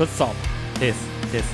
ทดสอบ this. This.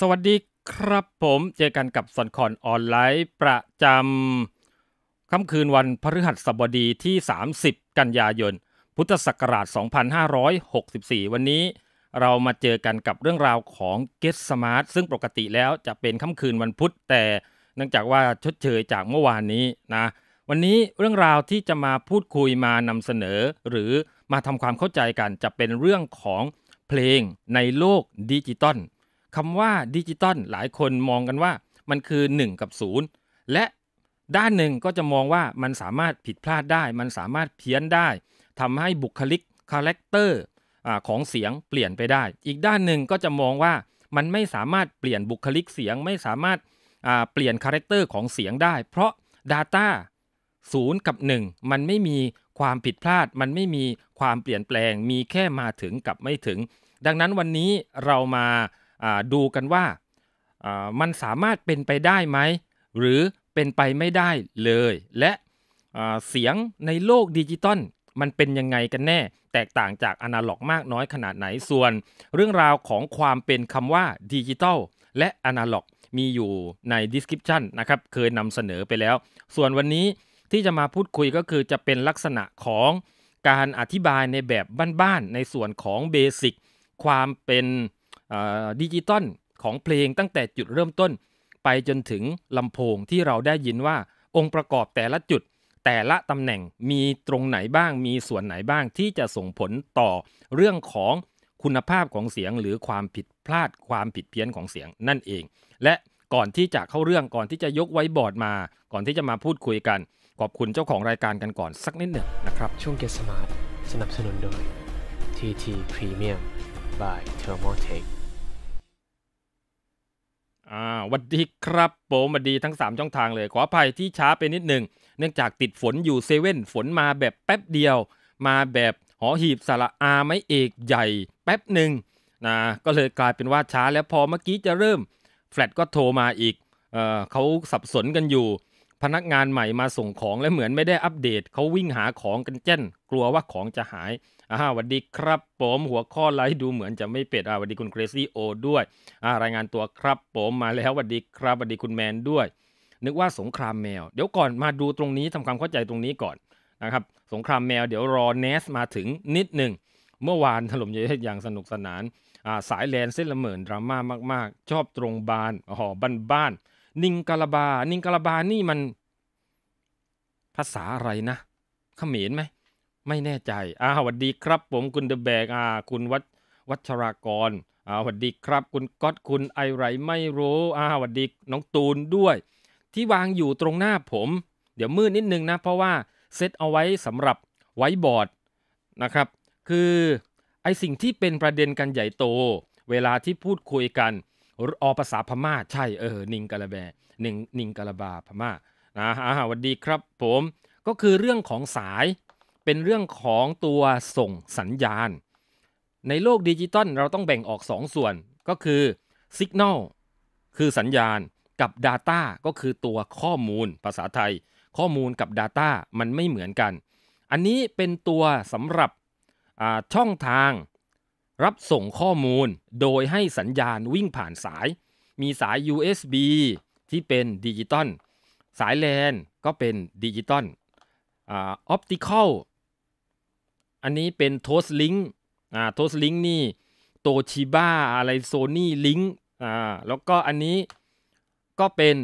สวัสดีครับผมเจอกันกับสอนคอนออนไลน์ ประจำค่ำคืนวันพฤหัสบดีที่ 30 กันยายน พุทธศักราช 2564 วันนี้เรามาเจอกันกับเรื่องราวของ Get Smart ซึ่งปกติแล้วจะเป็นค่ำคืนวันพุธแต่เนื่องจากว่าชดเชยจากเมื่อวานนี้นะวันนี้เรื่องราวที่จะมาพูดคุยมานำเสนอ หรือมาทำความเข้าใจกันจะเป็นเรื่องของเพลงในโลกดิจิตอลคำว่าดิจิตอลหลายคนมองกันว่ามันคือ 1 กับ 0 และด้านหนึ่งก็จะมองว่ามันสามารถผิดพลาดได้ มันสามารถเพี้ยนได้ทำให้บุคลิกคาแรคเตอร์ของเสียงเปลี่ยนไปได้ อีกด้านหนึ่งก็จะมองว่ามันไม่สามารถเปลี่ยนบุคลิกเสียงไม่สามารถเปลี่ยนคาแรคเตอร์ของเสียงได้ เพราะ Data 0 กับ 1 มันไม่มีความผิดพลาด มันไม่มีความเปลี่ยนแปลงมีแค่มาถึงกับไม่ถึง ดังนั้นวันนี้เรามาดูกันว่ามันสามารถเป็นไปได้ไหม หรือเป็นไปไม่ได้เลย และเสียงในโลกดิจิตอลมันเป็นยังไงกันแน่ แตกต่างจากอนาล็อกมากน้อยขนาดไหนส่วน เรื่องราวของความเป็นคำว่าดิจิตอลและอนาล็อกมีอยู่ใน description นะครับ เคยนำเสนอไปแล้ว ส่วนวันนี้ที่จะมาพูดคุยก็คือจะเป็นลักษณะของการอธิบายในแบบบ้านๆ ในส่วนของเบสิกความเป็นดิจิตอลของเพลงตั้งแต่จุดเริ่มต้น ไปจนถึง ลำโพง ที่เราได้ยินว่าองค์ประกอบแต่ละจุดแต่ละตำแหน่งมีตรงไหนบ้าง มีส่วนไหนบ้างที่จะส่งผลต่อเรื่องของคุณภาพของเสียงหรือความผิดพลาดความผิดเพี้ยนของเสียงนั่นเอง และก่อนที่จะเข้าเรื่องก่อนที่จะยกไว้บอร์ดมา ก่อนที่จะมาพูดคุยกันขอบคุณเจ้าของรายการกันก่อน สักนิดหนึ่งนะครับช่วงเกสมาร์ทสนับสนุนโดย TT Premium by t h e r m o t e c h สวัสดีครับผมวัสดีทั้ง3ช่องทางเลยขออภัยที่ช้าไปนิดหนึ่งเนื่องจากติดฝนอยู่เซเว่นฝนมาแบบแป๊บเดียว มาแบบหอหีบสาระอาไม้เอกใหญ่แป๊บหนึ่งนะก็เลยกลายเป็นว่าช้าแล้วพอเมื่อกี้จะเริ่มแฟลตก็โทรมาอีกเออเขาสับสนกันอยู่พนักงานใหม่มาส่งของและเหมือนไม่ได้อัปเดตเขาวิ่งหาของกันเจ้นกลัวว่าของจะหายอ่าหวัสดีครับผมหัวข้อไลฟ์ดูเหมือนจะไม่เป็ดอ่าหวัสดีคุณเกรซี่โอด้วยอ่ารายงานตัวครับผมมาแล้วหวัสดีครับหวัสดีคุณแมนด้วย นึกว่าสงครามแมวเดี๋ยวก่อนมาดูตรงนี้ทำความเข้าใจตรงนี้ก่อนนะครับสงครามแมวเดี๋ยวรอเนสมาถึงนิดหนึ่งเมื่อวานถล่มเยอะอย่างสนุกสนานอ่าสายแลนเส้นละเมินดราม่ามาก ๆ ชอบตรงบานอ๋อบ้านบ้านนิงกาลาบา นิงกาลาบา นี่มันภาษาอะไรนะ เขมรไหม ไม่แน่ใจอ่าสวัสดีครับ ผมคุณเดอะแบกอ่าคุณวัวัชรากรอ่าสวัสดีครับ คุณก๊อต คุณไอไร ไม่รู้อ่าสวัสดี น้องตูนด้วย ที่วางอยู่ตรงหน้าผม เดี๋ยวมืดนิดนึงนะ เพราะว่าเซตเอาไว้สำหรับไว้บอร์ดนะครับ คือไอสิ่งที่เป็นประเด็นกันใหญ่โต เวลาที่พูดคุยกันอภาษาพม่าใช่เออนิงกะละแบนิงนิงกะละบาพม่านะฮะสวัสดีครับผมก็คือเรื่องของสายเป็นเรื่องของตัวส่งสัญญาณ ในโลกดิจิตอลเราต้องแบ่งออก2สส่วน ก็คือ Signal คือสัญญาณกับ Data ก็คือตัวข้อมูลภาษาไทย ข้อมูลกับ Data มันไม่เหมือนกัน อันนี้เป็นตัวสำหรับช่องทางรับส่งข้อมูลโดยให้สัญญาณวิ่งผ่านสาย มีสาย USB ที่เป็นดิจิตอล สายแลนก็เป็นดิจิตอลออปติคอลอันนี้เป็นโทสลิงอ่าโทสลิงนี่ โตชิบ้าอะไรโซนี่ลิงอ่าแล้วก็อันนี้ก็เป็น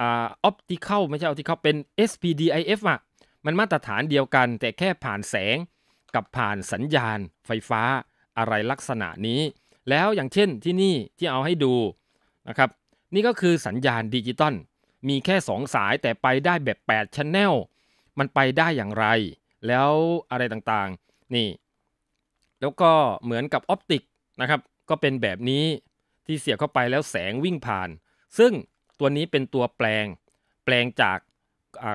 อ่าออปติคอลไม่ใช่ออปติคอลเป็น SPDIF อ่ะมันมาตรฐานเดียวกันแต่แค่ผ่านแสงกับผ่านสัญญาณไฟฟ้าอะไรลักษณะนี้ แล้วอย่างเช่นที่นี่ที่เอาให้ดูนะครับ นี่ก็คือสัญญาณดิจิตอล มีแค่2สายแต่ไปได้แบบ8ชั้นแนล มันไปได้อย่างไร แล้วอะไรต่างๆ นี่ แล้วก็เหมือนกับออปติกนะครับ ก็เป็นแบบนี้ที่เสียบเข้าไปแล้วแสงวิ่งผ่าน ซึ่งตัวนี้เป็นตัวแปลง แปลงจาก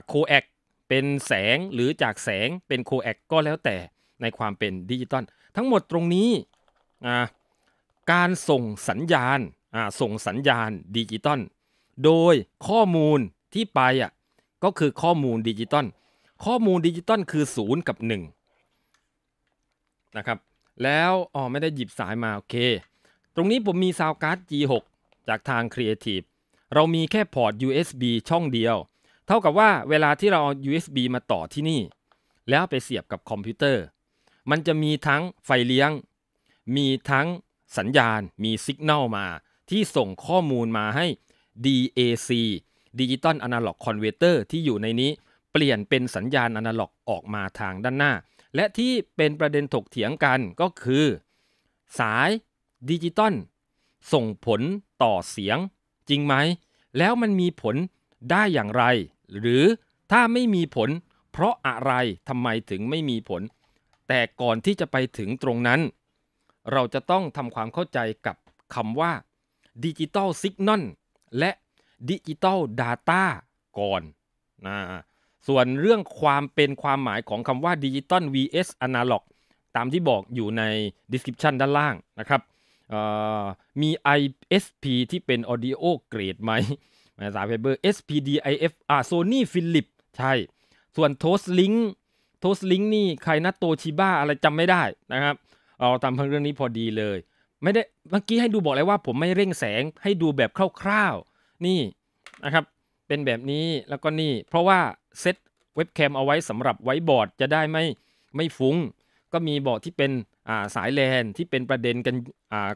โคแอกเป็นแสงหรือจากแสงเป็นโคแอกก็แล้วแต่ในความเป็นดิจิตอลทั้งหมดตรงนี้การส่งสัญญาณส่งสัญญาณดิจิตอลโดยข้อมูลที่ไปอ่ะก็คือข้อมูลดิจิตอลข้อมูลดิจิตอลคือ 0 กับ1นะครับแล้วอ๋อไม่ได้หยิบสายมา โอเค ตรงนี้ผมมีซาวการ์ด G6 จากทาง Creative เรามีแค่พอร์ต USB ช่องเดียว เท่ากับว่าเวลาที่เราเอา USB มาต่อที่นี่ แล้วไปเสียบกับคอมพิวเตอร์มันจะมีทั้งไฟเลี้ยง มีทั้งสัญญาณ มีสัญญาณมา ที่ส่งข้อมูลมาให้ DAC Digital Analog Converter ที่อยู่ในนี้เปลี่ยนเป็นสัญญาณอนาล็อกออกมาทางด้านหน้า และที่เป็นประเด็นถกเถียงกันก็คือ สายดิจิตอลส่งผลต่อเสียง จริงไหม แล้วมันมีผลได้อย่างไร หรือถ้าไม่มีผล เพราะอะไร ทำไมถึงไม่มีผลแต่ก่อนที่จะไปถึงตรงนั้น เราจะต้องทำความเข้าใจกับคำว่าดิจิตอลซิกนอลและดิจิตอลดาต้าก่อนนะส่วนเรื่องความเป็นความหมายของคำว่าดิจิตอล vs อนาล็อกตามที่บอกอยู่ใน description ด้านล่างนะครับมี ISP ที่เป็น audio อเกรดไหมมาสาเ a อร์ SPDIF อ่า Sony Philips ใช่ ส่วน Toast Link ทสลิงนี่ ใครนะโตชิบ้าอะไรจำไม่ได้นะครับเราทำเพิ่งเรื่องนี้พอดีเลย ไม่ได้เมื่อกี้ให้ดูบอกเลยว่าผมไม่เร่งแสงให้ดูแบบคร่าวๆ นี่นะครับเป็นแบบนี้แล้วก็นี่ เพราะว่า เซตเว็บแคมเอาไว้สำหรับไว้บอร์ดจะได้ไม่ไม่ฟุง้งก็มีบอร์ดที่เป็นสายแลนที่เป็นประเด็นกัน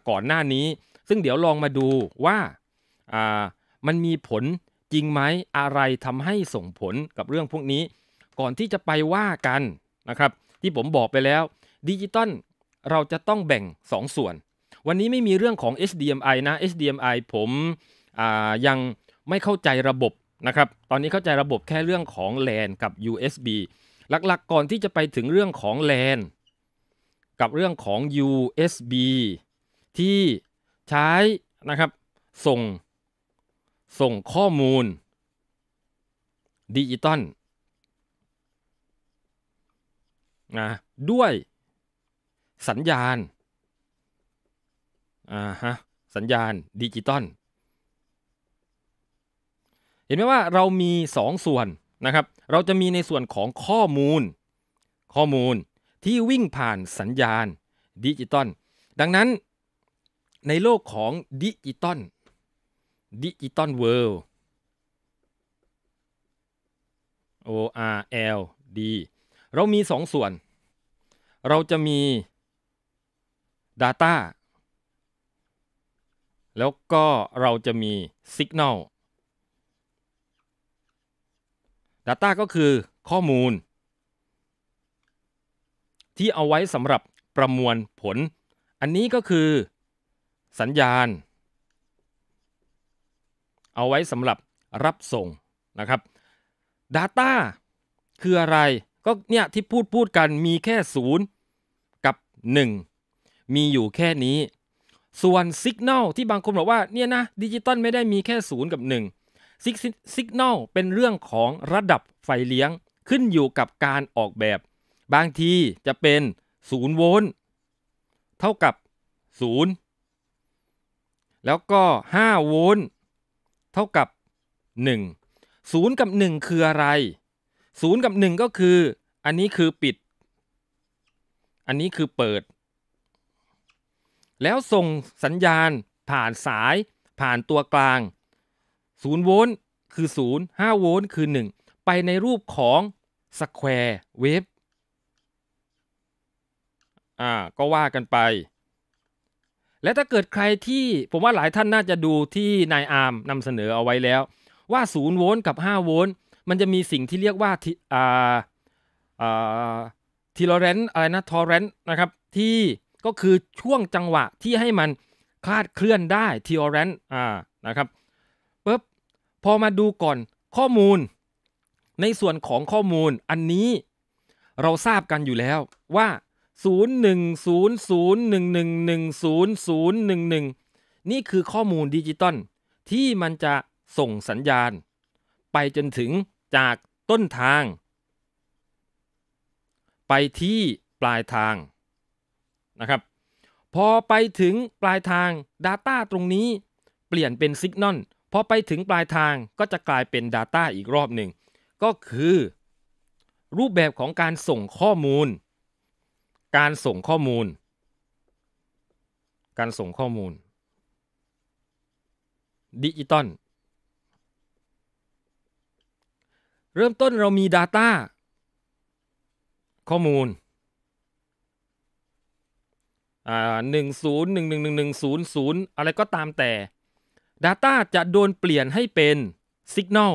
ก่อนหน้านี้ ซึ่งเดี๋ยวลองมาดูว่ามันมีผลจริงไหมอะไรทำให้ส่งผลกับเรื่องพวกนี้ก่อนที่จะไปว่ากันนะครับที่ผมบอกไปแล้วดิจิตอลเราจะต้องแบ่ง2สส่วน วันนี้ไม่มีเรื่องของ HDMI นะ HDMI ผมยังไม่เข้าใจระบบนะครับตอนนี้เข้าใจระบบแค่เรื่องของ LAN กับ USB หลักๆ ก่อนที่จะไปถึงเรื่องของ LAN กับเรื่องของ USB ที่ใช้นะครับส่งส่งข้อมูลดิจิตอลนะด้วยสัญญาณ อ่าฮะ สัญญาณดิจิตอลเห็นไหมว่าเรามี 2 ส่วนนะครับ เราจะมีในส่วนของข้อมูล ข้อมูลที่วิ่งผ่านสัญญาณดิจิตอลดังนั้นในโลกของดิจิตอลดิจิตอลเวิลด์ O R L D เรามีสองส่วน เราจะมี Data แล้วก็เราจะมี Signal Data ก็คือข้อมูล ที่เอาไว้สำหรับประมวลผล อันนี้ก็คือ สัญญาณ เอาไว้สำหรับรับส่งนะครับ Data คืออะไรก็เนี่ยที่พูดพูดกันมีแค่ศูนย์กับ 1 มีอยู่แค่นี้ ส่วนสัญญาณที่บางคนบอกว่าเนี่ยนะดิจิตอลไม่ได้มีแค่ศูนย์กับ1สัญญาณเป็นเรื่องของระดับไฟเลี้ยงขึ้นอยู่กับการออกแบบ บางทีจะเป็น0โวลต์เท่ากับ 0 แล้วก็5โวลต์เท่ากับ 1 0 กับ 1 คืออะไรศูนย์กับหนึ่งก็คืออันนี้คือปิด อันนี้คือเปิด แล้วส่งสัญญาณผ่านสายผ่านตัวกลาง 0 โวลต์คือ 0 5 โวลต์คือ 1 ไปในรูปของ สแควร์เวฟอ่าก็ว่ากันไป และถ้าเกิดใครที่ผมว่าหลายท่านน่าจะดูที่นายอาร์มนำเสนอเอาไว้แล้วว่า 0 โวลต์กับ 5 โวลต์มันจะมีสิ่งที่เรียกว่าทีอ่าอ่าทีลอเรนต์อะไรนะทอเรนต์นะครับที่ก็คือช่วงจังหวะที่ให้มัน คลาดเคลื่อนได้ทีลอเรนต์อ่านะครับปุ๊บพอมาดูก่อนข้อมูลในส่วนของข้อมูลอันนี้เราทราบกันอยู่แล้วว่า 01001110011 นี่คือข้อมูลดิจิตอลที่มันจะส่งสัญญาณไปจนถึงจากต้นทางไปที่ปลายทางนะครับ พอไปถึงปลายทาง Data ตรงนี้เปลี่ยนเป็น Signal พอไปถึงปลายทางก็จะกลายเป็น Data อีกรอบหนึ่ง ก็คือรูปแบบของการส่งข้อมูล การส่งข้อมูล การส่งข้อมูลดิจิตอลเริ่มต้นเรามี Data ข้อมูลหนึ่งศูนย์หนึ่งหนึ่งหนึ่งหนึ่งศูนย์ศูนย์อะไรก็ตามแต่ Data จะโดนเปลี่ยนให้เป็น Signal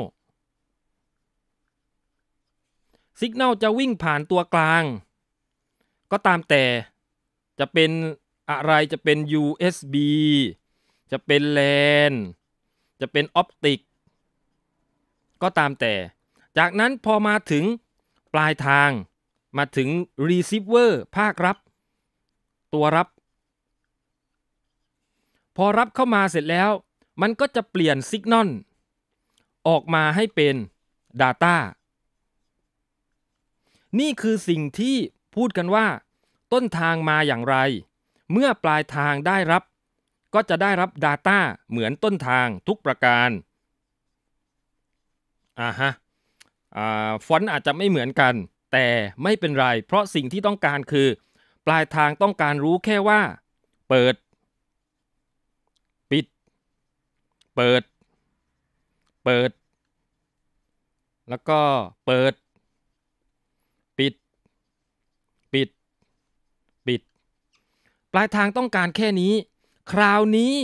Signal จะวิ่งผ่านตัวกลาง ก็ตามแต่จะเป็นอะไรจะเป็น USB จะเป็น LAN จะเป็นออปติกก็ตามแต่จากนั้นพอมาถึงปลายทางมาถึง receiver ภาครับ ตัวรับ พอรับเข้ามาเสร็จแล้ว มันก็จะเปลี่ยนสิกนอนออกมาให้เป็น data นี่คือสิ่งที่พูดกันว่า ต้นทางมาอย่างไร เมื่อปลายทางได้รับ ก็จะได้รับ Data เหมือนต้นทางทุกประการอ่าฮะฟอนต์อาจจะไม่เหมือนกัน แต่ไม่เป็นไร เพราะสิ่งที่ต้องการคือ ปลายทางต้องการรู้แค่ว่า เปิด ปิด เปิด เปิด แล้วก็เปิดปิดปิดปิดปลายทางต้องการแค่นี้ คราวนี้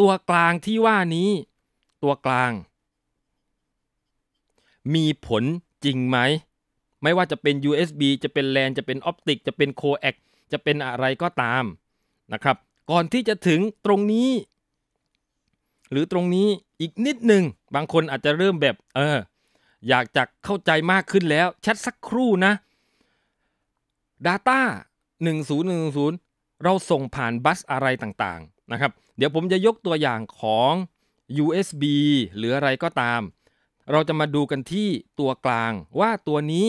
ตัวกลางที่ว่านี้ ตัวกลางมีผลจริงไหม ไม่ว่าจะเป็น USB จะเป็นแลนจะเป็นออปติกจะเป็นโคแอคจะเป็นอะไรก็ตามนะครับก่อนที่จะถึงตรงนี้ หรือตรงนี้อีกนิดหนึ่งบางคนอาจจะเริ่มแบบเอออยากจะเข้าใจมากขึ้นแล้ว ชัดสักครู่นะ Data 1010 เราส่งผ่านบัสอะไรต่างๆนะครับเดี๋ยวผมจะยกตัวอย่างของ USB หรืออะไรก็ตามเราจะมาดูกันที่ตัวกลางว่าตัวนี้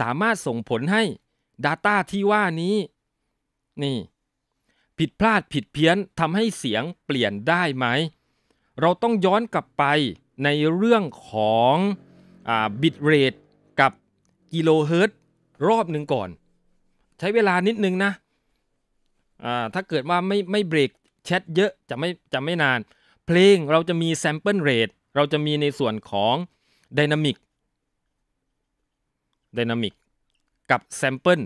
สามารถส่งผลให้ Data ที่ว่านี้ นี่ ผิดพลาดผิดเพี้ยนทำให้เสียงเปลี่ยนได้ไหม เราต้องย้อนกลับไปในเรื่องของบิตเรทกับกิโลเฮิรตรอบหนึ่งก่อน ใช้เวลานิดนึงนะถ้าเกิดว่าไม่ไม่เบรก แชทเยอะจะไม่จะไม่นาน เพลงเราจะมีแซมเปิลเรทเราจะมีในส่วนของดินามิกดินามิกกับแซมเปิล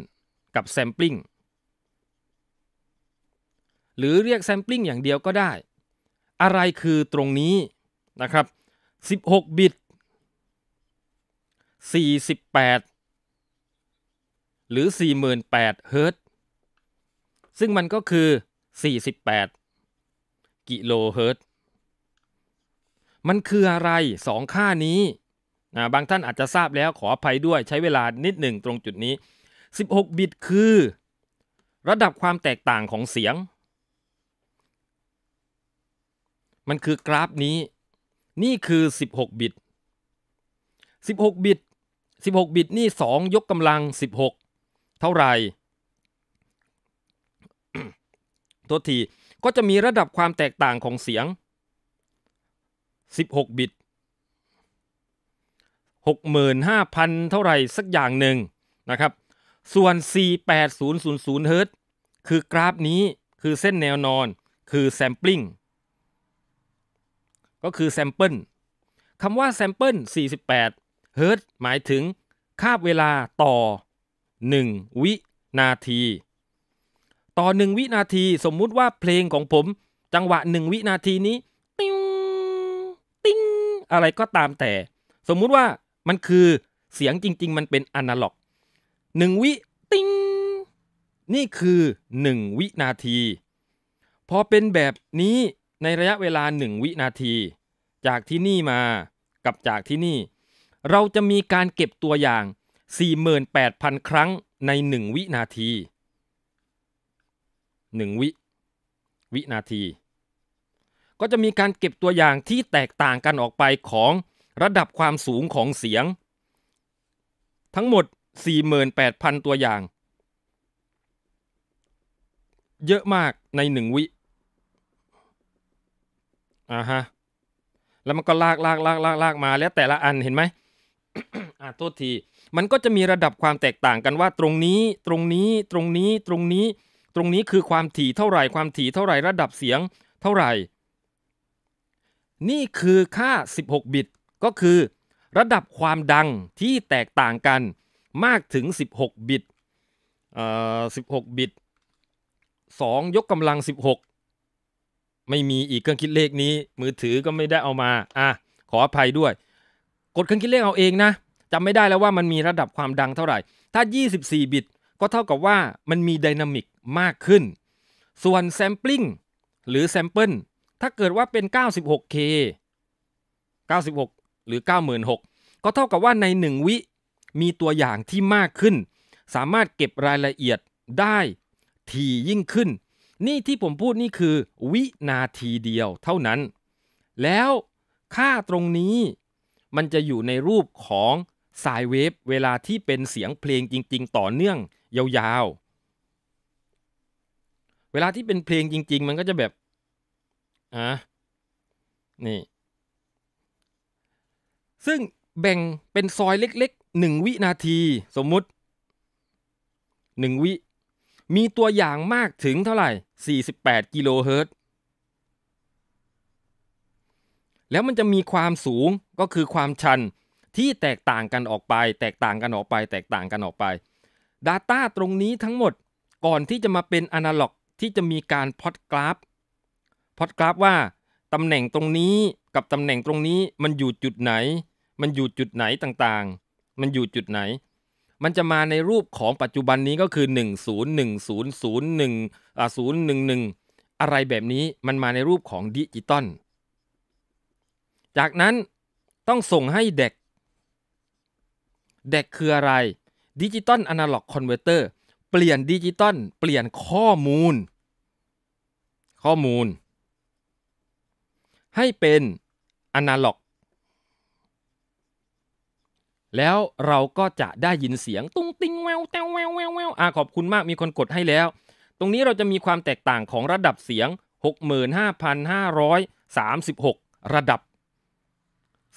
กับแซมปลิงหรือเรียกแซมปลิงอย่างเดียวก็ได้ อะไรคือตรงนี้นะครับ 16บิต48 หรือ 48เฮิรตซ์ซึ่งมันก็คือ 48 กิโลเฮิรตซ์มันคืออะไรสองค่านี้บางท่านอาจจะทราบแล้วขออภัยด้วยใช้เวลานิดหนึ่งตรงจุดนี้ 16 บิตคือ ระดับความแตกต่างของเสียง มันคือกราฟนี้ นี่คือ 16 บิต16 บิต16บิตนี่2ยกกำลัง 16 เท่าไหร่โทษที ก็จะมีระดับความแตกต่างของเสียง16 บิต 65,000 เท่าไหร่สักอย่างหนึ่งนะครับ ส่วน 48000รตคือกราฟนี้คือเส้นแนวนอนคือแซมป i ิ g ก็คือแซมเปิลคำว่าแซมเปิล48รตหมายถึงคาบเวลาต่อ 1 วินาที ต่อ 1 วินาทีสมมุติว่าเพลงของผมจังหวะ 1 วินาทีนี้อะไรก็ตามแต่ สมมุติว่ามันคือเสียงจริงๆมันเป็นอนาล็อกหนึ่งวิติ้งนี่คือ 1 วินาที พอเป็นแบบนี้ในระยะเวลา 1 วินาที จากที่นี่มากับจากที่นี่ เราจะมีการเก็บตัวอย่าง48,000 ครั้งใน 1 วินาที 1 วิ วินาทีก็จะมีการเก็บตัวอย่างที่แตกต่างกันออกไปของระดับความสูงของเสียง ทั้งหมด 48,000 ตัวอย่าง เยอะมากในหนึ่งวิอ่าฮะ แล้วมันก็ลากลากลากลากลากมา แล้วแต่ละอันเห็นไหมอ่าโทษที มันก็จะมีระดับความแตกต่างกันว่าตรงนี้ ตรงนี้ ตรงนี้ ตรงนี้ ตรงนี้คือความถี่เท่าไหร่ความถี่เท่าไหร่ระดับเสียงเท่าไหร่นี่คือค่า 16 บิต ก็คือ ระดับความดังที่แตกต่างกันมากถึง 16 บิตเอ่อ16 บิต 2 ยกกำลัง 16 ไม่มีอีกเครื่องคิดเลขนี้มือถือก็ไม่ได้เอามาอ่ะขออภัยด้วย กดเครื่องคิดเลขเอาเองนะจำไม่ได้แล้วว่ามันมีระดับความดังเท่าไหร่ ถ้า 24 บิตก็เท่ากับว่ามันมีไดนามิกมากขึ้น ส่วนแซมปลิงหรือแซมเปิลถ้าเกิดว่าเป็น 96K 96 หรือ 96,000ก็เท่ากับว่าใน1วิ มีตัวอย่างที่มากขึ้น สามารถเก็บรายละเอียดได้ทียิ่งขึ้น นี่ที่ผมพูดนี่คือ วินาทีเดียวเท่านั้น แล้วค่าตรงนี้มันจะอยู่ในรูปของสายเวฟเวลาที่เป็นเสียงเพลงจริงๆต่อเนื่อง ยาวๆ เวลาที่เป็นเพลงจริง ๆ มันก็จะแบบอ่ะนี่ ซึ่งแบ่งเป็นซอยเล็กๆหนึ่งวินาที สมมุติหนึ่งวิ มีตัวอย่างมากถึงเท่าไหร่ 48 กิโลเฮิรตซ์ แล้วมันจะมีความสูงก็คือความชันที่แตกต่างกันออกไป แตกต่างกันออกไป แตกต่างกันออกไป Data ตรงนี้ทั้งหมด ก่อนที่จะมาเป็นอนาล็อกที่จะมีการพอดกราฟพอดกราฟว่าตำแหน่งตรงนี้กับตำแหน่งตรงนี้มันอยู่จุดไหน มันอยู่จุดไหนต่างๆ มันอยู่จุดไหน มันจะมาในรูปของปัจจุบันนี้ก็คือ 1 0 1 0 0 1อ่า0 1 1อะไรแบบนี้มันมาในรูปของดิจิตอล จากนั้นต้องส่งให้เด็กเด็กคืออะไรดิจิตอลอนาล็อกคอนเวอร์เตอร์เปลี่ยนดิจิตอลเปลี่ยนข้อมูล ข้อมูลให้เป็นอนาล็อก แล้วเราก็จะได้ยินเสียงตุ้งติ้งแววแววแวว แวว แววอาขอบคุณมาก มีคนกดให้แล้ว ตรงนี้เราจะมีความแตกต่างของระดับเสียง 65,536 ระดับ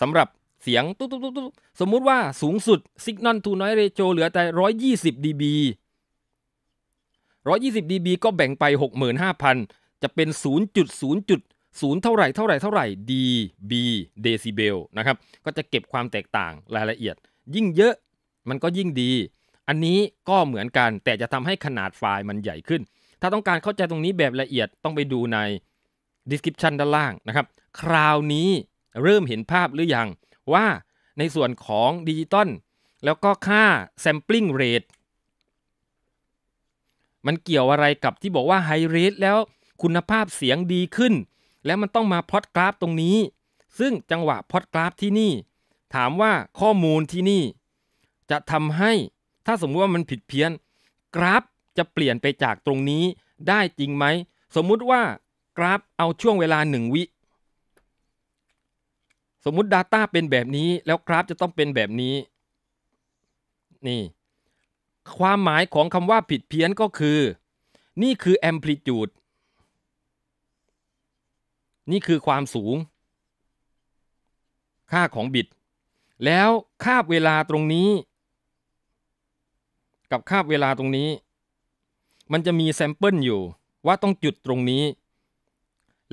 สำหรับเสียงตุ๊บตุ๊บตุ๊บสมมุติว่าสูงสุด Signal to Noise Ratio เหลือแต่ 120 dB 120 dB ก็แบ่งไป 65,000 จะเป็น0.0.0ศูนย์เท่าไหร่เท่าไหร่เท่าไหร่ dB เดซิเบลนะครับ ก็จะเก็บความแตกต่างรายละเอียด ยิ่งเยอะมันก็ยิ่งดี อันนี้ก็เหมือนกันแต่จะทำให้ขนาดไฟล์มันใหญ่ขึ้น ถ้าต้องการเข้าใจตรงนี้แบบละเอียดต้องไปดูใน description ด้านล่างนะครับ คราวนี้เริ่มเห็นภาพหรือยัง ว่าในส่วนของดิจิตอลแล้วก็ค่า sampling rate มันเกี่ยวอะไรกับที่บอกว่า high rate แล้วคุณภาพเสียงดีขึ้นแล้วมันต้องมาพอดกราฟตรงนี้ ซึ่งจังหวะพอดกราฟที่นี่ ถามว่าข้อมูลที่นี่ จะทำให้ถ้าสมมติว่ามันผิดเพี้ยนกราฟ จะเปลี่ยนไปจากตรงนี้ ได้จริงไหม สมมุติว่ากราฟเอาช่วงเวลา 1 วิ สมมุติ Data เป็นแบบนี้แล้วกราฟ จะต้องเป็นแบบนี้ นี่ ความหมายของคำว่าผิดเพี้ยนก็คือ นี่คือแอมพลิจูดนี่คือความสูง ค่าของบิตแล้วคาบเวลาตรงนี้ กับคาบเวลาตรงนี้ มันจะมีแซมเปิลอยู่ว่าต้องจุดตรงนี้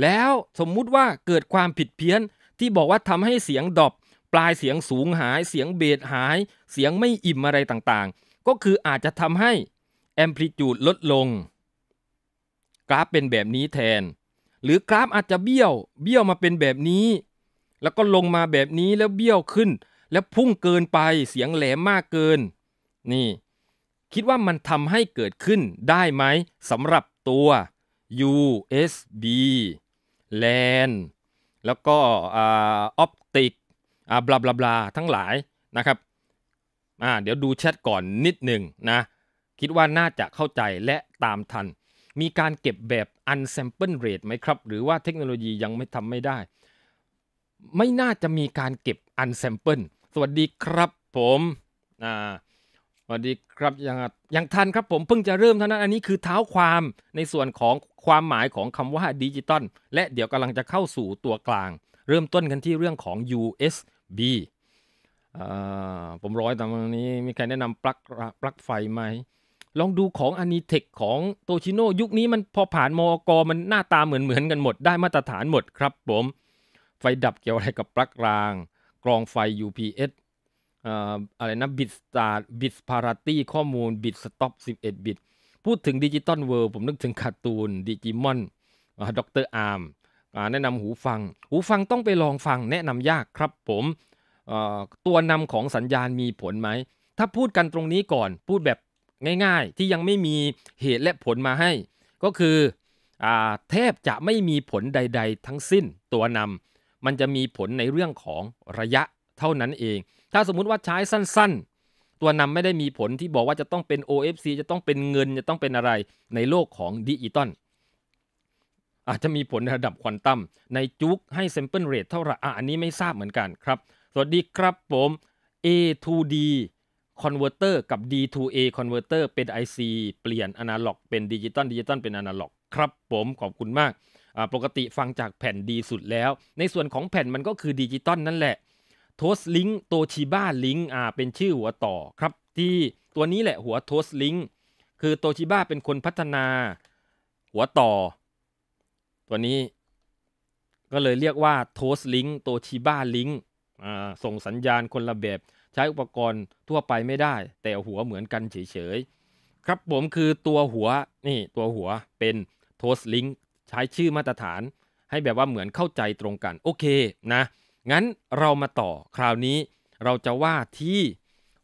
แล้วสมมุติว่าเกิดความผิดเพี้ยนที่บอกว่าทำให้เสียงดอบปลายเสียงสูงหาย เสียงเบสหาย เสียงไม่อิ่มอะไรต่างๆ ก็คืออาจจะทำให้แอมพลิจูดลดลง กราฟเป็นแบบนี้แทนหรือกราฟอาจจะเบี้ยว เบี้ยวมาเป็นแบบนี้ แล้วก็ลงมาแบบนี้ แล้วเบี้ยวขึ้น แล้วพุ่งเกินไป เสียงแหลมมากเกิน นี่ คิดว่ามันทำให้เกิดขึ้นได้ไหมสำหรับตัว USB LAN แล้วก็ออปติกบลาบลาบลาทั้งหลายนะครับ เดี๋ยวดูแชทก่อนนิดหนึ่งนะคิดว่าน่าจะเข้าใจและตามทัน มีการเก็บแบบ unsample rate ไหมครับหรือว่าเทคโนโลยียังไม่ทำไม่ได้ ไม่น่าจะมีการเก็บ unsample สวัสดีครับผมอ่าสวัสดีครับยังยังทันครับผมเพิ่งจะเริ่มเท่านั้น อันนี้คือเท้าความในส่วนของความหมายของคำว่าดิจิตอลและเดี๋ยวกำลังจะเข้าสู่ตัวกลาง เริ่มต้นกันที่เรื่องของ USB ผมร้อยตามนี้มีใครแนะนำปลั๊กปลั๊กไฟไหมลองดูของอนิเทคของโตชิโนยุคนี้มันพอผ่านมอกมันหน้าตาเหมือนเหมือนกันหมดได้มาตรฐานหมดครับผม ไฟดับเกี่ยวอะไรกับปลั๊กรางกรองไฟ UPS อะไรนะบิตสตาร์บิตพาราตี้ข้อมูลบิตสต็อป11บิตพูดถึงดิจิตอลเวิร์ผมนึกถึงการ์ตูนดิจิมอนด็อกเตอร์อาร์มแนะนำหูฟัง หูฟังต้องไปลองฟังแนะนำยากครับผมตัวนำของสัญญาณมีผลไหมถ้าพูดกันตรงนี้ก่อนพูดแบบง่ายๆ ที่ยังไม่มีเหตุและผลมาให้ ก็คืออแทบจะไม่มีผลใดๆทั้งสิ้นตัวนำมันจะมีผลในเรื่องของระยะเท่านั้นเอง ถ้าสมมุติว่าใช้สั้นๆ ตัวนำไม่ได้มีผลที่บอกว่าจะต้องเป็น OFC จะต้องเป็นเงินจะต้องเป็นอะไรในโลกของดิจิตอลอาจจะมีผลในระดับควอนตัมในจุกให้ sample rate เท่าไหร่อันนี้ไม่ทราบเหมือนกันครับ สวัสดีครับผม A2D คอนเวอร์เตอร์กับ D2A c o n v e r อร์เป็น IC เปลี่ยนอนาล็อก เป็นดิจิตอลดิจิตอลเป็นอนาล็อกครับผมขอบคุณมากปกติฟังจากแผ่นดีสุดแล้ว ในส่วนของแผ่นมันก็คือดิจิตอลนั่นแหละโทสลิงโตชิบ้าลิงอ่าเป็นชื่อหัวต่อครับ ที่ตัวนี้แหละหัวโทสลิงคือโตชิบ้าเป็นคนพัฒนาหัวต่อ ตัวนี้ก็เลยเรียกว่าโทสลิงโตชิบ้าลิงอ่าส่งสัญญาณคนละแบบใช้อุปกรณ์ทั่วไปไม่ได้ แต่หัวเหมือนกันเฉยๆ ครับผมคือตัวหัว นี่ตัวหัวเป็นโทสลิงใช้ชื่อมาตรฐานให้แบบว่าเหมือนเข้าใจตรงกัน โอเคนะ งั้นเรามาต่อคราวนี้เราจะว่าที่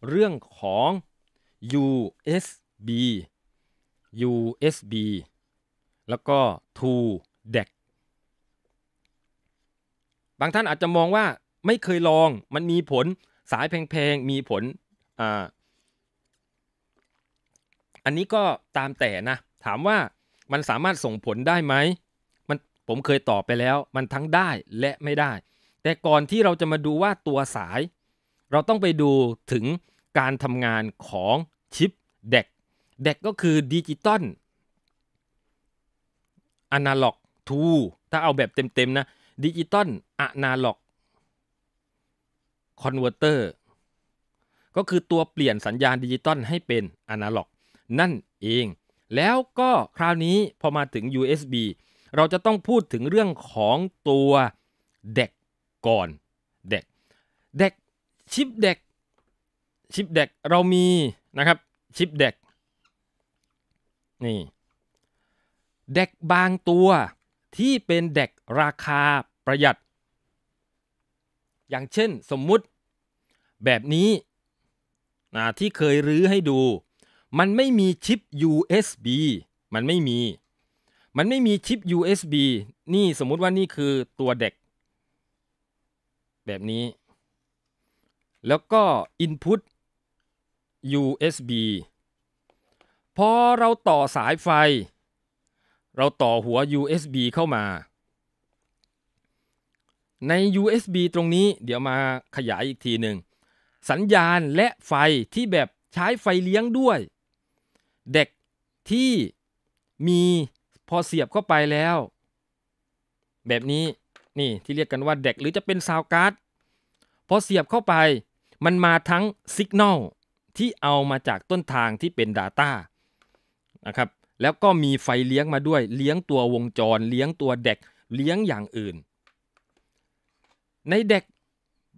เรื่องของ USB USB แล้วก็ to DAC บางท่านอาจจะมองว่าไม่เคยลองมันมีผลสายแพงๆมีผลอ่าอันนี้ก็ตามแต่นะ ถามว่ามันสามารถส่งผลได้ไหมมันผมเคยตอบไปแล้วมันทั้งได้และไม่ได้ แต่ก่อนที่เราจะมาดูว่าตัวสาย เราต้องไปดูถึงการทำงานของชิปเด็ก เด็กก็คือดิจิตอลอนาล็อกทูถ้าเอาแบบเต็มๆ นะดิจิตอลอนาล็อกคอนเวอร์เตอร์ก็คือตัวเปลี่ยนสัญญาณดิจิตอลให้เป็นอนาล็อก นั่นเอง แล้วก็คราวนี้พอมาถึง USB เราจะต้องพูดถึงเรื่องของตัวเด็กก่อนเด็กเด็กชิปเด็กชิปเด็กเรามีนะครับชิปเด็กนี่เด็กบางตัวที่เป็นเด็กราคาประหยัด อย่างเช่นสมมุติแบบนี้ ที่เคยรื้อให้ดู มันไม่มีชิป USB มันไม่มี มันไม่มีชิป USB นี่สมมุติว่านี่คือตัวเด็ก แบบนี้ แล้วก็ Input USB พอเราต่อสายไฟ เราต่อหัว USB เข้ามา ใน USB ตรงนี้เดี๋ยวมาขยายอีกทีหนึ่งสัญญาณและไฟที่แบบใช้ไฟเลี้ยงด้วย เด็กที่มีพอเสียบเข้าไปแล้ว แบบนี้นี่ที่เรียกกันว่าเด็กหรือจะเป็นซาวการ์ดพอเสียบเข้าไปมันมาทั้งสัญญาณที่เอามาจากต้นทางที่เป็น Data นะครับแล้วก็มีไฟเลี้ยงมาด้วยเลี้ยงตัววงจรเลี้ยงตัวเด็กเลี้ยงอย่างอื่น ในเด็ก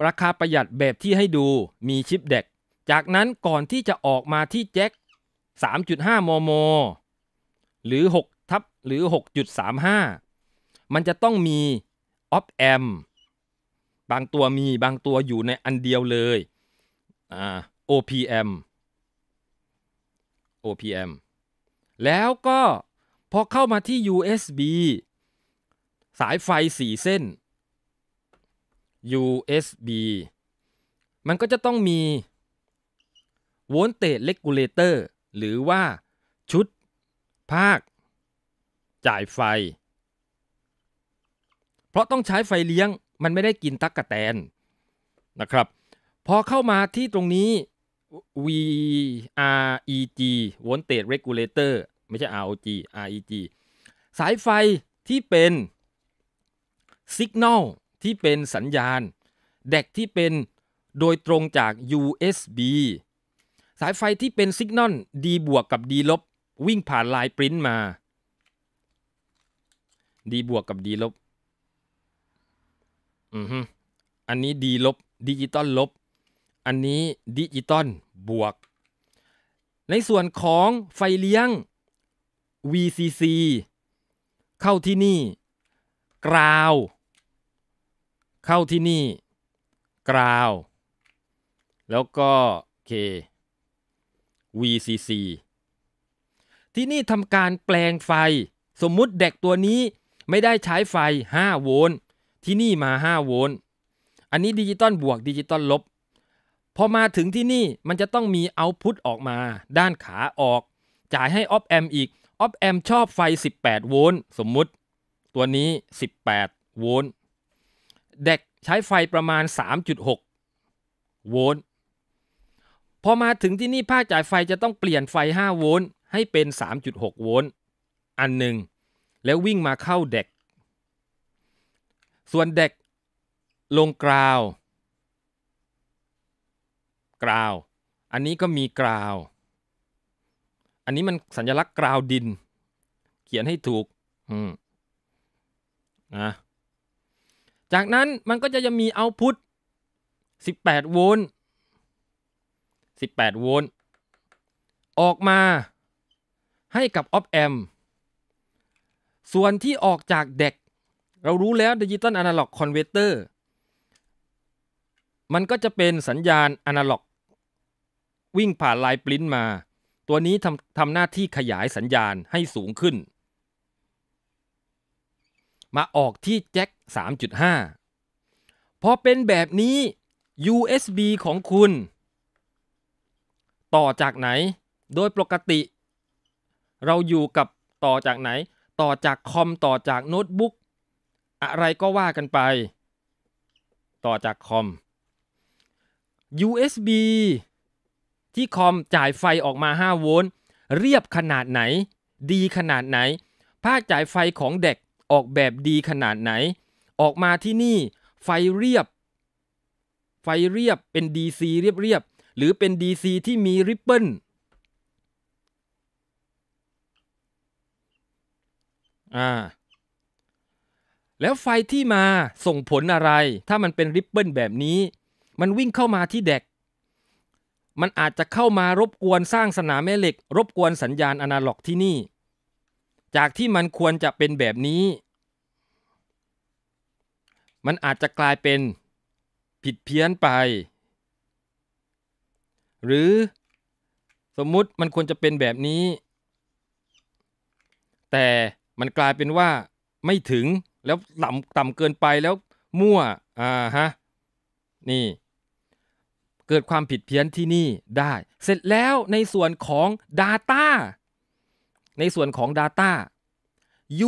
ราคาประหยัดแบบที่ให้ดูมีชิปเด็ก จากนั้นก่อนที่จะออกมาที่แจ็ค 3.5 มม หรือ 6 ทับ หรือ 6.35 มันจะต้องมีออฟแอมบางตัวมีบางตัวอยู่ในอันเดียวเลย อ่า OPM OPM แล้วก็ พอเข้ามาที่ USB สายไฟ 4 เส้น USB มันก็จะต้องมี voltage regulator หรือว่าชุด ภาค จ่ายไฟ เพราะต้องใช้ไฟเลี้ยงมันไม่ได้กินตักกะแตนนะครับ พอเข้ามาที่ตรงนี้ VREG voltage regulator ไม่ใช่ ROG REG สายไฟที่เป็น signal ที่เป็นสัญญาณ แดกที่เป็นโดยตรงจาก USB สายไฟที่เป็นสัญญาณีบวกกับดีลบวิ่งผ่านลายปริ้นมาดีบวกกับดีลบอือฮึอันนี้ดีลบดิจิตอลลบ อันนี้ดิจิตอลบวกในส่วนของไฟเลี้ยง VCC เข้าที่นี่กราวเข้าที่นี่กราว แล้วก็ K VCC ที่นี่ทำการแปลงไฟ สมมุติเด็กตัวนี้ไม่ได้ใช้ไฟ5โวลต์ที่นี่มา5โวลต์อันนี้ดิจิตอลบวกดิจิตอลลบ พอมาถึงที่นี่มันจะต้องมีเอาพุตออกมาด้านขาออก จ่ายให้ออฟแอมอีกออฟแอมชอบไฟ 18โวลต์สมมุติ ตัวนี้18โวลต์เด็กใช้ไฟประมาณ 3.6โวลต์พอมาถึงที่นี่ภาคจ่ายไฟจะต้องเปลี่ยนไฟ5โวลต์ให้เป็น 3.6โวลต์อันหนึ่งแล้ววิ่งมาเข้าเด็กส่วนเด็กลงกราวกราวอันนี้ก็มีกราว อันนี้มันสัญลักษณ์กราวดิน เขียนให้ถูก อืมนะจากนั้นมันก็จะยังมีเอาพุท18โวลต์18โวลต์ออกมาให้กับออฟแอมส่วนที่ออกจากเด็กเรารู้แล้วดิจิตอลอนาล็อกคอนเวอร์เตอร์มันก็จะเป็นสัญญาณอนาล็อกวิ่งผ่านลายปลิ้นมา ตัวนี้ทำทำหน้าที่ขยายสัญญาณให้สูงขึ้นมาออกที่แจ็ค3.5พอเป็นแบบนี้ USB ของคุณ ต่อจากไหนโดยปกติ เราอยู่กับต่อจากไหนต่อจากคอมต่อจากโน้ตบุ๊กอะไรก็ว่ากันไป ต่อจากคอม USB ที่คอมจ่ายไฟออกมา 5 โวลต์เรียบขนาดไหน ดีขนาดไหนภาคจ่ายไฟของเด็กออกแบบดี ขนาดไหน ออกมาที่นี่ไฟเรียบ ไฟเรียบเป็น DC เรียบ ๆ หรือเป็น DC ที่มีริบเบิลอ่าแล้วไฟที่มาส่งผลอะไรถ้ามันเป็นริบเบิลแบบนี้ มันวิ่งเข้ามาที่แดก มันอาจจะเข้ามารบกวนสร้างสนามแม่เหล็ก รบกวนสัญญาณอนาล็อกที่นี่จากที่มันควรจะเป็นแบบนี้ มันอาจจะกลายเป็นผิดเพี้ยนไป หรือสมมุติมันควรจะเป็นแบบนี้ แต่มันกลายเป็นว่าไม่ถึง แล้วต่ำต่ำเกินไป แล้วมั่ว อ่าฮะ นี่เกิดความผิดเพี้ยนที่นี่ ได้ เสร็จแล้วในส่วนของ Data ในส่วนของ Data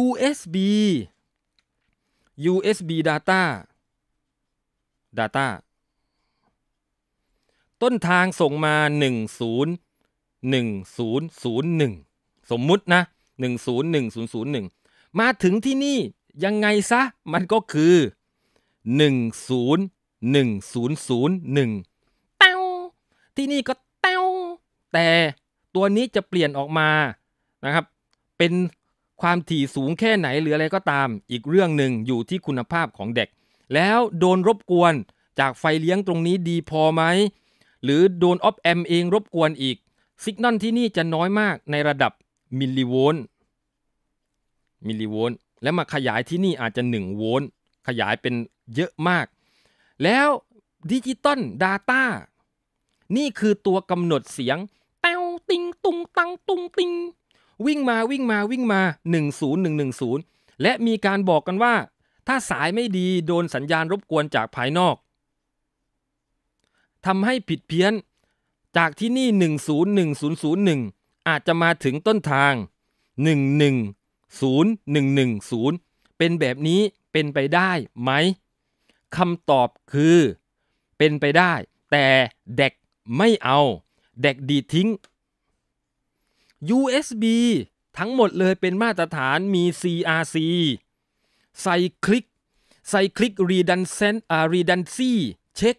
USB USB Data Data ต้นทางส่งมา 101001สมมุตินะ101001 มาถึงที่นี่ยังไงซะมันก็คือ 101001เต้าที่นี่ก็เต้า แต่ตัวนี้จะเปลี่ยนออกมานะครับ เป็นความถี่สูงแค่ไหน หรืออะไรก็ตามอีกเรื่องหนึ่งอยู่ที่คุณภาพของเด็ก แล้วโดนรบกวนจากไฟเลี้ยงตรงนี้ดีพอไหมหรือโดนออฟแอมเองรบกวนอีกสิกนอลที่นี่จะน้อยมากในระดับมิลลิโวลต์มิลลิโวลต์และมาขยายที่นี่อาจจะ1โวลต์ขยายเป็นเยอะมาก แล้วดิจิตอลดาต้านี่คือตัวกำหนดเสียงเต้าติงตุงตังตุงติงวิ่งมาวิ่งมาวิ่งมา 10110 และมีการบอกกันว่า ถ้าสายไม่ดีโดนสัญญาณรบกวนจากภายนอกทำให้ผิดเพี้ยนจากที่นี่ 101001 อาจจะมาถึงต้นทาง 110110 เป็นแบบนี้เป็นไปได้ไหมคำตอบคือ เป็นไปได้ แต่เด็กไม่เอาเด็กดีทิ้ง USB ทั้งหมดเลยเป็นมาตรฐานมี CRC ใส่คลิก ใส่คลิก redundant อา redundancy เช็ค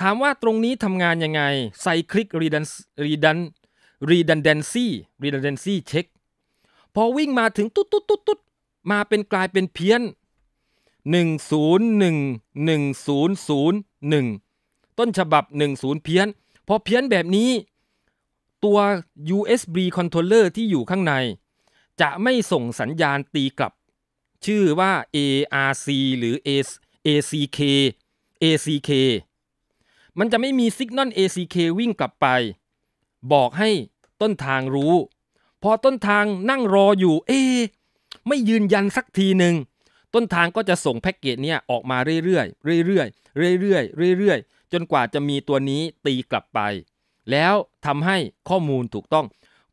ถามว่าตรงนี้ทำงานยังไงใส่คลิก redund a n c y n redundancy redundancy เช็คพอวิ่งมาถึงตุ๊ดตุ๊ดตุ๊ดตุ๊ดมาเป็นกลายเป็นเพี้ยน 10110011ต้นฉบับ 10เพี้ยน พอเพี้ยนแบบนี้ตัว USB controller ที่อยู่ข้างใน จะไม่ส่งสัญญาณตีกลับ ชื่อว่า ARC หรือ ACK ACK มันจะไม่มีสัญญาณ ACK วิ่งกลับไป บอกให้ต้นทางรู้ พอต้นทางนั่งรออยู่เอ๊ไม่ยืนยันสักทีหนึ่งต้นทางก็จะส่งแพ็กเกจเนี้ยออกมาเรื่อยๆเรื่อยๆเรื่อยๆเรื่อยๆ จนกว่าจะมีตัวนี้ตีกลับไปแล้วทำให้ข้อมูลถูกต้อง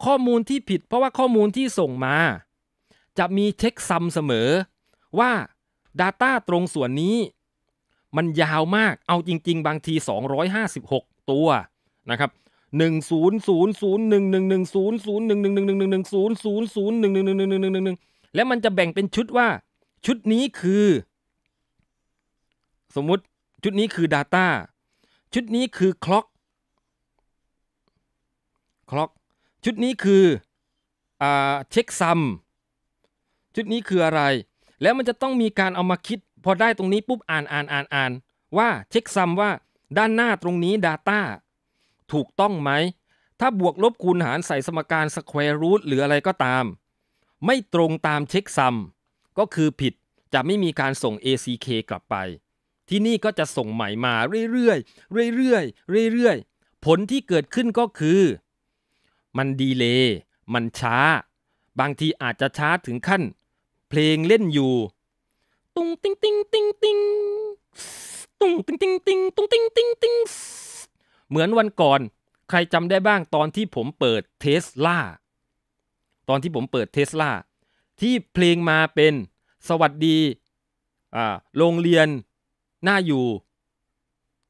ข้อมูลที่ผิดเพราะว่าข้อมูลที่ส่งมา จะมีเช็คซ้ำเสมอ ว่า Data ตรงส่วนนี้ มันยาวมากเอาจริง ๆ บางที 256 ตัวนะครับหนึ่งศูนย์ศูนย์ศูนย์หนึ่งหนึ่งหนึ่งศูนย์ศูนย์หนึ่งหนึ่งหนึ่งหนึ่งหนึ่งหนึ่งศูนย์ศูนย์ศูนย์หนึ่งหนึ่งหนึ่งหนึ่งหนึ่งหนึ่งหนึ่งแล้วมันจะแบ่งเป็นชุดว่าชุดนี้คือ สมมุติชุดนี้คือ Data ชุดนี้คือ Clock คล็อกชุดนี้คือ อ่าเช็คซัม ชุดนี้คืออะไร แล้วมันจะต้องมีการเอามาคิด พอได้ตรงนี้ปุ๊บอ่านอ่านอ่านอ่านว่าเช็คซัมว่าด้านหน้าตรงนี้ Data ถูกต้องไหม ถ้าบวกลบคูณหารใส่สมการสแควรูทหรืออะไรก็ตาม ไม่ตรงตามเช็คซัมก็คือผิดจะไม่มีการส่ง ACK กลับไป ที่นี่ก็จะส่งใหม่มาเรื่อยๆเรื่อยๆเรื่อยๆผลที่เกิดขึ้นก็คือมันดีเลย์มันช้า บางทีอาจจะช้าถึงขั้น เพลงเล่นอยู่ ตุ้งติ้งติ้งติ้งติ้งตุ้งติ้งติ้งติ้งตุ้งติ้งติ้งติ้งเหมือนวันก่อน ใครจำได้บ้างตอนที่ผมเปิดเทสลา ตอนที่ผมเปิดเทสลา ที่เพลงมาเป็นสวัสดี โรงเรียนน่าอยู่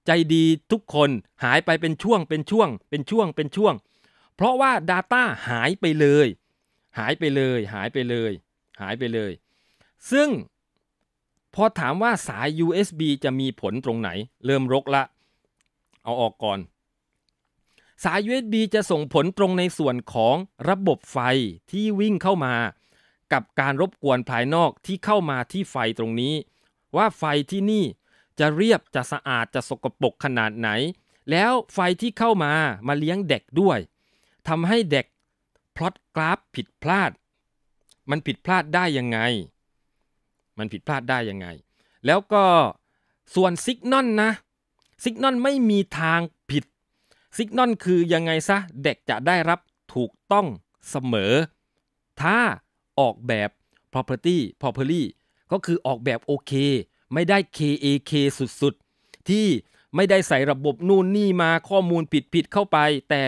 ใจดีทุกคนหายไปเป็นช่วงเป็นช่วง เป็นช่วงเป็นช่วงเพราะว่า Data หายไปเลย หายไปเลย หายไปเลย หายไปเลย ซึ่ง พอถามว่าสาย USB จะมีผลตรงไหน เริ่มรกละ เอาออกก่อน สาย USB จะส่งผลตรงในส่วนของระบบไฟที่วิ่งเข้ามา กับการรบกวนภายนอกที่เข้ามาที่ไฟตรงนี้ ว่าไฟที่นี่จะเรียบจะสะอาดจะสกปรกขนาดไหน แล้วไฟที่เข้ามามาเลี้ยงเด็กด้วยทำให้เด็กพลอตกราฟผิดพลาด มันผิดพลาดได้ยังไง มันผิดพลาดได้ยังไง แล้วก็ส่วนซิกนอนนะซิกนอนไม่มีทางผิดซิกนอนคือยังไงซะเด็กจะได้รับถูกต้องเสมอ ถ้าออกแบบ property p r o p e r t y ก็คือออกแบบโอเค ไม่ได้ KAK สุดๆ ที่ไม่ได้ใส่ระบบนู่นนี่มาข้อมูลผิดๆเข้าไป แต่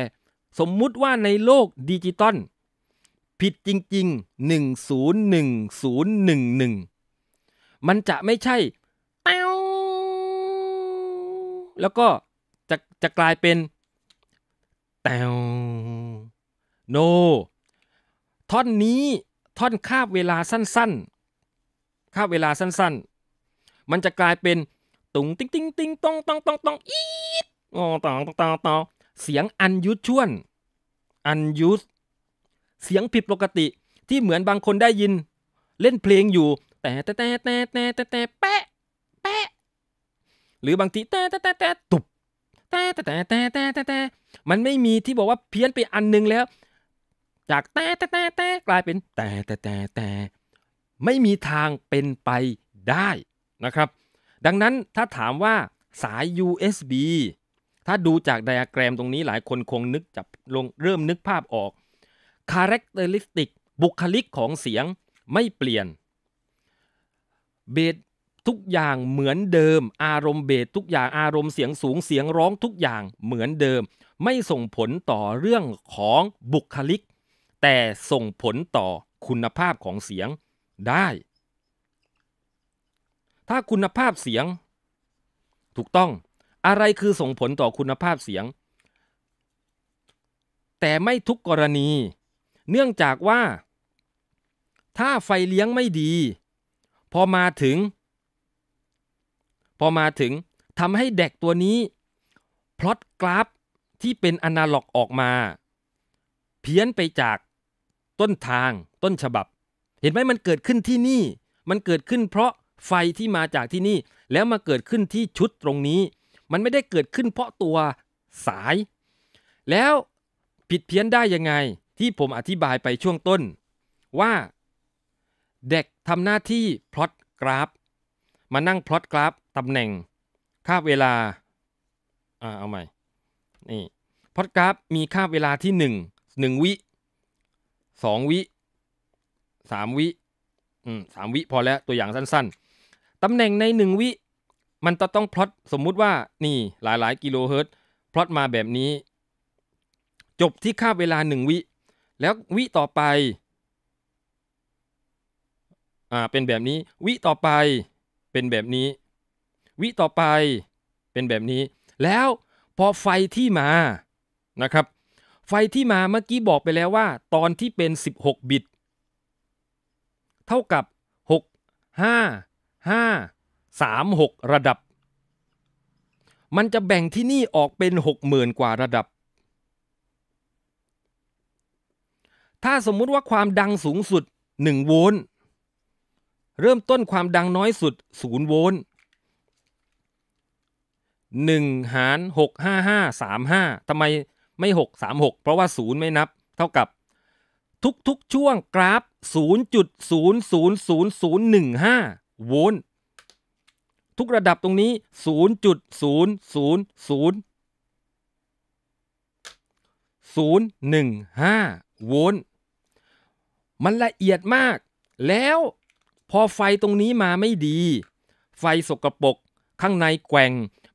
สมมุติว่าในโลกดิจิตอลผิดจริงๆ 101011 มันจะไม่ใช่แป้วแล้วก็จะจะกลายเป็น แต้วโนท่อนนี้ท่อนคาบเวลาสั้นๆคาบเวลาสั้นๆ มันจะกลายเป็นตุงติ้งติ้งติ้งตองตองตองตองอีดอ๋อตองตองตองเสียงอันยุชวน อันยุดเสียงผิดปกติที่เหมือนบางคนได้ยิน เล่นเพลงอยู่ แต่แต่แต่แต่แต่แต่แปะแปะหรือบางทีแต่แต่แต่แต่ตุบแต่แต่แต่แต่แต่แต่แต่มันไม่มีที่บอกว่าเพี้ยนไปอันนึงแล้ว จากแต่แต่แต่แต่กลายเป็นแต่แต่แต่แต่ไม่มีทางเป็นไปได้นะครับ ดังนั้นถ้าถามว่าสาย USB ถ้าดูจากไดอะแกรมตรงนี้หลายคนคงนึกจับลงเริ่มนึกภาพออกคาแรคเตอริสติกบุคลิกของเสียงไม่เปลี่ยน เบสทุกอย่างเหมือนเดิม อารมณ์เบสทุกอย่างอารมณ์เสียงสูงเสียงร้องทุกอย่างเหมือนเดิม ไม่ส่งผลต่อเรื่องของบุคลิก แต่ส่งผลต่อคุณภาพของเสียงได้ ถ้าคุณภาพเสียงถูกต้องอะไรคือส่งผลต่อคุณภาพเสียง แต่ไม่ทุกกรณี เนื่องจากว่า ถ้าไฟเลี้ยงไม่ดี พอมาถึง พอมาถึงทำให้แดกตัวนี้ พลอตกราฟที่เป็นอนาล็อกออกมา เพี้ยนไปจากต้นทางต้นฉบับ เห็นไหมมันเกิดขึ้นที่นี่ มันเกิดขึ้นเพราะไฟที่มาจากที่นี่ แล้วมาเกิดขึ้นที่ชุดตรงนี้มันไม่ได้เกิดขึ้นเพราะตัวสาย แล้ว ผิดเพี้ยนได้ยังไงที่ผมอธิบายไปช่วงต้นว่าเด็กทำหน้าที่พลอตกราฟมานั่งพลอตกราฟตำแหน่งค่าเวลาอ่าเอาใหม่นี่พลอตกราฟมีค่าเวลาที่ 1 1 วิ 2 วิ 3 วิอืมสามวิพอแล้วตัวอย่างสั้นๆตำแหน่งใน 1 วิมันจะต้องพลอตสมมุติว่านี่หลายๆกิโลเฮิรตพลอตมาแบบนี้ จบที่ค่าเวลาหนึ่งวิแล้ววิต่อไปอ่าเป็นแบบนี้วิต่อไป เป็นแบบนี้วิต่อไปเป็นแบบนี้ แล้วพอไฟที่มานะครับ ไฟที่มาเมื่อกี้บอกไปแล้วว่า ตอนที่เป็น 16บิตเท่ากับ 6 5 5 3 6 ระดับ มันจะแบ่งที่นี่ออกเป็น 60,000 กว่าระดับ ถ้าสมมุติว่าความดังสูงสุด 1 โวลต์เริ่มต้นความดังน้อยสุด 0 โวลต์1หาร6 5 5 3 5ทำไมไม่ 6 3 6 เพราะว่า 0 ไม่นับ เท่ากับ ทุกๆช่วงกราฟ 0.00001 5 โวลต์ทุกระดับตรงนี้ศศศศศูููููนนนนนยยยยย์์์์์จุดหนึ่งห้าโวลต์ มันละเอียดมาก แล้วพอไฟตรงนี้มาไม่ดี ไฟสกรปรก ข้างในแกว่ง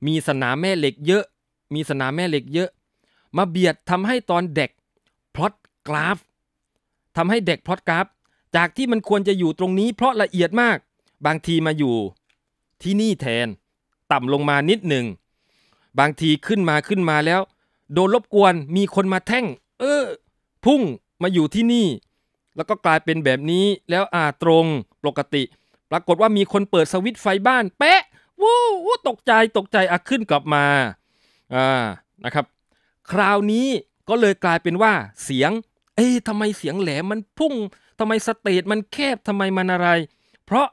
มีสนามแม่เหล็กเยอะ มีสนามแม่เหล็กเยอะ มาเบียดทำให้ตอนเด็กพลอตกราฟทำให้เด็กพลอตกราฟ จากที่มันควรจะอยู่ตรงนี้เพราะละเอียดมาก บางทีมาอยู่ที่นี่แทนต่ำลงมานิดหนึ่ง บางทีขึ้นมาขึ้นมาแล้ว โดนรบกวนมีคนมาแท่ง เออ พุ่งมาอยู่ที่นี่ แล้วก็กลายเป็นแบบนี้แล้วอ่าตรงปกติ ปรากฏว่ามีคนเปิดสวิตไฟบ้าน แปะวู้วตกใจ ตกใจอ่ะขึ้นกลับมา อ่านะครับ คราวนี้ก็เลยกลายเป็นว่า เสียง เอ๊ะทำไมเสียงแหลมมันพุ่งทำไมสเตจมันแคบทำไมมันอะไร เพราะ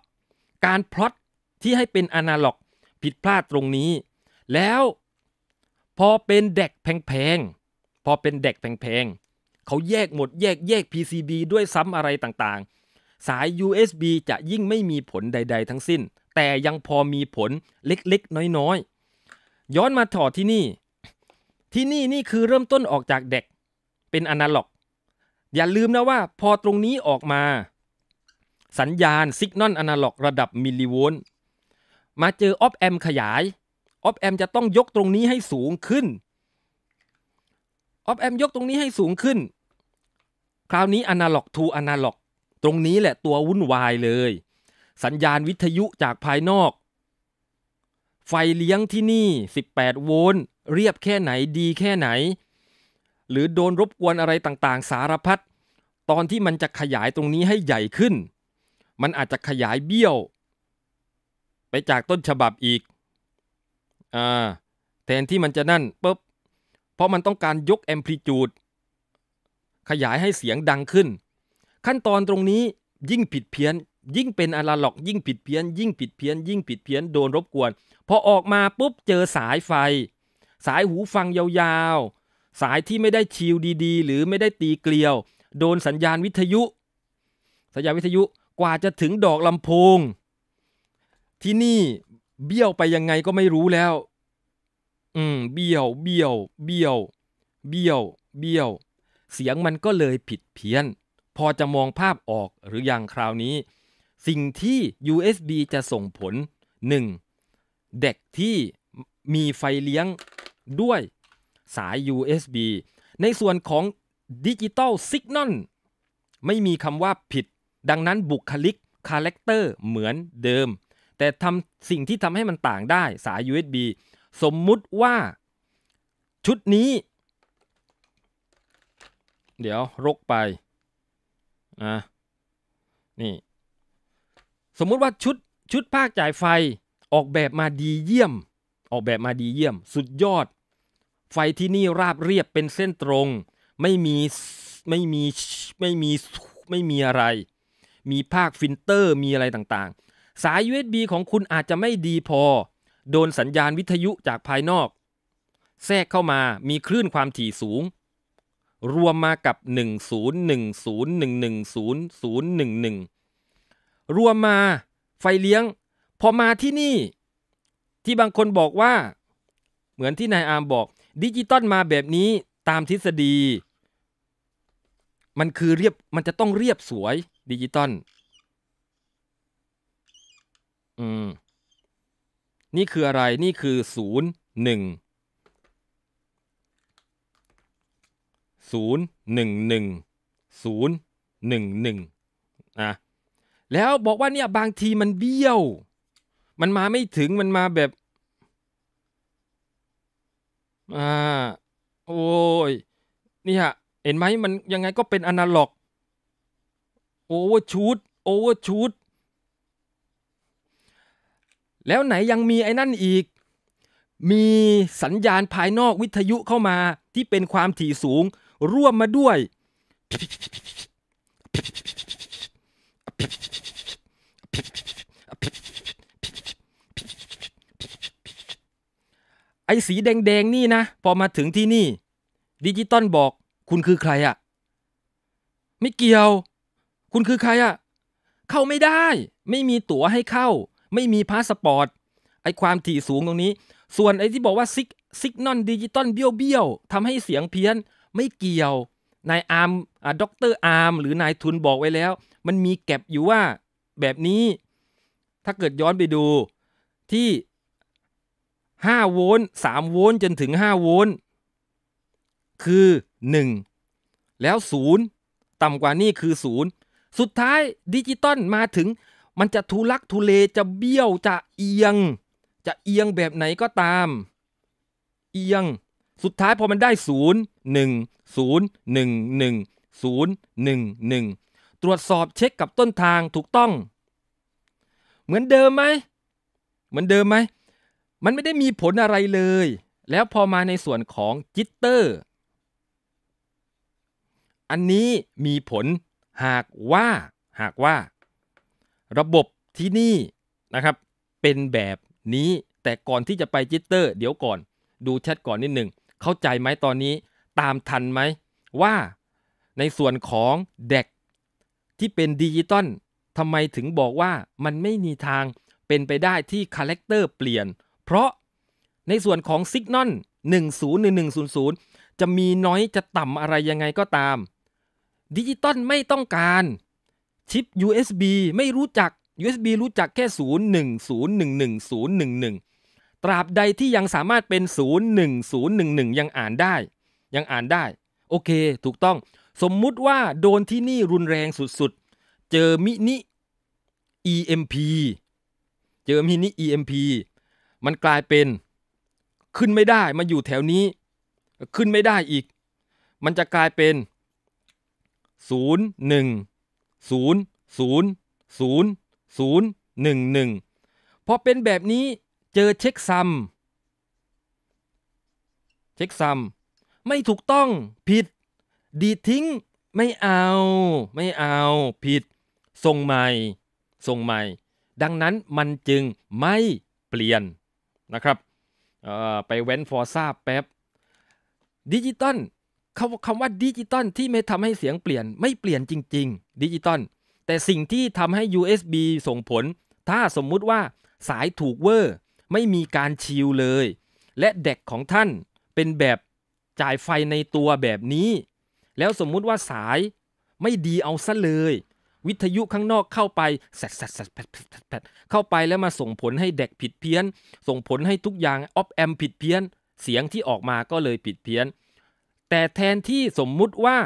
การพลอตที่ให้เป็นอนาล็อกผิดพลาดตรงนี้ แล้ว พอเป็นแดกแพงๆพอเป็นแดกแพงๆเขาแยกหมดแยกแยก PCB ด้วยซ้ำอะไรต่างๆ สาย USB จะยิ่งไม่มีผลใดๆทั้งสิ้น แต่ยังพอมีผลเล็กๆน้อยๆ ย้อนมาถอดที่นี่ ที่นี่นี่คือเริ่มต้นออกจากแดกเป็นอนาล็อก อย่าลืมนะว่าพอตรงนี้ออกมา สัญญาณซิกนอนอนาล็อกระดับมิลลิโวลต์มาเจอออฟแอมขยายออฟแอมจะต้องยกตรงนี้ให้สูงขึ้นออฟแอมยกตรงนี้ให้สูงขึ้น คราวนี้อนาล็อกทูอนาล็อกตรงนี้แหละตัววุ่นวายเลยสัญญาณวิทยุจากภายนอก ไฟเลี้ยงที่นี่18โวลต์เรียบแค่ไหนดีแค่ไหนหรือโดนรบกวนอะไรต่างๆ สารพัดตอนที่มันจะขยายตรงนี้ให้ใหญ่ขึ้น มันอาจจะขยายเบี้ยวไปจากต้นฉบับอีกอ่าแทนที่มันจะนั่นปุ๊บเพราะมันต้องการ ยกแอมพลิจูดขยายให้เสียงดังขึ้น ขั้นตอนตรงนี้ยิ่งผิดเพี้ยน ยิ่งเป็นอะลาล็อกยิ่งผิดเพี้ยน ยิ่งผิดเพี้ยนยิ่งผิดเพี้ยนโดนรบกวนพอออกมาปุ๊บเจอสายไฟ สายหูฟังยาวๆ สายที่ไม่ได้ชิวดีๆหรือไม่ได้ตีเกลียว โดนสัญญาณวิทยุ สัญญาณวิทยุกว่าจะถึงดอกลำโพงที่นี่เบี้ยวไปยังไงก็ไม่รู้แล้ว อืมเบี้ยว เบี้ยว เบี้ยว เบี้ยว เบี้ยว เสียงมันก็เลยผิดเพี้ยน พอจะมองภาพออกหรืออยังคราวนี้ สิ่งที่ USB จะส่งผล 1. เด็กที่มีไฟเลี้ยงด้วย สาย USB ในส่วนของดิจิตอลสิกนอนไม่มีคำว่าผิด ดังนั้นบุคลิกคาแรคเตอร์เหมือนเดิมแต่ทำสิ่งที่ทำให้มันต่างได้ สาย USB สมมุติว่า ชุดนี้ เดี๋ยวรกไปนะนี่สมมุติว่าชุดชุดภาคจ่ายไฟออกแบบมาดีเยี่ยมออกแบบมาดีเยี่ยม สุดยอด ไฟที่นี่ราบเรียบเป็นเส้นตรงไม่มีไม่มีไม่มีไม่มีอะไร มีภาคฟิลเตอร์มีอะไรต่างๆสาย USB ของคุณอาจจะไม่ดีพอ โดนสัญญาณวิทยุจากภายนอก แทรกเข้ามามีคลื่นความถี่สูง รวมมากับ 1 0 1 0 1 1 0 0 1 1 รวมมาไฟเลี้ยง พอมาที่นี่ ที่บางคนบอกว่า เหมือนที่นายอาร์มบอกดิจิตอลมาแบบนี้ตามทฤษฎี มันคือเรียบมันจะต้องเรียบสวยดิจิตอลอืมนี่คืออะไร นี่คือศูนย์หนึ่งศูนย์หนึ่งหนึ่งศูนย์หนึ่งหนึ่งนะ แล้วบอกว่าเนี่ย บางทีมันเบี้ยว มันมาไม่ถึง มันมาแบบ อ่า โอ้ยนี่ฮะ เห็นไหม มันยังไงก็เป็นอนาล็อก โอเวอร์ชูตโอเวอร์ชูตแล้วไหนยังมีไอ้นั่นอีก มีสัญญาณภายนอกวิทยุเข้ามาที่เป็นความถี่สูงร่วมมาด้วย ไอ้สีแดงๆนี่นะ พอมาถึงที่นี่ ดิจิตอลบอก คุณคือใครอะไม่เกี่ยว คุณคือใครอะเข้าไม่ได้ ไม่มีตั๋วให้เข้าไม่มีพาสปอร์ตไอความถี่สูงตรงนี้ ส่วนไอที่บอกว่าซิกซิกนอนดิจิตอลเบี้ยวเบี้ยวทำให้เสียงเพี้ยนไม่เกี่ยวนายอาร์มด็อกเตอร์อาร์ม หรือนายทุนบอกไว้แล้ว มันมีแก็บอยู่ว่าแบบนี้ ถ้าเกิดย้อนไปดูที่ 5 โวลต์3โวลต์จนถึง 5 โวลต์คือ 1 แล้ว 0 ต่ำกว่านี่คือ 0 สุดท้ายดิจิตอลมาถึงมันจะทุลักทุเลจะเบี้ยวจะเอียง จะเอียงแบบไหนก็ตาม เอียง สุดท้ายพอมันได้ศูนย์หนึ่งศูนย์หนึ่งหนึ่งศูนย์หนึ่งหนึ่งตรวจสอบเช็คกับต้นทางถูกต้อง เหมือนเดิมไหม เหมือนเดิมไหม มันไม่ได้มีผลอะไรเลย แล้วพอมาในส่วนของจิตเตอร์ อันนี้มีผลหากว่า หากว่าระบบที่นี่นะครับเป็นแบบนี้แต่ก่อนที่จะไปจิตเตอร์เดี๋ยวก่อนดูแชทก่อนนิดหนึ่งเข้าใจไหมตอนนี้ตามทันไหม ว่าในส่วนของเด็กที่เป็นดิจิตอลทำไมถึงบอกว่ามันไม่มีทางเป็นไปได้ที่คาแรคเตอร์เปลี่ยน เพราะในส่วนของซิกนอล101100 จะมีน้อยจะต่ำอะไรยังไงก็ตามดิจิตอลไม่ต้องการชิป USB ไม่รู้จัก USB รู้จักแค่ 0 1 0 1 1 0 1 1 ตราบใดที่ยังสามารถเป็น 01011 ยังอ่านได้ ยังอ่านได้ โอเค ถูกต้อง สมมุติว่าโดนที่นี่รุนแรงสุดๆ เจอมินิ EMP เจอมินิ EMP มันกลายเป็น ขึ้นไม่ได้มาอยู่แถวนี้ ขึ้นไม่ได้อีก มันจะกลายเป็น 0 1ศูนย์ศูนย์ศูนย์ศูนย์หนึ่งหนึ่งพอเป็นแบบนี้เจอเช็คซัมเช็คซัมไม่ถูกต้องผิดดีทิ้งไม่เอาไม่เอาผิดส่งใหม่ส่งใหม่ ดังนั้นมันจึงไม่เปลี่ยนนะครับไปเว้นฟอร์ซ่าแป๊บดิจิตอลคำคำว่าดิจิตอลที่ไม่ทำให้เสียงเปลี่ยน ไม่เปลี่ยนจริงๆ ดิจิตอลแต่สิ่งที่ทำให้ USB ส่งผล ถ้าสมมุติว่า สายถูกเวอร์ ไม่มีการชิลเลย และเด็กของท่านเป็นแบบจ่ายไฟในตัวแบบนี้ แล้วสมมุติว่าสายไม่ดีเอาซะเลย วิทยุข้างนอกเข้าไปแสดแสดแดดเข้าไปแล้วมาส่งผลให้เด็กผิดเพี้ยน ส่งผลให้ทุกอย่างออฟแอมผิดเพี้ยน เสียงที่ออกมาก็เลยผิดเพี้ยนแต่แทนที่สมมุติว่า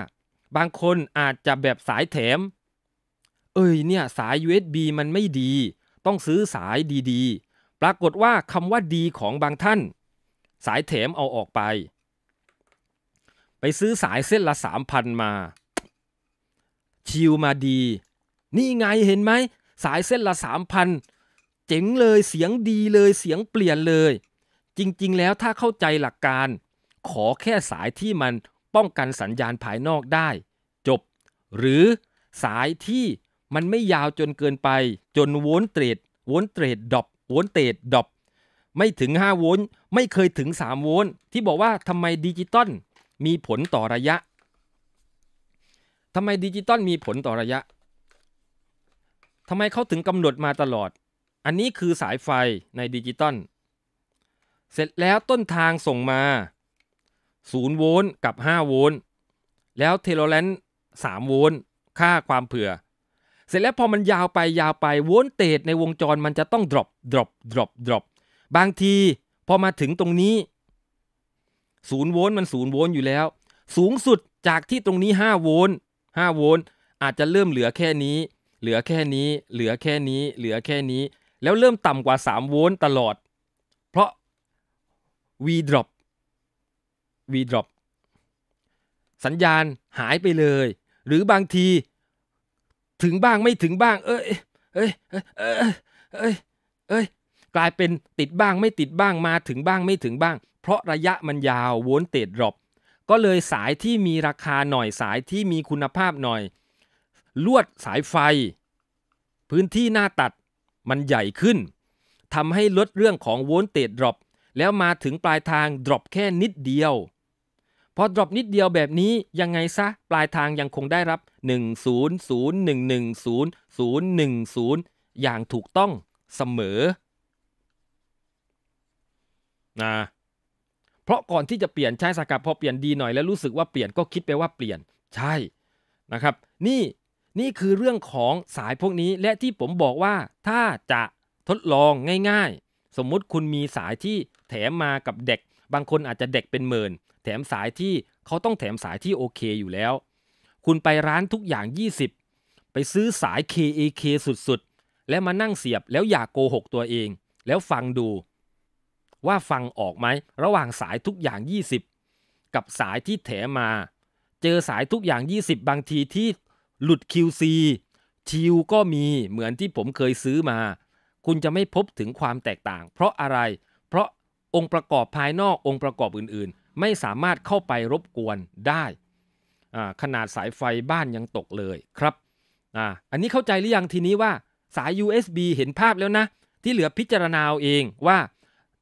บางคนอาจจะแบบสายแถม เอ้ยเนี่ย สาย USB มันไม่ดี ต้องซื้อสายดีๆ ปรากฏว่าคำว่าดีของบางท่าน สายแถมเอาออกไป ไปซื้อสายเส้นละสามพันมาชิวมาดี นี่ไงเห็นไหม สายเส้นละสามพันเจ๋งเลยเสียงดีเลยเสียงเปลี่ยนเลย จริงๆ แล้วถ้าเข้าใจหลักการขอแค่สายที่มันป้องกันสัญญาณภายนอกได้ จบ หรือสายที่มันไม่ยาวจนเกินไป จนโวลต์เตรดโวลต์เตรดดอบโวลต์เตรดดอบไม่ถึง5โวลต์ไม่เคยถึง3โวลต์ที่บอกว่าทำไมดิจิตอลมีผลต่อระยะทำไมดิจิตอลมีผลต่อระยะทำไมเขาถึงกำหนดมาตลอด อันนี้คือสายไฟในดิจิตอลเสร็จแล้วต้นทางส่งมา0โวลต์กับ5โวลต์แล้วเทโลแลน์3โวลต์ค่าความเผื่อ เสร็จแล้วพอมันยาวไปยาวไปโวลต์เตจในวงจรมันจะต้องดรอปดรอปดรอปดรอปบางทีพอมาถึงตรงนี้0โวลต์มัน0โวลต์อยู่แล้วสูงสุดจากที่ตรงนี้5โวลต์5โวลต์อาจจะเริ่มเหลือแค่นี้ เหลือแค่นี้ เหลือแค่นี้ เหลือแค่นี้ แล้วเริ่มต่ำกว่า3โวลต์ตลอด เพราะ V drop VDrop สัญญาณหายไปเลย หรือบางที ถึงบ้างไม่ถึงบ้าง เอ้ยเอ้ยเอ้ย เอ้ย เอ้ย กลายเป็นติดบ้างไม่ติดบ้าง มาถึงบ้างไม่ถึงบ้าง เพราะระยะมันยาวโวลเตดรอปก็เลยสายที่มีราคาหน่อยสายที่มีคุณภาพหน่อย ลวดสายไฟ พื้นที่หน้าตัดมันใหญ่ขึ้น ทำให้ลดเรื่องของโวลเตดรอปแล้วมาถึงปลายทางดรอปแค่นิดเดียวพอดรอปนิดเดียวแบบนี้ยังไงซะปลายทางยังคงได้รับ 100110010 อย่างถูกต้องเสมอนะเพราะก่อนที่จะเปลี่ยนใช้สกัดพอเปลี่ยนดีหน่อย แล้วรู้สึกว่าเปลี่ยนก็คิดไปว่าเปลี่ยนใช่นะครับนี่นี่คือเรื่องของสายพวกนี้และที่ผมบอกว่าถ้าจะทดลองง่ายๆ สมมุติคุณมีสายที่แถมมากับเด็กบางคนอาจจะเด็กเป็นหมื่นแถมสายที่เขาต้องแถมสายที่โอเคอยู่แล้ว คุณไปร้านทุกอย่าง 20 ไปซื้อสาย KAK สุดๆแล้วมานั่งเสียบแล้วอย่ากโกหกตัวเอง แล้วฟังดู ว่าฟังออกไหมระหว่างสายทุกอย่าง 20 กับสายที่แถมมา เจอสายทุกอย่าง 20 บางทีที่ หลุด QC ชิวก็มีเหมือนที่ผมเคยซื้อมา คุณจะไม่พบถึงความแตกต่าง เพราะอะไรองค์ประกอบภายนอกองค์ประกอบอื่นๆ ไม่สามารถเข้าไปรบกวนได้ ขนาดสายไฟบ้านยังตกเลยครับออันนี้เข้าใจหรือยังทีนี้ว่าสาย USB เห็นภาพแล้วนะ ที่เหลือพิจารณาเอาเองว่า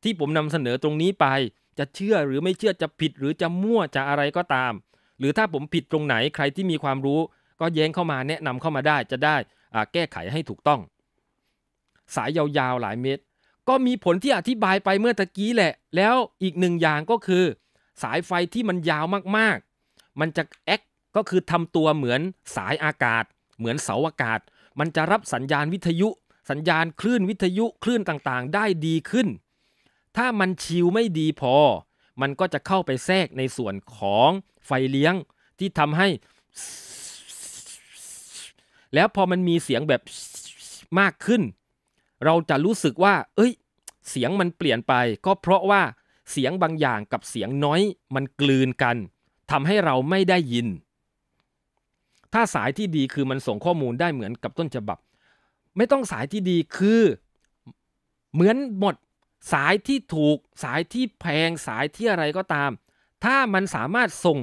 ที่ผมนำเสนอตรงนี้ไปจะเชื่อหรือไม่เชื่อจะผิดหรือจะมั่วจะอะไรก็ตาม หรือถ้าผมผิดตรงไหนใครที่มีความรู้ก็แย้งเข้ามาแนะนำเข้ามาได้จะได้แก้ไขให้ถูกต้อง สายยาวๆหลายเมตรก็มีผลที่อธิบายไปเมื่อตะกี้แหละ แล้วอีกหนึ่งอย่างก็คือ สายไฟที่มันยาวมากๆ มันจะแอคก็คือทำตัวเหมือนสายอากาศ เหมือนเสาอากาศ มันจะรับสัญญาณวิทยุ สัญญาณคลื่นวิทยุคลื่นต่างๆได้ดีขึ้น ถ้ามันชิวไม่ดีพอ มันก็จะเข้าไปแทรกในส่วนของไฟเลี้ยงที่ทำให้ แล้วพอมันมีเสียงแบบมากขึ้นเราจะรู้สึกว่า เอ้ย เสียงมันเปลี่ยนไป ก็เพราะว่าเสียงบางอย่างกับเสียงน้อยมันกลืนกัน ทำให้เราไม่ได้ยิน ถ้าสายที่ดีคือมันส่งข้อมูลได้เหมือนกับต้นฉบับ ไม่ต้องสายที่ดีคือ เหมือนหมด สายที่ถูก สายที่แพงสายที่อะไรก็ตาม ถ้ามันสามารถส่ง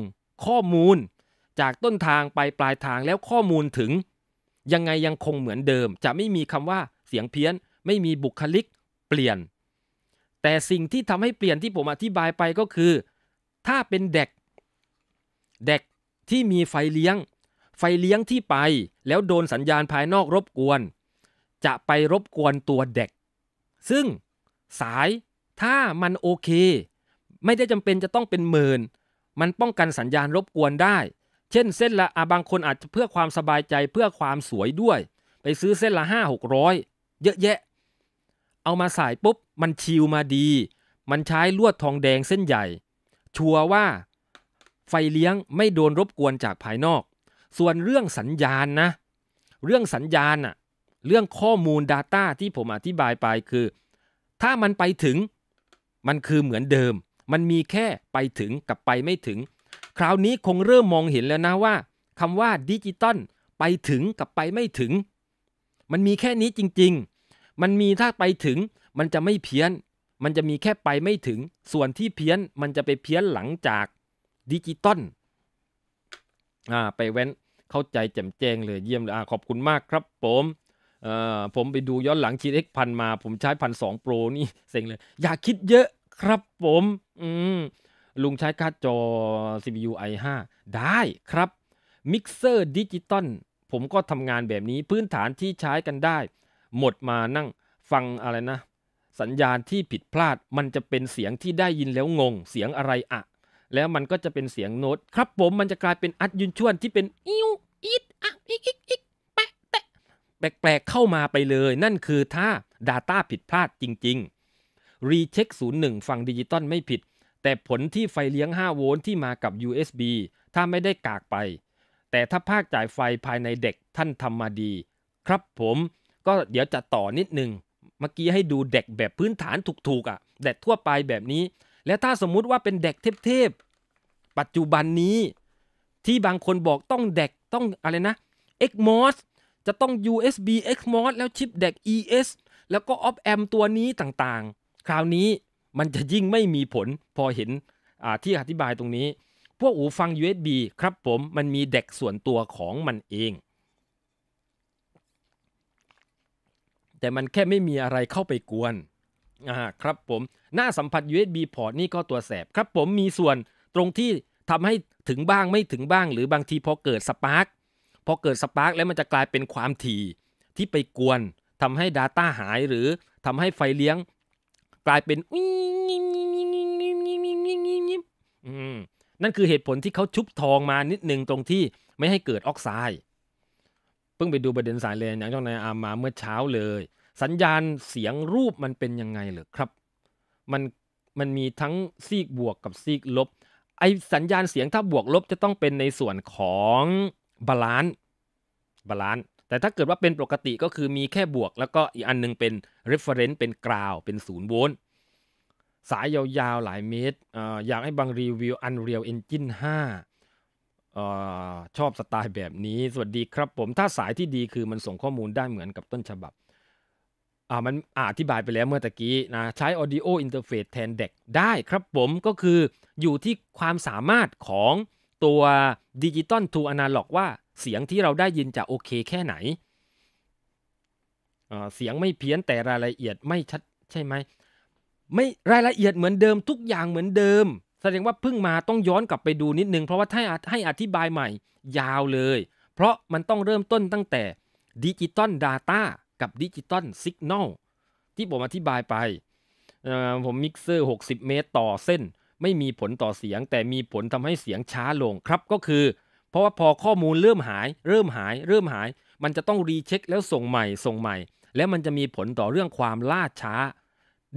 ข้อมูลจากต้นทางไปปลายทางแล้วข้อมูลถึง ยังไงยังคงเหมือนเดิม จะไม่มีคำว่าสียงเพี้ยนไม่มีบุคลิกเปลี่ยน แต่สิ่งที่ทำให้เปลี่ยนที่ผมอธิบายไปก็คือ ถ้าเป็นเด็กเด็กที่มีไฟเลี้ยง ไฟเลี้ยงที่ไป แล้วโดนสัญญาณภายนอกรบกวน จะไปรบกวนตัวเด็กซึ่งสายถ้ามันโอเค ไม่ได้จำเป็นจะต้องเป็นหมื่นมันป้องกันสัญญาณรบกวนได้ เช่นเส้นละอาบางคนอาจจะเพื่อความสบายใจเพื่อความสวยด้วย ไปซื้อเส้นละห้าหกร้อยเยอะแยะ เอามาใส่ปุ๊บ มันชิวมาดี มันใช้ลวดทองแดงเส้นใหญ่ ชัวร์ว่า ไฟเลี้ยงไม่โดนรบกวนจากภายนอก ส่วนเรื่องสัญญาณนะ เรื่องสัญญาณอะเรื่องข้อมูล Data ที่ผมอธิบายไปคือ ถ้ามันไปถึง มันคือเหมือนเดิม มันมีแค่ไปถึงกับไปไม่ถึง คราวนี้คงเริ่มมองเห็นแล้วนะว่าคำว่าดิจิตอลไปถึงกับไปไม่ถึงมันมีแค่นี้จริง ๆ มันมีถ้าไปถึงมันจะไม่เพี้ยน มันจะมีแค่ไปไม่ถึง ส่วนที่เพี้ยนมันจะไปเพี้ยนหลังจากดิจิตอล อ่า ไปเว้น เข้าใจแจ่มแจ้งเลยเยี่ยมเลยอ่า ขอบคุณมากครับผมเอ่อผมไปดูย้อนหลังชีเอ็กพันมา ผมใช้พันสองโปรนี่เซ็งเลย อย่าคิดเยอะครับผม อืม ลุงใช้การ์ดจอ CPU i5 ได้ครับ มิกเซอร์ดิจิตอลผมก็ทำงานแบบนี้พื้นฐานที่ใช้กันได้ หมดมานั่งฟังอะไรนะ สัญญาณที่ผิดพลาดมันจะเป็นเสียงที่ได้ยินแล้วงงเสียงอะไรอะแล้วมันก็จะเป็นเสียงโน้ตครับผมมันจะกลายเป็นอัดยุนชวนที่เป็นอิวอิดอะอิกอิกอิกแปะแตะแปลกๆเข้ามาไปเลย นั่นคือถ้า Data ผิดพลาดจริงๆรีเช็ค01 ฟังดิจิตอลไม่ผิด แต่ผลที่ไฟเลี้ยง 5 โวลต์ที่มากับ USB ถ้าไม่ได้กากไปแต่ถ้าภาคจ่ายไฟภายในเด็กท่านทำมาดี ครับผมก็เดี๋ยวจะต่อนิดนึง เมื่อกี้ให้ดูเด็กแบบพื้นฐานถูกๆอะ่ะเด็กทั่วไปแบบนี้ และถ้าสมมุติว่าเป็นเด็กเทพๆ ปัจจุบันนี้ ที่บางคนบอกต้องเด็ก ต้องอะไรนะ XMOS จะต้อง USB XMOS แล้วชิปเด็ก ES แล้วก็ออฟแอมตัวนี้ต่างๆ คราวนี้มันจะยิ่งไม่มีผลพอเห็นที่อธิบายตรงนี้พวกหูฟัง USB ครับผมมันมีเด็กส่วนตัวของมันเอง แต่มันแค่ไม่มีอะไรเข้าไปกวนอ่าครับผมหน้าสัมผัส USB พอร์ตนี่ก็ตัวแสบ ครับผมมีส่วนตรงที่ทำให้ถึงบ้างไม่ถึงบ้าง หรือบางทีพอเกิดสปาร์กพอเกิดสปาร์กแล้วมันจะกลายเป็นความถี่ที่ไปกวนทำให้ Data หายหรือทำให้ไฟเลี้ยง กลายเป็นอืมนั่นคือเหตุผลที่เขาชุบทองมานิดนึงตรงที่ไม่ให้เกิดออกไซด์ เพิ่งไปดูประเด็นสายเลนอย่างเจอานายอามาเมื่อเช้าเลย สัญญาณเสียงรูปมันเป็นยังไงเหรอครับ มันมันมีทั้งซีกบวกกับซีกลบ ไอสัญญาณเสียงถ้าบวกลบจะต้องเป็นในส่วนของบาลานซ์ บาลานซ์ แต่ถ้าเกิดว่าเป็นปกติก็คือมีแค่บวกแล้วก็อีกอันนึงเป็นฟ e ฟ e เรนซ์เป็นกราวเป็นศูนย์โวลต์สายยาวๆหลายเมตรออยากให้บางรีวิว Unreal Engine 5ออชอบสไตล์แบบนี้ สวัสดีครับผม ถ้าสายที่ดีคือมันส่งข้อมูลได้เหมือนกับต้นฉบับอมันอธิบายไปแล้วเมื่อตะกี้นะ ใช้ Audio Interface แทนเด็กได้ครับผม ก็คืออยู่ที่ความสามารถของตัวดิจิตอลทูอนาล็อกว่าเสียงที่เราได้ยินจะโอเคแค่ไหน เสียงไม่เพี้ยนแต่รายละเอียดไม่ชัดใช่ไหมไม่รายละเอียดเหมือนเดิมทุกอย่างเหมือนเดิมแสดงว่าเพิ่งมาต้องย้อนกลับไปดูนิดนึงเพราะว่าถ้าให้อธิบายใหม่ยาวเลย เพราะมันต้องเริ่มต้นตั้งแต่ดิจิตอลดาต้ากับดิจิตอลสิกเนลที่ผมอธิบายไป ผมมิกเซอร์ 60 เมตรต่อเส้น ไม่มีผลต่อเสียงแต่มีผลทำให้เสียงช้าลงครับก็คือ เพราะว่าพอข้อมูลเริ่มหาย เริ่มหาย เริ่มหาย มันจะต้องรีเช็ค แล้วส่งใหม่ส่งใหม่ แล้วมันจะมีผลต่อเรื่องความล่าช้า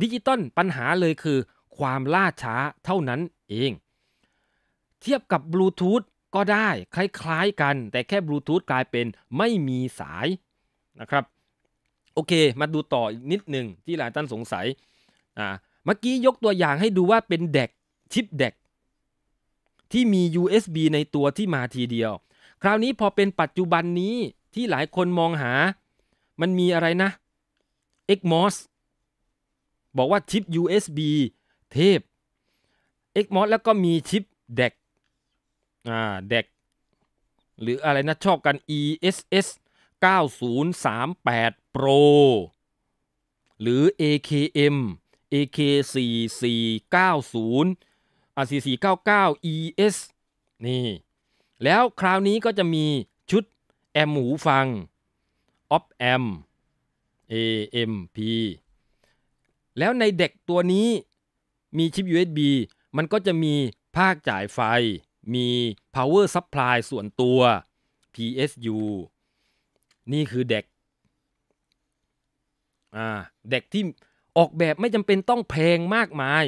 ดิจิตอลปัญหาเลยคือ ความล่าช้าเท่านั้นเอง เทียบกับบลูทูธก็ได้คล้ายๆกัน แต่แค่บลูทูธกลายเป็นไม่มีสายนะครับโอเคมาดูต่ออีกนิดหนึ่งที่หลายท่านสงสัยอ่าเมื่อกี้ยกตัวอย่างให้ดูว่าเป็นเด็กชิปเด็กที่มี USB ในตัวที่มาทีเดียว คราวนี้พอเป็นปัจจุบันนี้ที่หลายคนมองหา มันมีอะไรนะ XMOS บอกว่าชิป USB เทพ XMOS แล้วก็มีชิปด็กอ่าด็กหรืออะไรนะ ชอบกัน ESS 9038 Pro หรือ AKM AK 4 4 9 0อ c 4 4 9 9 ES นี่ แล้วคราวนี้ก็จะมีชุดแอมหูฟัง o p Amp AMP แล้วในเด็กตัวนี้มีชิป USB มันก็จะมีภาคจ่ายไฟ มี power supply ส่วนตัว PSU นี่คือเด็ก อ่า เด็กที่ออกแบบไม่จำเป็นต้องแพงมากมาย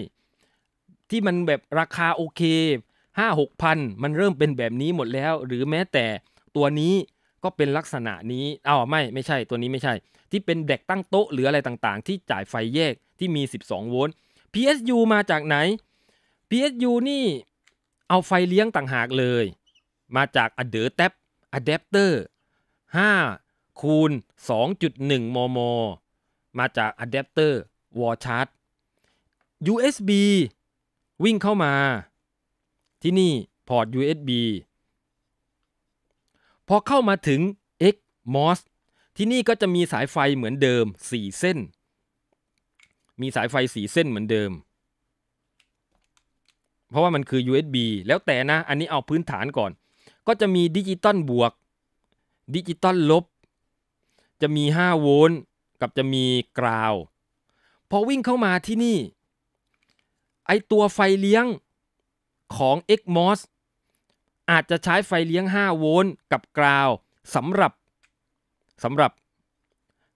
ที่มันแบบราคาโอเคห้าหกพันมันเริ่มเป็นแบบนี้หมดแล้ว หรือแม้แต่ตัวนี้ก็เป็นลักษณะนี้ อ้าว ไม่ ไม่ใช่ ตัวนี้ไม่ใช่ ที่เป็นเด็กตั้งโต๊ะหรืออะไรต่างๆ ที่จ่ายไฟแยกที่มี 12 โวลต์ PSU มาจากไหน PSU นี่เอาไฟเลี้ยงต่างหากเลย มาจากอะเดอร์แท็บอะแดปเตอร์5คูณ 2.1 มม มาจากอะแดปเตอร์วอ์ชาร์จ USB วิ่งเข้ามา ที่นี่พอร์ต USB พอเข้ามาถึง XMOS ที่นี่ก็จะมีสายไฟเหมือนเดิม 4 เส้นมีสายไฟสีเส้นเหมือนเดิม เพราะว่ามันคือ USB แล้วแต่นะ อันนี้เอาพื้นฐานก่อน ก็จะมีดิจิตอลบวก ดิจิตอลลบ จะมี 5 โวลต์ กับจะมีกราวพอวิ่งเข้ามาที่นี่ ไอตัวไฟเลี้ยงของ XMOS อาจจะใช้ไฟเลี้ยง 5 โวลต์กับกราวสำหรับสำหรับ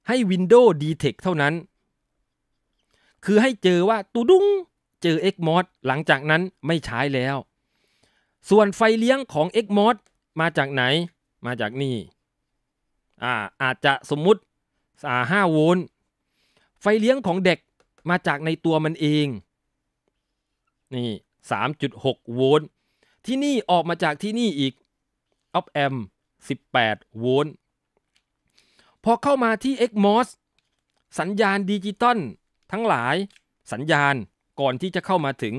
ให้ Windows Detect เท่านั้นคือให้เจอว่าตูดุ้งเจอ Xmod หลังจากนั้นไม่ใช้แล้ว ส่วนไฟเลี้ยงของ Xmod มาจากไหนมาจากนี่อ่าอาจจะสมมุติสาห้าโวลต์ไฟเลี้ยงของเด็กมาจากในตัวมันเอง นี่3.6โวลต์ที่นี่ออกมาจากที่นี่อีกออฟแอม18โวลต์พอเข้ามาที่ XMOS สัญญาณดิจิตอลทั้งหลายสัญญาณก่อนที่จะเข้ามาถึง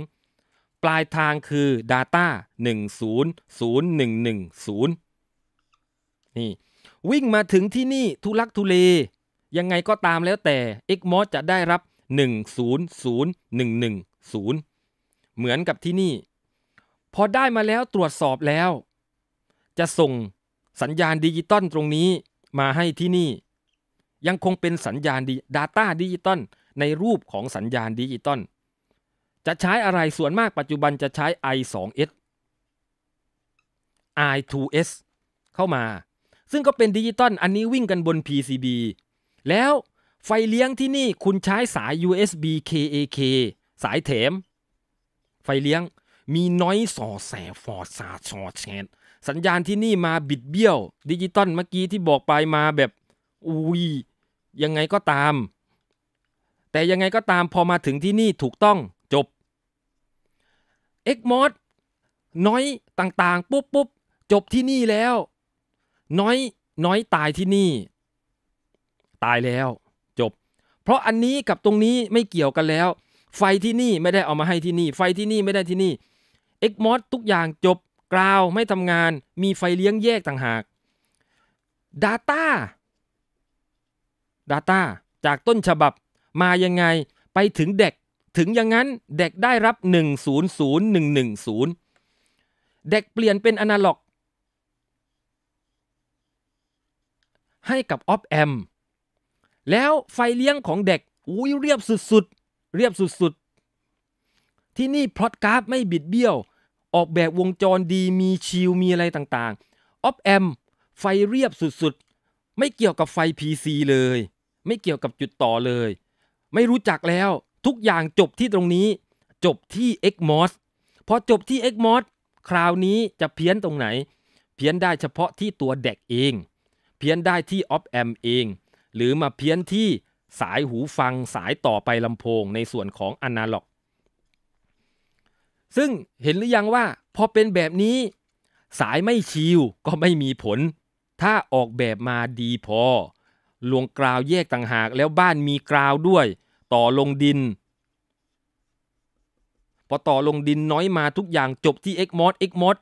ปลายทางคือ Data 100110นี่วิ่งมาถึงที่นี่ทุลักทุเล ยังไงก็ตามแล้วแต่ XMOS จะได้รับ 100110 เหมือนกับที่นี่ พอได้มาแล้วตรวจสอบแล้ว จะส่งสัญญาณดิจิตอลตรงนี้มาให้ที่นี่ ยังคงเป็นสัญญาณดิ Data ดิจิตอลในรูปของสัญญาณดิจิตอลจะใช้อะไรส่วนมากปัจจุบันจะใช้ i2s i2s เข้ามา ซึ่งก็เป็นดิจิตอลอันนี้วิ่งกันบน PCB แล้วไฟเลี้ยงที่นี่คุณใช้สาย USB KAK สายเถม ไฟเลี้ยงมีน้อยสอแส ฟอดสาชอดแชน สัญญาณที่นี่มาบิดเบี้ยวดิจิตอลเมื่อกี้ที่บอกไปมาแบบอุ้ยยังไงก็ตามแต่ยังไงก็ตามพอมาถึงที่นี่ถูกต้องจบเอ็กมอสน้อยต่างๆ ปุ๊บปุ๊บจบที่นี่แล้ว น้อยน้อยตายที่นี่ ตายแล้วจบ เพราะอันนี้กับตรงนี้ไม่เกี่ยวกันแล้ว ไฟที่นี่ไม่ได้เอามาให้ที่นี่ ไฟที่นี่ไม่ได้ที่นี่เอ็กมอสทุกอย่างจบกราวไม่ทำงาน มีไฟเลี้ยงแยกต่างหาก Data Data จากต้นฉบับมายังไงไปถึงเด็กถึงอย่างนั้นเด็กได้รับ 100110เด็กเปลี่ยนเป็นอนาล็อก ให้กับออฟแอมแล้วไฟเลี้ยงของเด็กอุ้ยเรียบสุดๆเรียบสุดๆ ที่นี่พลอตกราฟไม่บิดเบี้ยว ออกแบบวงจรดีมีชิลมีอะไรต่างๆออฟแอมไฟเรียบสุดๆ ไม่เกี่ยวกับไฟ PC เลย ไม่เกี่ยวกับจุดต่อเลยไม่รู้จักแล้วทุกอย่างจบที่ตรงนี้ จบที่เอ็กมอสพอจบที่เอ็กมอสคราวนี้จะเพี้ยนตรงไหน เพี้ยนได้เฉพาะที่ตัวเด็กเอง เพี้ยนได้ที่ออฟแอมเอง หรือมาเพี้ยนที่สายหูฟังสายต่อไปลำโพงในส่วนของอนาล็อกซึ่งเห็นหรือยังว่าพอเป็นแบบนี้ สายไม่ชิวก็ไม่มีผล ถ้าออกแบบมาดีพอ ลวงกราวแยกต่างหากแล้วบ้านมีกราวด้วยต่อลงดิน พอต่อลงดินน้อยมาทุกอย่างจบที่เอ็กมสเอ็กมอส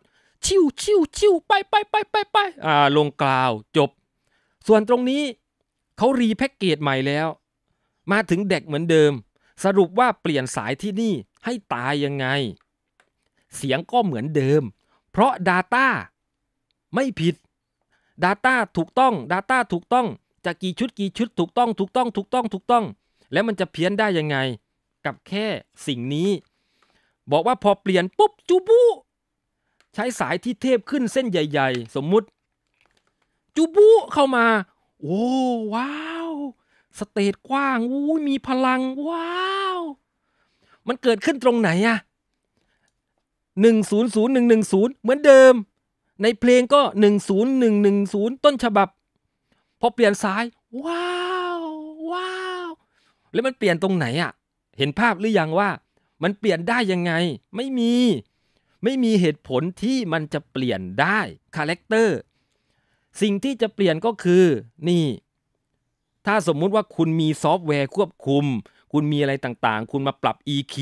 ชิวชิวชิวไปไปไปไปไปอ่า ลงกล่าวจบ ส่วนตรงนี้ เขารีแพ็กเกจใหม่แล้ว มาถึงเด็กเหมือนเดิม สรุปว่าเปลี่ยนสายที่นี่ให้ตายยังไง เสียงก็เหมือนเดิม เพราะ Data ไม่ผิด Data ถูกต้อง Data ถูกต้องจะกี่ชุดกี่ชุดถูกต้องถูกต้อง ถูกต้องถูกต้องแล้วมันจะเพี้ยนได้ยังไง กับแค่สิ่งนี้ บอกว่าพอเปลี่ยนปุ๊บจูบูใช้สายที่เทพขึ้นเส้นใหญ่ๆ สมมุติจูบูเข้ามา โอ้ว้าว สเตจกว้างอู้มีพลัง ว้าว มันเกิดขึ้นตรงไหนอะหนึ่งศูนย์ศูนย์หนึ่งหนึ่งศูนย์เหมือนเดิม ในเพลงก็หนึ่งศูนย์หนึ่งหนึ่งศูนย์ต้นฉบับ พอเปลี่ยนสายว้าแล้วมันเปลี่ยนตรงไหนอะ่ะ เห็นภาพหรือยังว่า มันเปลี่ยนได้ยังไง ไม่มี ไม่มีเหตุผลที่มันจะเปลี่ยนได้คาแรคเตอร์สิ่งที่จะเปลี่ยนก็คือนี่ ถ้าสมมุติว่าคุณมีซอฟต์แวร์ควบคุม คุณมีอะไรต่างๆ คุณมาปรับ EQ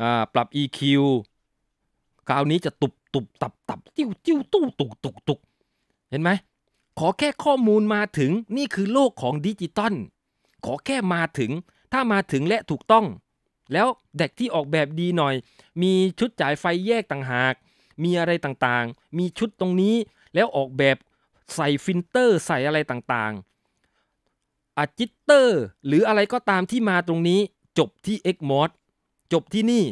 อ่าปรับ EQ คราวนี้จะตุบตุบตับตับติ้วติ้วตู้ตุกตุกตุกเห็นไหมขอแค่ข้อมูลมาถึงนี่คือโลกของดิจิตอลขอแค่มาถึงถ้ามาถึงและถูกต้อง แล้วเด็กที่ออกแบบดีหน่อย มีชุดจ่ายไฟแยกต่างหาก มีอะไรต่างๆ มีชุดตรงนี้ แล้วออกแบบใส่ฟิลเตอร์ ใส่อะไรต่างๆอะจิตเตอร์หรืออะไรก็ตามที่มาตรงนี้ จบที่ Xmod จบที่นี่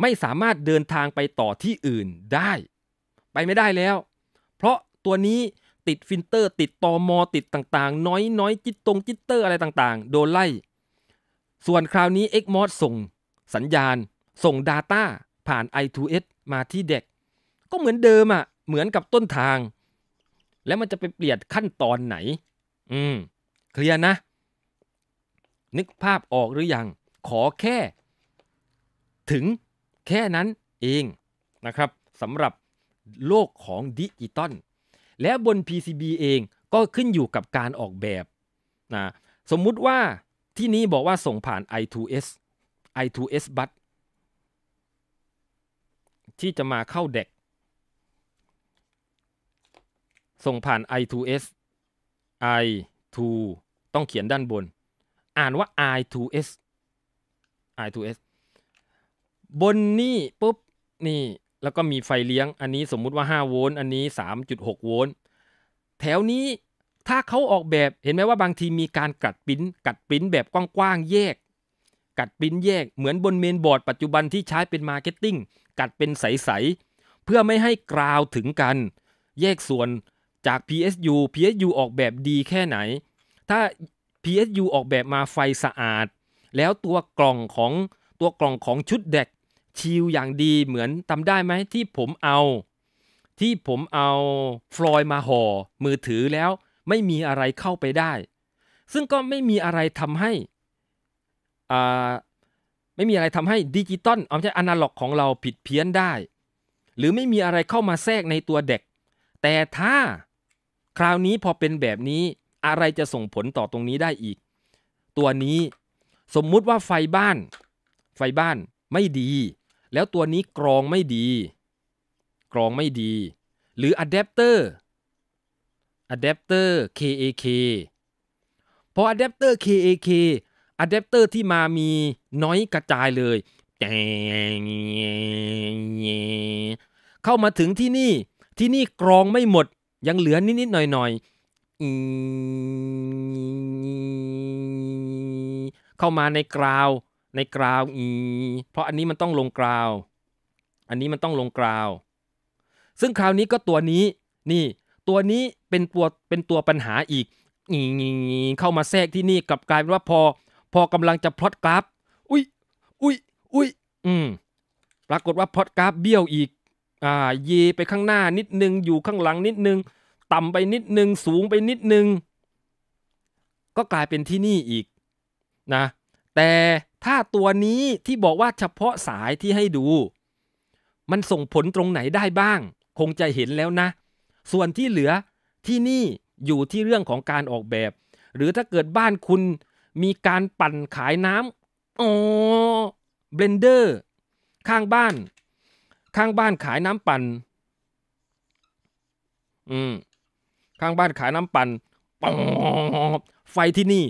ไม่สามารถเดินทางไปต่อที่อื่นได้ ไปไม่ได้แล้ว เพราะตัวนี้ติด ฟิลเตอร์ ติดตอมอ ติดต่างๆ น้อยน้อยจิตตรงจิตเตอร์อะไรต่างๆ โดน ไล่ ส่วนคราวนี้ Xmod ส่งสัญญาณ ส่ง Data ผ่าน i2s มาที่เด็กก็เหมือนเดิมอะ่ะเหมือนกับต้นทาง แล้วมันจะไปเปลี่ยนขั้นตอนไหนอืมเคลียร์นะ นึกภาพออกหรืออยัง ขอแค่ ถึงแค่นั้นเองนะครับสำหรับโลกของดิจิตอลและบน PCB เองก็ขึ้นอยู่กับการออกแบบนะสมมุติว่าที่นี้บอกว่าส่งผ่าน I2S I2S bus ที่จะมาเข้าเด็กส่งผ่าน I2S I2 ต้องเขียนด้านบน อ่านว่า I2S I2S บนนี่ปุ๊บ นี่แล้วก็มีไฟเลี้ยงอันนี้สมมุติว่า 5 โวลต์อันนี้ 3.6 โวลต์แถวนี้ถ้าเขาออกแบบเห็นไหมว่าบางทีมีการกัดปิ้นกัดปิ้นแบบกว้างๆแยก กัดปิ้นแยกเหมือนบนเมนบอร์ดปัจจุบันที่ใช้เป็นมาร์เก็ตติ้งกัดเป็นใสๆเพื่อไม่ให้กราวถึงกัน แยกส่วนจาก PSU PSU ออกแบบดีแค่ไหน ถ้า PSU ออกแบบมาไฟสะอาด แล้วตัวกล่องของตัวกล่องของชุดแดกชิลอย่างดีเหมือนจำได้ไหมที่ผมเอา ที่ผมเอาฟลอยมาห่อมือถือแล้ว ไม่มีอะไรเข้าไปได้ ซึ่งก็ไม่มีอะไรทำให้อ่าไม่มีอะไรทำให้ดิจิตอลเอาใช้อนาล็อกของเราผิดเพี้ยนได้ หรือไม่มีอะไรเข้ามาแทรกในตัวเด็ก แต่ถ้าคราวนี้พอเป็นแบบนี้อะไรจะส่งผลต่อตรงนี้ได้อีก ตัวนี้สมมุติว่าไฟบ้าน ไฟบ้านไม่ดีแล้วตัวนี้กรองไม่ดี กรองไม่ดี หรืออะแดปเตอร์อะแดปเตอร์ KAK พออะแดปเตอร์ KAK อะแดปเตอร์ที่มามีน้อยกระจายเลย เข้ามาถึงที่นี่ที่นี่กรองไม่หมด ยังเหลือนิดๆหน่อยๆเข้ามาในกราวในกราวอีเพราะอันนี้มันต้องลงกราว อันนี้มันต้องลงกราว ซึ่งคราวนี้ก็ตัวนี้นี่ ตัวนี้เป็นตัว เป็นตัวปัญหาอีกอีเข้ามาแทรกที่นี่กลับกลายเป็นว่าพอ พอกำลังจะพลอตกราฟอุ้ยอุ้ยอุ้ยอืมปรากฏว่าพลอตกราฟเบี้ยวอีกอ่าเยไปข้างหน้านิดนึงอยู่ข้างหลังนิดนึง ต่ำไปนิดนึงสูงไปนิดนึง ก็กลายเป็นที่นี่อีก นะ แต่ถ้าตัวนี้ที่บอกว่าเฉพาะสายที่ให้ดู มันส่งผลตรงไหนได้บ้าง คงจะเห็นแล้วนะ ส่วนที่เหลือ ที่นี่อยู่ที่เรื่องของการออกแบบ หรือถ้าเกิดบ้านคุณ มีการปั่นขายน้ำอ๋อเบลนเดอร์ ข้างบ้าน ข้างบ้านขายน้ำปั่น อืม ข้างบ้านขายน้ำปั่นไฟที่นี่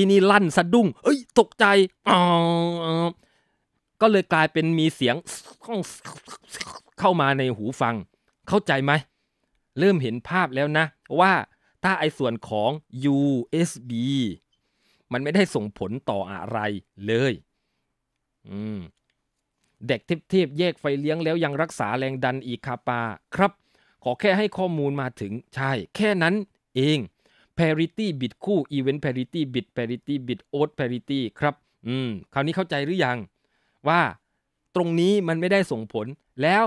ที่นี่ลั่นสะดุ้งเอ้ย ตกใจ อ๋อ ก็เลยกลายเป็นมีเสียง เข้ามาในหูฟัง เข้าใจไหม เริ่มเห็นภาพแล้วนะ ว่าถ้าไอ้ส่วนของ USB มันไม่ได้ส่งผลต่ออะไรเลยอืมเด็กเทพบแยกไฟเลี้ยงแล้วยังรักษาแรงดันอีกคาปาครับ ขอแค่ให้ข้อมูลมาถึงใช่ แค่นั้นเอง parity bit คู่ event parity bit parity bit odd parity ครับอืมคราวนี้เข้าใจหรือยังว่าตรงนี้มันไม่ได้ส่งผล แล้ว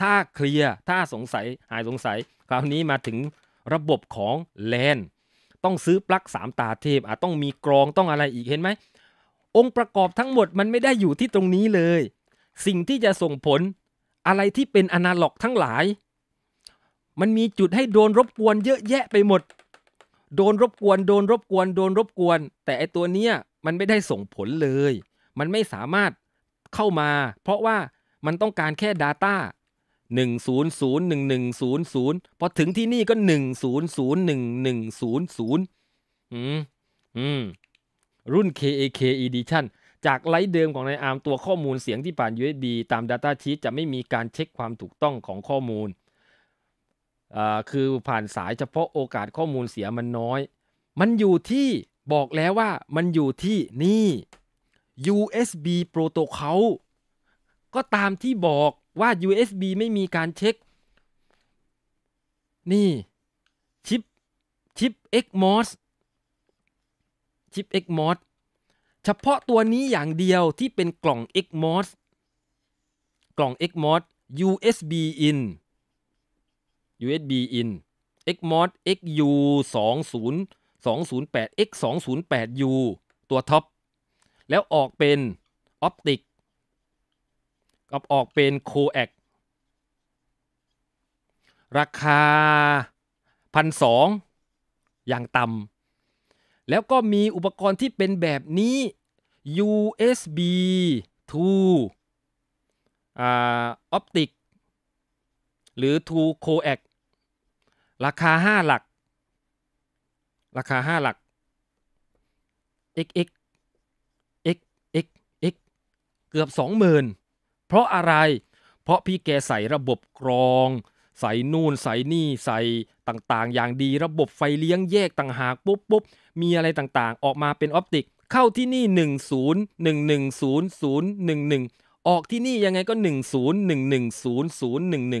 ถ้าเคลียร์ถ้าสงสัยหายสงสัย คราวนี้มาถึงระบบของแลนต้องซื้อปลั๊ก3 ตาเทพอ่ะต้องมีกรองต้องอะไรอีกเห็นไหม องค์ประกอบทั้งหมดมันไม่ได้อยู่ที่ตรงนี้เลย สิ่งที่จะส่งผลอะไรที่เป็นอนาล็อกทั้งหลาย มันมีจุดให้โดนรบกวนเยอะแยะไปหมดโดนรบกวนโดนรบกวนโดนรบกวน แต่ไอตัวเนี้ย มันไม่ได้ส่งผลเลย มันไม่สามารถเข้ามา เพราะว่ามันต้องการแค่ Data 1001100พอถึงที่นี่ก็ 1001100 อืมอืม รุ่น KAK Edition จากไลท์เดิมของนายอาร์มตัวข้อมูลเสียงที่ผ่าน USB ตาม Data Sheet จะไม่มีการเช็คความถูกต้องของข้อมูลคือผ่านสายเฉพาะโอกาสข้อมูลเสียมันน้อย มันอยู่ที่บอกแล้วว่ามันอยู่ที่นี่ USB โปรโตคอลก็ตามที่บอกว่า USB ไม่มีการเช็ค นี่ชิปชิป XMOS ชิป XMOS เฉพาะตัวนี้อย่างเดียวที่เป็นกล่อง XMOS กล่อง XMOS USB in USB in XMOD XU 20 208 X 2 0 8 U ตัวท็อป แล้วออกเป็นออปติก กับออกเป็นโคแอคราคาพันสอง อย่างต่ำแล้วก็มีอุปกรณ์ที่เป็นแบบนี้ USB to อ่าออปติก หรือ to coax ราคาห้าหลัก ราคาห้าหลัก x x x x x เกือบสองหมื่นเพราะอะไร เพราะพี่แกใส่ระบบกรอง ใส่นู่นใส่นี่ใส่ต่างๆอย่างดีระบบไฟเลี้ยงแยกต่างหากปุ๊บปุ๊บมีอะไรต่างๆ ออกมาเป็นออปติก เข้าที่นี่ 10 110 011 ออกที่นี่ยังไงก็ 10 110 011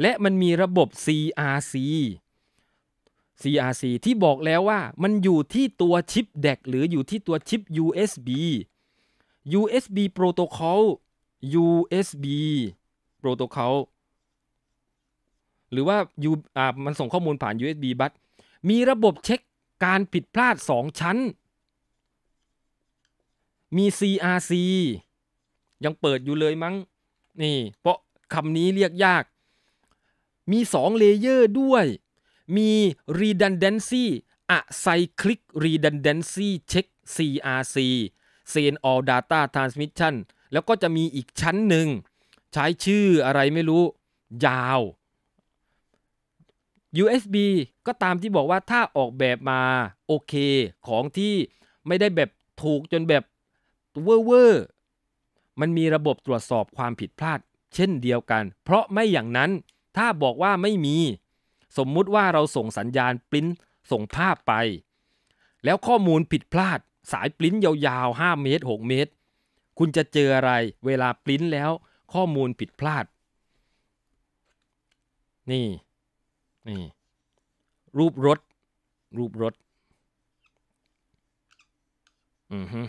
และมันมีระบบ CRC CRC ที่บอกแล้วว่ามันอยู่ที่ตัวชิปแดกหรืออยู่ที่ตัวชิป USB USB protocol USB protocol หรือว่า U อ่ามันส่งข้อมูลผ่าน USB บั s มีระบบเช็คการผิดพลาด 2 ชั้น มี CRC ยังเปิดอยู่เลยมั้ง นี่เพราะคำนี้เรียกยากมี2เลเยอร์ด้วย มี redundancy อะ cyclic redundancy check CRC send all data transmission แล้วก็จะมีอีกชั้นหนึ่งใช้ชื่ออะไรไม่รู้ ยาว USB ก็ตามที่บอกว่าถ้าออกแบบมาโอเคของที่ไม่ได้แบบถูกจนแบบเวอร์เวอร์มันมีระบบตรวจสอบความผิดพลาดเช่นเดียวกัน เพราะไม่อย่างนั้นถ้าบอกว่าไม่มีสมมุติว่าเราส่งสัญญาณปริ้นส่งภาพไป แล้วข้อมูลผิดพลาดสายปริ้นยาว ๆ 5 เมตร 6 เมตร คุณจะเจออะไร เวลาปริ้นแล้ว ข้อมูลผิดพลาด นี่นี่รูปรถ รูปรถอือฮึ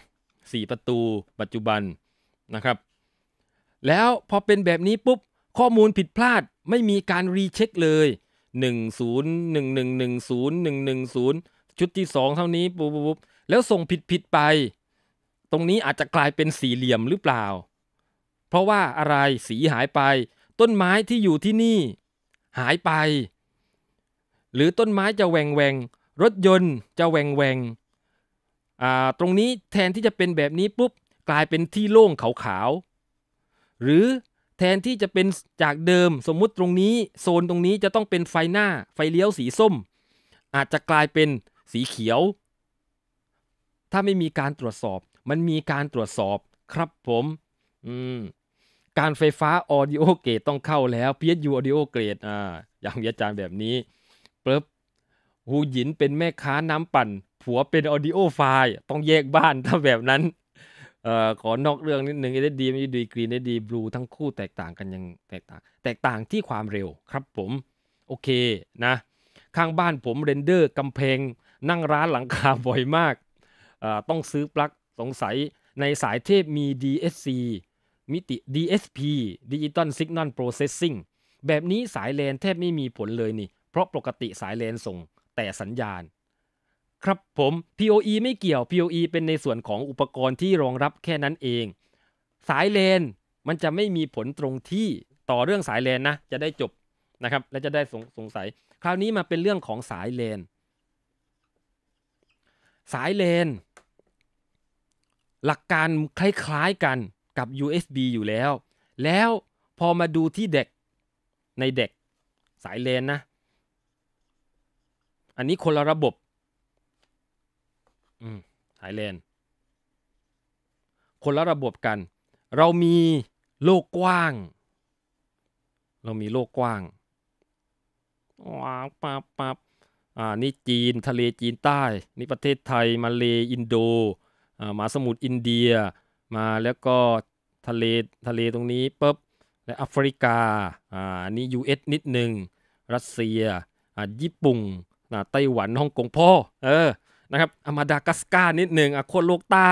สี่ประตูปัจจุบันนะครับ แล้วพอเป็นแบบนี้ปุ๊บข้อมูลผิดพลาดไม่มีการรีเช็คเลย 1 0 1 1 1 0 1 1 0 ชุดที่2เท่านี้ปุ๊บปุ๊บแล้วส่งผิดผิดไป ตรงนี้อาจจะกลายเป็นสี่เหลี่ยมหรือเปล่า เพราะว่าอะไรสีหายไป ต้นไม้ที่อยู่ที่นี่ หายไป หรือต้นไม้จะแหวงแหวงรถยนต์จะแหวงแหวงตรงนี้แทนที่จะเป็นแบบนี้ปุ๊บกลายเป็นที่โล่งขาวๆหรือแทนที่จะเป็นจากเดิมสมมุติตรงนี้ โซนตรงนี้จะต้องเป็นไฟหน้าไฟเลี้ยวสีส้ม อาจจะกลายเป็นสีเขียว ถ้าไม่มีการตรวจสอบมันมีการตรวจสอบครับผม อืมการไฟฟ้าออดิโอเกตต้องเข้าแล้วเพียสยูออดิโอเกรดอ่าอย่างวิจารย์แบบนี้ปึ๊บหูหยินเป็นแม่ค้าน้ำปั่น ผัวเป็นออดิโอไฟต้องแยกบ้านถ้าแบบนั้นเอ่อขอนอกเรื่องนิดนึงเอเดดีไม่ดีกรีนเอเดดีบลูทั้งคู่แตกต่างกันยังแตกต่างแตกต่างที่ความเร็วครับผม โอเคนะ ข้างบ้านผมเรนเดอร์กำแพงนั่งร้านหลังคาบ่อยมาก ต้องซื้อปลั๊กสงสัยในสายเทพมี DSC มิติ DSP Digital Signal Processing แบบนี้สายแลนแทบไม่มีผลเลยนี่เพราะปกติสายแลนส่งแต่สัญญาณครับผม POE ไม่เกี่ยว POE เป็นในส่วนของอุปกรณ์ที่รองรับแค่นั้นเอง สายเลนมันจะไม่มีผลตรงที่ต่อเรื่องสายเลนนะจะได้จบนะครับและจะได้สงสงสัย คราวนี้มาเป็นเรื่องของสายเลน สายเลน หลักการคล้ายๆกันกับ USB อยู่แล้ว แล้วพอมาดูที่เด็กในเด็กสายเลนนะ อันนี้คนละระบบอาไยเลนคนละระบบกัน เรามีโลกกว้าง เรามีโลกกว้างว้าวปับปับอ่านี่จีนทะเลจีนใต้ นี่ประเทศไทยมาเลอินโด อ่ามาสมุทรอินเดียมาแล้วก็ทะเลทะเลตรงนี้ปุ๊บและแอฟริกา อ่านี่เอส นิดหนึ่ง รัสเซียอ่าญี่ปุ่นอ่าไต้หวันฮ่องกงพ่อ เออนะครับอามาดากัสกานิดหนึ่งอโคโลกใต้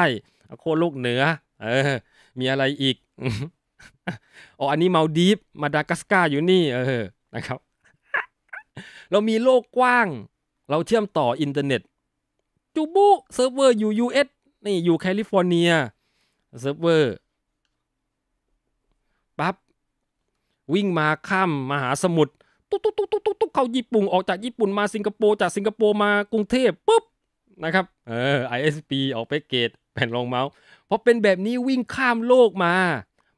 อโคโลกเหนือเออ มีอะไรอีกอ๋ออันนี้มาดีฟมาดากัสกาอยู่นี่เออนะครับ เรามีโลกกว้าง เราเชื่อมต่ออินเทอร์เน็ตจูบุเซิร์ฟเวอร์อยู่ US นี่อยู่แคลิฟอร์เนียเซิร์ฟเวอร์ปั๊บวิ่งมาข้ามมหาสมุทรตุ๊กตุ๊กตุ๊กตุ๊กตุ๊กเข้าญี่ปุ่นออกจากญี่ปุ่นมาสิงคโปร์จากสิงคโปร์มากรุงเทพปุ๊บนะครับ เออ ISP ออกไปเกต แผ่นรองเมาส์พอเป็นแบบนี้วิ่งข้ามโลกมา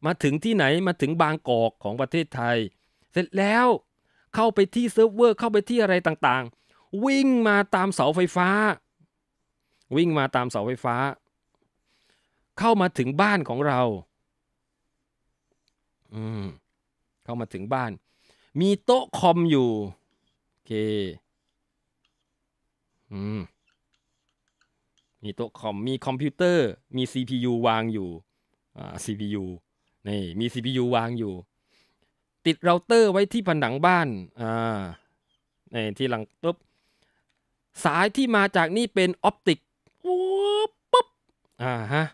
มาถึงที่ไหน มาถึงบางกอกของประเทศไทย เสร็จแล้วเข้าไปที่เซิร์ฟเวอร์ เข้าไปที่อะไรต่าง ๆ วิ่งมาตามเสาไฟฟ้า วิ่งมาตามเสาไฟฟ้า เข้ามาถึงบ้านของเรา อืม เข้ามาถึงบ้าน มีโต๊ะคอมอยู่โอเค อืมมีโต๊ะคอมมีคอมพิวเตอร์มี CPU วางอยู่อ่า CPU นี่มี CPU วางอยู่ ติดเราเตอร์ไว้ที่ผนังบ้านอ่าในที่หลังปุ๊บสายที่มาจากนี่เป็นออปติกปุ๊บอ่าฮะ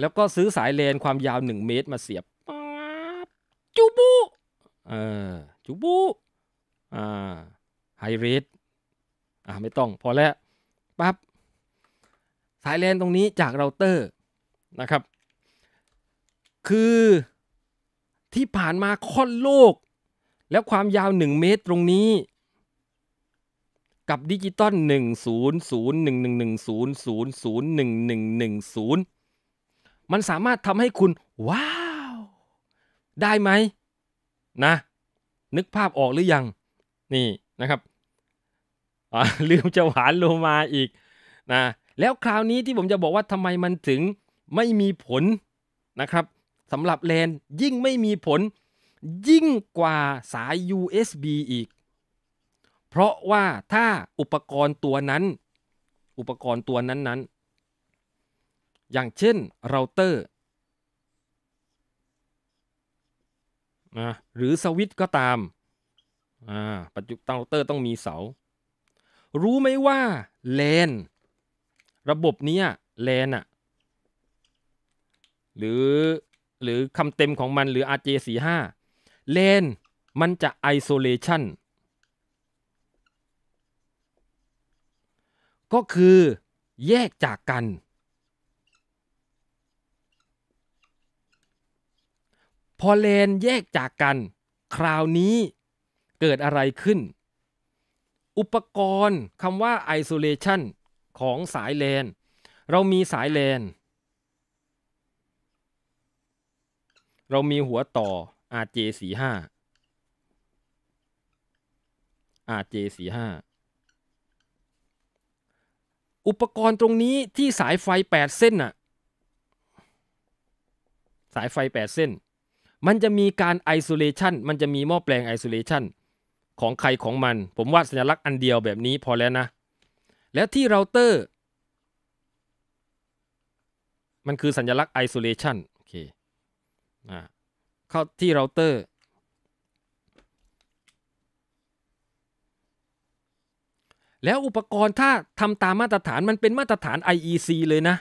แล้วก็ซื้อสายเลนความยาว 1 เมตรมาเสียบจูบูเออจูบูอ่าไฮเรทอ่าไม่ต้อง พอแล้วปั๊บสายแลนตรงนี้จากเราเตอร์นะครับ คือ ที่ผ่านมาค่อนโลก แล้วความยาว 1 เมตรตรงนี้ กับดิจิตอล1 0 0 1 1 1 0 0 0 1 1 1 0 มันสามารถทำให้คุณว้าว ได้ไหมนะ นึกภาพออกหรือยัง นี่นะครับลืมจะหวานลงมาอีก นะแล้วคราวนี้ที่ผมจะบอกว่าทำไมมันถึงไม่มีผลนะครับสำหรับแลนยิ่งไม่มีผล ยิ่งกว่าสาย USB อีก เพราะว่าถ้าอุปกรณ์ตัวนั้น อุปกรณ์ตัวนั้นนั้น อย่างเช่นเราเตอร์นะหรือสวิตก็ตามอ่าปัจจุบันเราเตอร์ต้องมีเสา รู้ไหมว่าแลนระบบนี้แลนอะหรือหรือคำเต็มของมันหรือ RJ45 เลน มันจะ isolation ก็คือแยกจากกัน พอเลนแยกจากกันคราวนี้เกิดอะไรขึ้น อุปกรณ์คำว่า isolation ของสายเลน เรามีสายเลน เรามีหัวต่อ RJ45 RJ45 อุปกรณ์ตรงนี้ที่สายไฟ 8 เส้นน่ะสายไฟ 8 เส้น มันจะมีการไอโซเลชันมันจะมีหม้อแปลงไอโซเลชันของใครของมัน ผมวาดสัญลักษณ์อันเดียวแบบนี้พอแล้วนะแล้วที่เราเตอร์มันคือสัญลักษณ์ isolation โอเคอ่าเข้าที่เราเตอร์ แล้วอุปกรณ์ถ้าทำตามมาตรฐาน มันเป็นมาตรฐาน IEC เลยนะ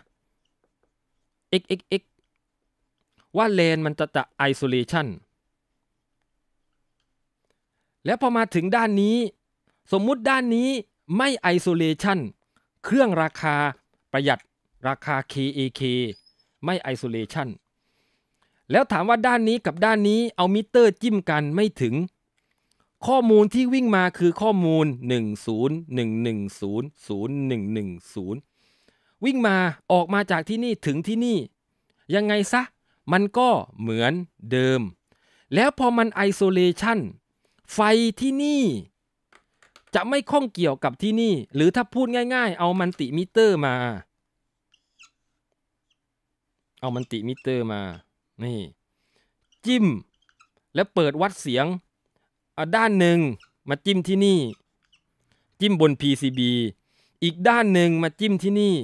XXX ว่าเลนมันจะจะ isolation แล้วพอมาถึงด้านนี้สมมุติด้านนี้ไม่ไอโซเลชันเครื่องราคาประหยัดราคา KAK ไม่ไอโซเลชันแล้วถามว่าด้านนี้กับด้านนี้เอามิเตอร์จิ้มกันไม่ถึง ข้อมูลที่วิ่งมาคือข้อมูล 1 0 1 1 0 0 1 1 0 วิ่งมาออกมาจากที่นี่ถึงที่นี่ ยังไงซะ มันก็เหมือนเดิม แล้วพอมันไอโซเลชันไฟที่นี่จะไม่ข้องเกี่ยวกับที่นี่หรือถ้าพูดง่าย ๆ เอามันติมิเตอร์มา เอามันติมิเตอร์มา นี่จิ้ม แล้วเปิดวัดเสียงด้านหนึ่งมาจิ้มที่นี่ จิ้มบน PCB อีกด้านหนึ่งมาจิ้มที่นี่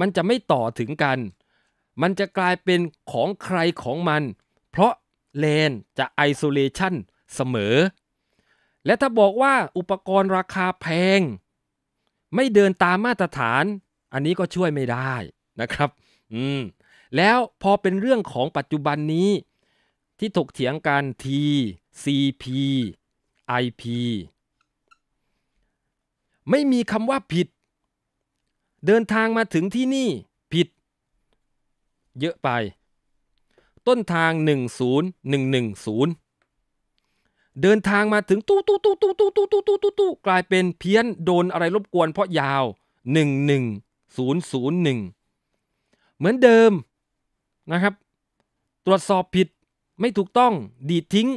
มันจะไม่ต่อถึงกัน มันจะกลายเป็นของใครของมัน เพราะเลนจะไอโซเลชันเสมอและถ้าบอกว่าอุปกรณ์ราคาแพง ไม่เดินตามมาตรฐาน อันนี้ก็ช่วยไม่ได้นะครับอืมแล้วพอเป็นเรื่องของปัจจุบันนี้ ที่ถกเถียงกัน T CP IP ไม่มีคำว่าผิด เดินทางมาถึงที่นี่ผิด เยอะไป ต้นทาง 10110เดินทางมาถึงตู้ตู้ตู้ตู้ตู้ตู้ตู้ตู้ตู้ตู้กลายเป็นเพี้ยนโดนอะไรรบกวนเพราะยาวหนึ่งหนึ่งศูนย์ศูนย์หนึ่งเหมือนเดิมนะครับ ตรวจสอบผิดไม่ถูกต้องดีดทิ้ง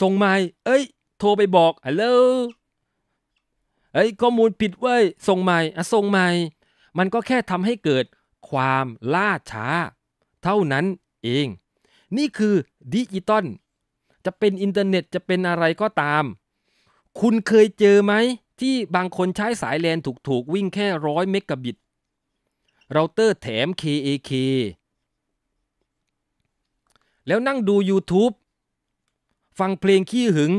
ส่งมาเอ้ย โทรไปบอกฮัลโหลเอ้ยข้อมูลผิดเว้ยส่งใหม่อะส่งใหม่ มันก็แค่ทำให้เกิดความล่าช้า เท่านั้นเอง นี่คือดิจิตอลจะเป็นอินเทอร์เน็ตจะเป็นอะไรก็ตาม คุณเคยเจอไหม ที่บางคนใช้สายแลนถูกๆวิ่งแค่ร้อยเมกะบิต เราเตอร์แถม KAK แล้วนั่งดู YouTube ฟังเพลงขี้หึง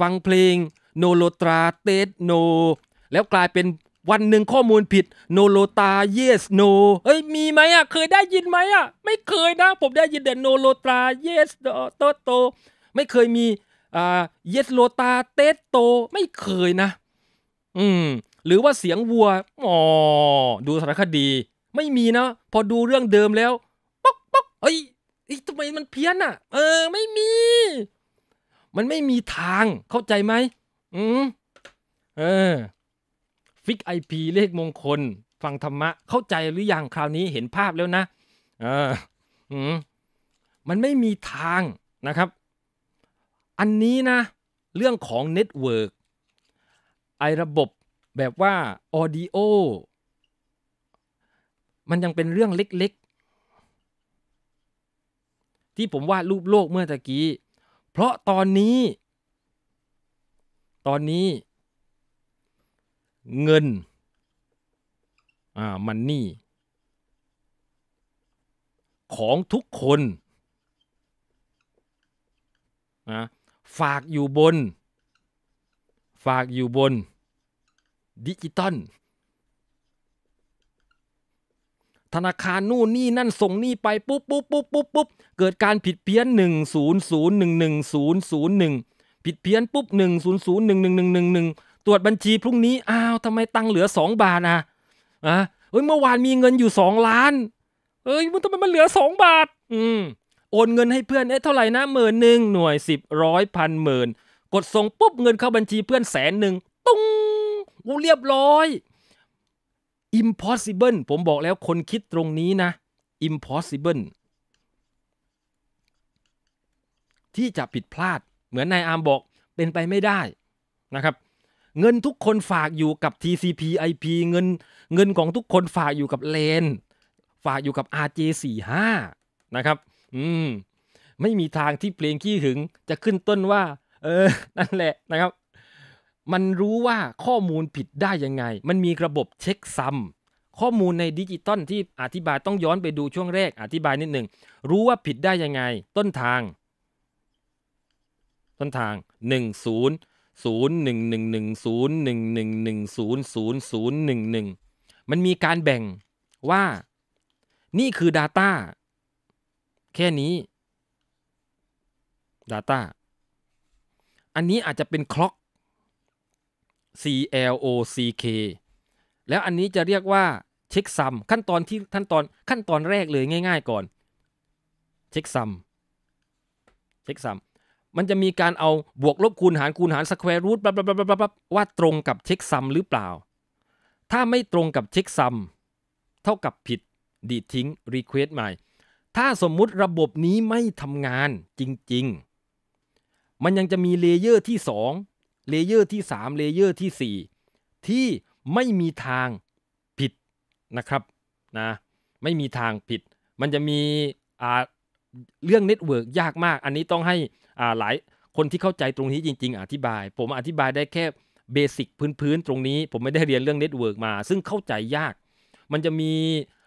ฟังเพลงโนโลตราเตสโนแล้วกลายเป็นวันหนึ่งข้อมูลผิดโนโลตาเยสโนเอ้ยมีไหมอ่ะ เคยได้ยินไหมอ่ะ ไม่เคยนะผมได้ยินแต่โนโลตาเยสโตโตไม่เคยมีเยสโลตาเตสโต ไม่เคยนะ อืม หรือว่าเสียงวัว อ๋อ ดูสารคดี ไม่มีนะ พอดูเรื่องเดิมแล้ว ป๊อกป๊อกเอ้ยทำไมมันเพี้ยนอ่ะ เออ ไม่มี มันไม่มีทาง เข้าใจไหม อืมเออ ฟิกไอพีเลขมงคล ฟังธรรมะ เข้าใจหรืออยัง คราวนี้เห็นภาพแล้วนะ เอออืมมันไม่มีทางนะครับอันนี้นะ เรื่องของเน็ตเวิร์กไอระบบแบบว่าออดิโอมันยังเป็นเรื่องเล็กๆ ที่ผมวาดรูปโลกเมื่อตะกี้ เพราะตอนนี้ตอนนี้ เงินอ่ามันนี่ ของทุกคนนะฝากอยู่บน ฝากอยู่บนดิจิตอลธนาคารนู่นนี่นั่นส่งนี่ไปปุ๊บปุ๊บปุ๊บปุ๊บปุ๊บเกิดการผิดเพี้ยนหนึ่งศูนย์ศูนย์หนึ่งหนึ่งศูนย์ศูนย์หนึ่งผิดเพี้ยนปุ๊บหนึ่งศูนย์ศูนย์หนึ่งหนึ่งหนึ่งหนึ่งหนึ่งตรวจบัญชีพรุ่งนี้อ้าวทำไมตังค์เหลือสองบาทนะอ่ะเฮ้ยเมื่อวานมีเงินอยู่สองล้าน เอ้ยมันทำไมมันเหลือสองบาท อืมโอนเงินให้เพื่อนเอ๊ะเท่าไหร่นะหมื่นหนึ่ง หน่วยสิบร้อยพันหมื่นกดส่งปุ๊บ เงินเข้าบัญชีเพื่อนแสนหนึ่งตุ้งอูเรียบร้อย impossible ผมบอกแล้วคนคิดตรงนี้นะ impossible ที่จะผิดพลาดเหมือนนายอาร์มบอกเป็นไปไม่ได้นะครับเงินทุกคนฝากอยู่กับ TCP IP เงินเงินของทุกคนฝากอยู่กับเลน ฝากอยู่กับ RJ45 นะครับอืมไม่มีทางที่เพลงขี้หึงจะขึ้นต้นว่าเออนั่นแหละนะครับ มันรู้ว่าข้อมูลผิดได้ยังไง มันมีระบบเช็คซ้ำข้อมูลในดิจิตอลที่อธิบายต้องย้อนไปดูช่วงแรก อธิบายนิดหนึ่งรู้ว่าผิดได้ยังไง ต้นทาง ต้นทาง 10 0111011100011 มันมีการแบ่งว่านี่คือ Data แค่นี้ Data อันนี้อาจจะเป็น clock C L O C K แล้วอันนี้จะเรียกว่าเช็คซัมขั้นตอนที่ขั้นตอนขั้นตอนแรกเลยง่ายๆก่อนเช็คซัมเช็คซัมมันจะมีการเอาบวกลบคูณหารคูณหารสแควร์รูทบว่าตรงกับเช็คซัมหรือเปล่าถ้าไม่ตรงกับเช็คซัมเท่ากับผิดดีทิ้งรีเควสต์ใหม่ถ้าสมมุติระบบนี้ไม่ทำงานจริง ๆ มันยังจะมีเลเยอร์ที่2เลเยอร์ที่3เลเยอร์ที่4 ที่ไม่มีทางผิดนะครับนะไม่มีทางผิด มันจะมีเรื่องเน็ตเวิร์กยากมาก อันนี้ต้องให้หลายคนที่เข้าใจตรงนี้จริงๆ อธิบาย ผมอธิบายได้แค่เบสิกพื้นๆตรงนี้ ผมไม่ได้เรียนเรื่องเน็ตเวิร์กมา ซึ่งเข้าใจยาก มันจะมี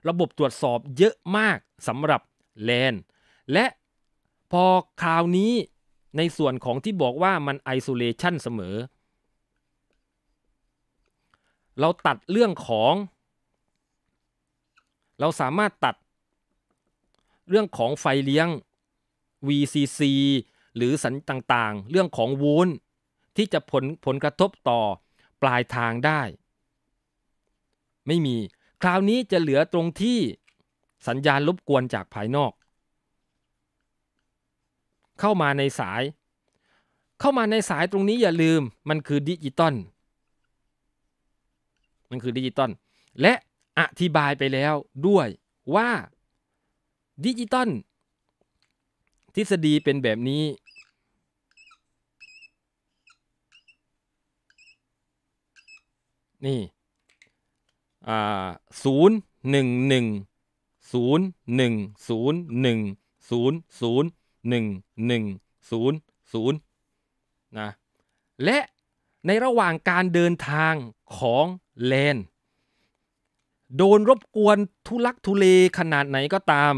ระบบตรวจสอบเยอะมากสำหรับแลนและพอคราวนี้ในส่วนของที่บอกว่ามันไอโซเลชันเสมอ เราตัดเรื่องของ เราสามารถตัด เรื่องของไฟเลี้ยง VCC หรือสันต่างๆ เรื่องของวูนที่จะผลผลกระทบต่อปลายทางได้ ไม่มีคราวนี้จะเหลือตรงที่สัญญาณรบกวนจากภายนอก เข้ามาในสาย เข้ามาในสายตรงนี้อย่าลืมมันคือดิจิตอลมันคือดิจิตอลและอธิบายไปแล้วด้วยว่าดิจิตอลทฤษฎีเป็นแบบนี้ นี่ศูนย์หนึ่งหนึ่งศูนย์หนึ่งศูนย์หนึ่งศูนย์ศูนย์หนึ่งหนึ่งศูนย์ศูนย์นะและในระหว่างการเดินทางของเลน โดนรบกวนทุลักทุเลขนาดไหนก็ตาม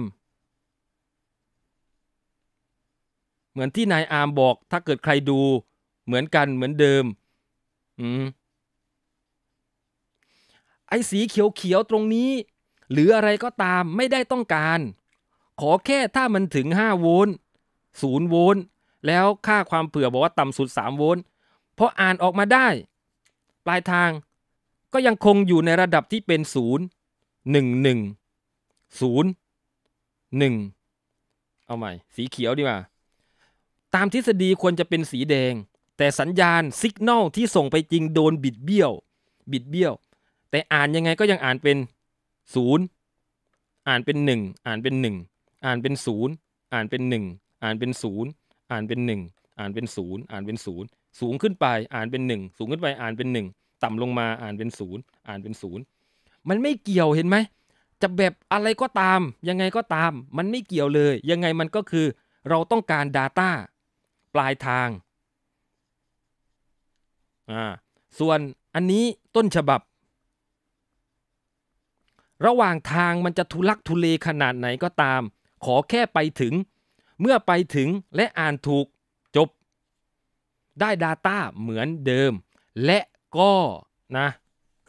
เหมือนที่นายอาร์มบอกถ้าเกิดใครดูเหมือนกันเหมือนเดิม อืม ไอ้สีเขียวๆตรงนี้หรืออะไรก็ตามไม่ได้ต้องการ ขอแค่ถ้ามันถึง 5 โวลต์0โวลต์แล้วค่าความเผื่อบอกว่าต่ำสุด 3 โวลต์พออ่านออกมาได้ ปลายทาง ก็ยังคงอยู่ในระดับที่เป็น 0 1 1 0 1 เอาใหม่ สีเขียวดีกว่า ตามทฤษฎีควรจะเป็นสีแดง แต่สัญญาณสัญญาณที่ส่งไปจริงโดนบิดเบี้ยวบิดเบี้ยวแต่อ่านยังไงก็ยังอ่านเป็นศูนย์อ่านเป็นหนึ่งอ่านเป็นหนึ่งอ่านเป็นศูนย์อ่านเป็นหนึ่งอ่านเป็นศูนย์อ่านเป็นหนึ่งอ่านเป็นศูนย์อ่านเป็นศูนย์สูงขึ้นไปอ่านเป็นหนึ่งสูงขึ้นไปอ่านเป็นหนึ่งต่ำลงมาอ่านเป็นศูนย์อ่านเป็นศูนย์มันไม่เกี่ยวเห็นไหมจะแบบอะไรก็ตาม ยังไงก็ตาม มันไม่เกี่ยวเลย ยังไงมันก็คือเราต้องการ Data ปลายทางอ่าส่วนอันนี้ต้นฉบับระหว่างทางมันจะทุลักทุเลขนาดไหนก็ตาม ขอแค่ไปถึง เมื่อไปถึงและอ่านถูกจบ ได้ Data เหมือนเดิม และก็นะ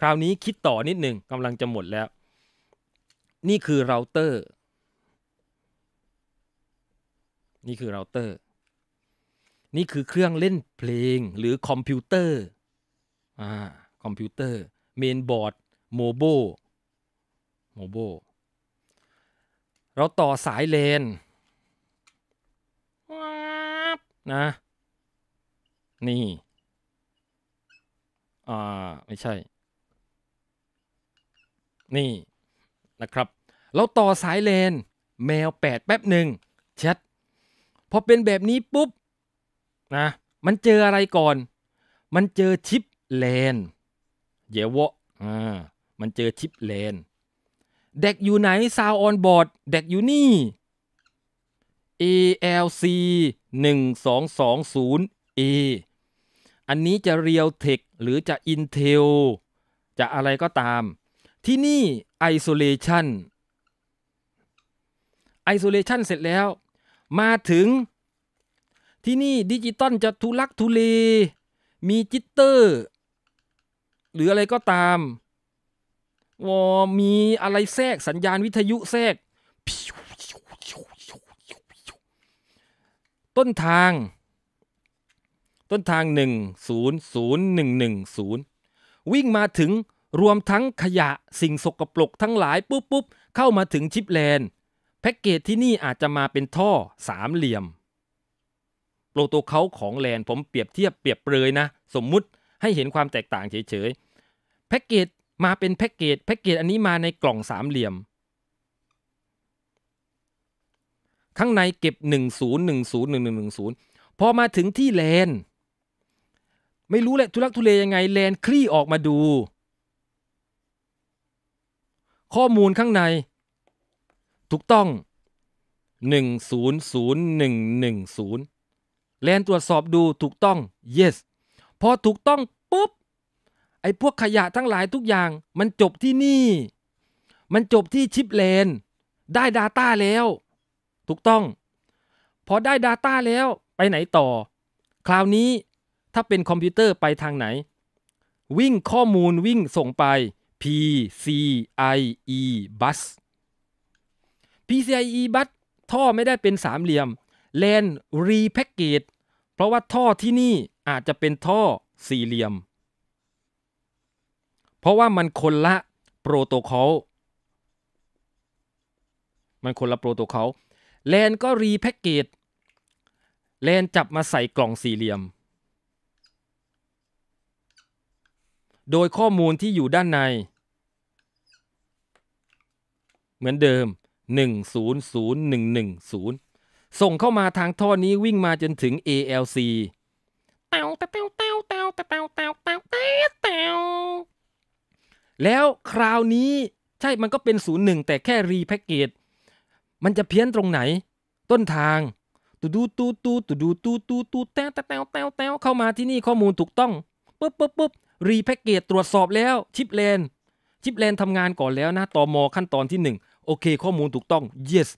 คราวนี้คิดต่อนิดหนึ่งกำลังจะหมดแล้ว นี่คือเราเตอร์นี่คือเราเตอร์นี่คือเครื่องเล่นเพลงหรือคอมพิวเตอร์อ่าคอมพิวเตอร์เมนบอร์ดโมโบโมโบ เราต่อสายเลนนะ นี่ อ่า ไม่ใช่ นี่ นะครับ เราต่อสายเลน แมวแปดแป๊บหนึ่งชชดพอเป็นแบบนี้ปุ๊บ นะ มันเจออะไรก่อน มันเจอชิปเลน เยวะอ่า มันเจอชิปเลนเด็กอยู่ไหนซาวออนบอร์ดเด็กอยู่นี่ ALC 1220A อันนี้จะ Realtek หรือจะ Intel จะอะไรก็ตาม ที่นี่ Isolation Isolation เสร็จแล้ว มาถึง ที่นี่ดิจิตอลจะทุลักทุเลมีจิตเตอร์ หรืออะไรก็ตามวอมีอะไรแทรกสัญญาณวิทยุแทรก ต้นทาง ต้นทาง 100110 วิ่งมาถึงรวมทั้งขยะสิ่งสกปรกทั้งหลายปุ๊บปุ๊บเข้ามาถึงชิปแลนด์ แพ็กเกจที่นี่อาจจะมาเป็นท่อสามเหลี่ยม โปรโตเขาของแลนด์ผมเปรียบเทียบเปรียบเปรยนะ สมมุติให้เห็นความแตกต่างเฉยๆ แพ็กเกจมาเป็นแพ็กเกจ แพ็กเกจอันนี้มาในกล่องสามเหลี่ยม ข้างในเก็บ 1 0 1 0 1 1 1 0 พอมาถึงที่แลน ไม่รู้แหละทุลักทุเลยังไงแลนคลี่ออกมาดู ข้อมูลข้างใน ถูกต้อง 100110แลนตรวจสอบดูถูกต้อง yes พอถูกต้องปุ๊บไอ้พวกขยะทั้งหลายทุกอย่างมันจบที่นี่ มันจบที่ชิปเลนได้ Data แล้ว ถูกต้อง พอได้ Data แล้วไปไหนต่อ คราวนี้ถ้าเป็นคอมพิวเตอร์ไปทางไหน วิ่งข้อมูลวิ่งส่งไป PCIe bus PCIe bus ท่อไม่ได้เป็นสามเหลี่ยมแลนรีแพ็กเกจเพราะว่าท่อที่นี่อาจจะเป็นท่อสี่เหลี่ยมราะว่ามันคนละโปรโตคอล มันคนละโปรโตคอล แลนก็รีแพ็กเกจ แลนจับมาใส่กล่องสี่เหลี่ยม โดยข้อมูลที่อยู่ด้านใน เหมือนเดิม 100110 ส่งเข้ามาทางท่อนี้วิ่งมาจนถึง ALC เตาเตาเตาเตาเตาเตาเตาเตาแล้วคราวนี้ใช่มันก็เป็น 01 แต่แค่รีแพ็กเกจ มันจะเพี้ยนตรงไหน ต้นทาง ตูดู ตูตูตูดู ตูตูตูแต้วแต้วแต้วแต้วเข้ามาที่นี่ข้อมูลถูกต้องปุ๊บปุ๊บปุ๊บรีแพ็กเกจตรวจสอบแล้วชิปเลนชิปเลนทำงานก่อนแล้วนะ ตอมอขั้นตอนที่ 1 โอเคข้อมูลถูกต้อง yes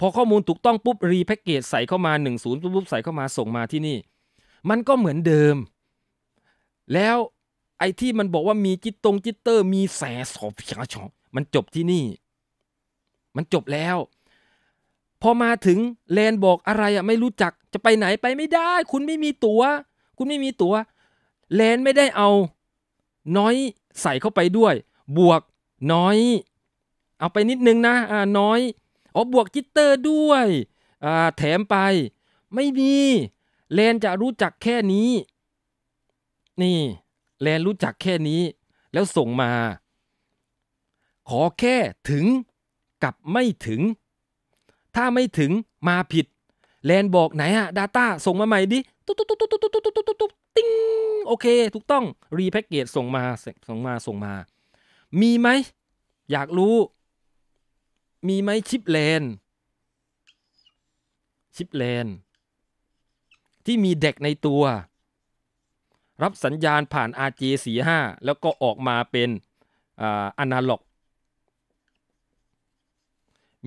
พอข้อมูลถูกต้องปุ๊บรีแพ็กเกจใส่เข้ามา 10 ปุ๊บปุ๊บใส่เข้ามาส่งมาที่นี่ มันก็เหมือนเดิม แล้วไอ้ที่มันบอกว่ามีจิตตรง จิตเตอร์มีแสสอบชาชองมันจบที่นี่ มันจบแล้ว พอมาถึงแลนบอกอะไรอะไม่รู้จักจะไปไหนไปไม่ได้ คุณไม่มีตัว๋วคุณไม่มีตัว๋วแลนไม่ได้เอา น้อยใส่เข้าไปด้วย บวกน้อย เอาไปนิดนึงนะ อ่าน้อยอ๋อบวกจิตเตอร์ด้วยอ่าแถมไป ไม่มีแลนจะรู้จักแค่นี้ นี่แลนรู้จักแค่นี้ แล้วส่งมา ขอแค่ถึงกับไม่ถึง ถ้าไม่ถึงมาผิด แลนบอกไหนอะ Data ส่งมาใหม่ดิตุ๊๊ตุ๊๊ตุ๊๊ตุ๊บตุ๊บตุ๊บตุ๊บตุ๊บติ้งโอเค ถูกต้องรีแพ็กเกจส่งมาส่งมาส่งมา มีไหม อยากรู้ มีไหมชิปแลนชิปแลนที่มีเด็กในตัวรับสัญญาณผ่าน RJ45 แล้วก็ออกมาเป็นอะนาล็อก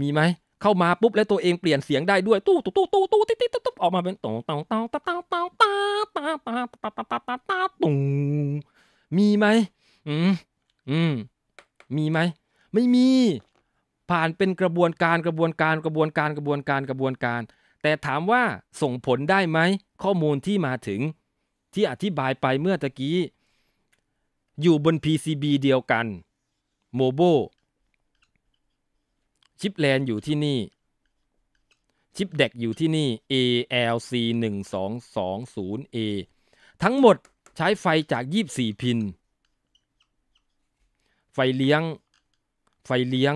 มีไหมเข้ามาปุ๊บแล้วตัวเองเปลี่ยนเสียงได้ด้วยตู้ตู้ตู้ตู้ตู้ติ๊ดติ๊ดตุ๊บออกมาเป็นตองตองตองตาตาตาตาตาตาตาตาตาตาตาตุงมีไหมอืมอืมมีไหมไม่มีผ่านเป็นกระบวนการกระบวนการกระบวนการกระบวนการกระบวนการ แต่ถามว่าส่งผลได้ไหมข้อมูลที่มาถึงที่อธิบายไปเมื่อตะกี้อยู่บน PCB เดียวกันโมโบชิปแลนอยู่ที่นี่ชิปเด็กอยู่ที่นี่ ALC 1 2 2 0 A ทั้งหมดใช้ไฟจาก 24 พินไฟเลี้ยง ไฟเลี้ยง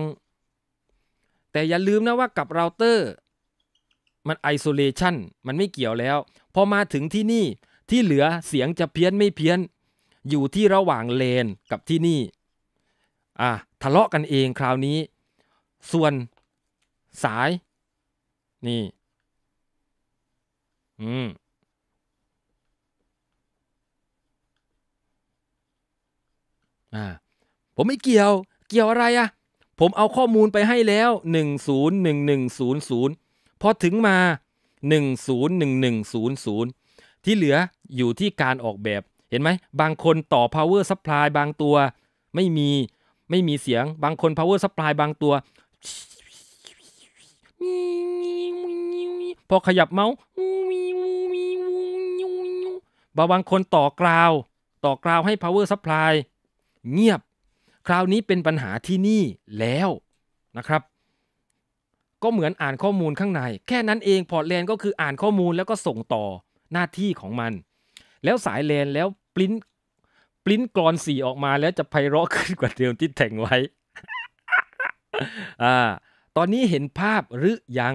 แต่อย่าลืมนะว่ากับเราเตอร์ มันไอโซเลชันมันไม่เกี่ยวแล้ว พอมาถึงที่นี่ที่เหลือเสียงจะเพี้ยนไม่เพี้ยนอยู่ที่ระหว่างเลนกับที่นี่อ่ะทะเลาะกันเองคราวนี้ ส่วนสายนี่อืมอ่าผมไม่เกี่ยวเกี่ยวอะไรอะผมเอาข้อมูลไปให้แล้ว 101100 พอถึงมา 101100ที่เหลืออยู่ที่การออกแบบ เห็นไหม บางคนต่อ power supply บางตัว ไม่มีไม่มีเสียงบางคน power supply บางตัว พอขยับเมาส์ บางคนต่อกราว ต่อกราวให้ power supply เงียบ คราวนี้เป็นปัญหาที่นี่แล้วนะครับ ก็เหมือนอ่านข้อมูลข้างใน แค่นั้นเองพอร์ตแลนด์ก็คืออ่านข้อมูลแล้วก็ส่งต่อหน้าที่ของมัน แล้วสายเลนแล้วปริ้นปริ้นกรอนสีออกมาแล้วจะไพเราะขึ้นกว่าเดิมที่แต่งไว้ อ่ตอนนี้เห็นภาพหรือยัง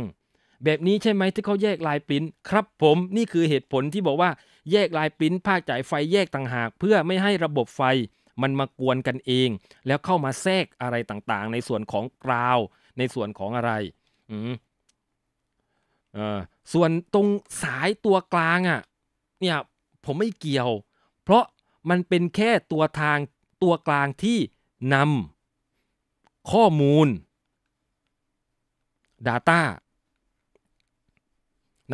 แบบนี้ใช่ไหมที่เขาแยกลายปริ้น ครับผมนี่คือเหตุผลที่บอกว่า แยกลายปริ้น ภาคจ่ายไฟแยกต่างหาก เพื่อไม่ให้ระบบไฟมันมากวนกันเอง แล้วเข้ามาแทรกอะไรต่าง ๆ ในส่วนของกราวในส่วนของอะไร อืมอ่าส่วนตรงสายตัวกลางอะ่ะเนี่ยผมไม่เกี่ยว เพราะมันเป็นแค่ตัวทางตัวกลางที่นำข้อมูล Data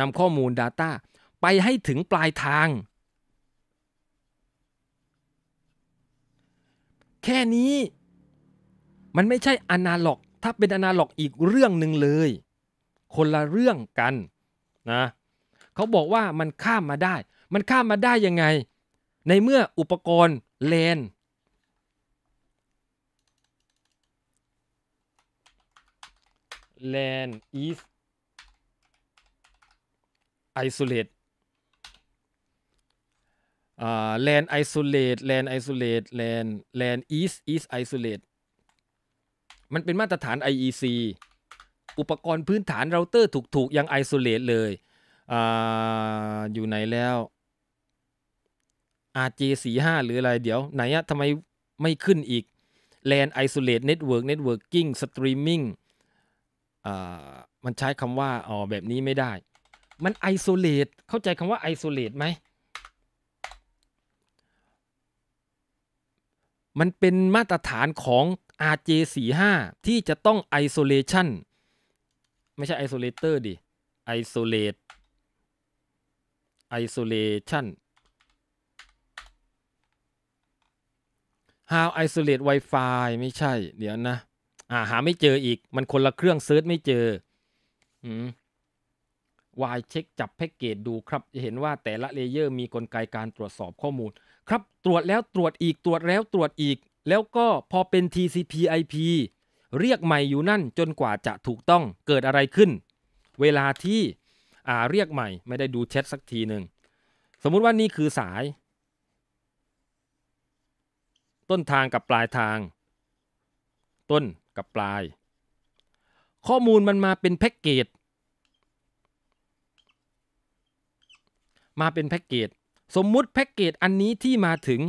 นำข้อมูล Data ไปให้ถึงปลายทาง แค่นี้ มันไม่ใช่อนาล็อก ถ้าเป็นอนาล็อกอีกเรื่องหนึ่งเลย คนละเรื่องกันนะเขาบอกว่ามันข้ามมาได้ มันข้ามมาได้ยังไง ในเมื่ออุปกรณ์เลนแลนอีสไอซูเลตแลนไอซูเลตแลนไอซูเลตแลนแลนอีสอีสไอซูเลตมันเป็นมาตรฐาน IEC อุปกรณ์พื้นฐานเราเตอร์ถูกๆ ยังไอโซเลตเลยออยู่ไหนแล้ว RJ45 หรืออะไรเดี๋ยว ไหนอะทำไมไม่ขึ้นอีก LAN Isolate Network Networking Streaming มันใช้คำว่าอ๋อแบบนี้ไม่ได้ มัน Isolate เข้าใจคำว่า Isolate ไหม มันเป็นมาตรฐานของ RJ45 ที่จะต้อง Isolation ไม่ใช่ไอโซเลเตอร์ดิไอโซเลตไอโซเลชัน how isolate wifi ไม่ใช่ เดี๋ยวนะ อ่าหาไม่เจออีก มันคนละเครื่องเซิร์ชไม่เจออืมยเช็คจับแพ็กเกจดูครับ จะเห็นว่าแต่ละเลเยอร์มีกลไกการตรวจสอบข้อมูล ครับ ตรวจแล้วตรวจอีก ตรวจแล้วตรวจอีก แล้วก็พอเป็น TCP IP เรียกใหม่อยู่นั่นจนกว่าจะถูกต้องเกิดอะไรขึ้น เวลาที่อ่าเรียกใหม่ไม่ได้ดูแชทสักทีหนึ่งสมมุติว่านี่คือสาย ต้นทางกับปลายทาง ต้นกับปลาย ข้อมูลมันมาเป็นแพ็กเกจมาเป็นแพ็กเกจสมมุติแพ็กเกจอันนี้ที่มาถึง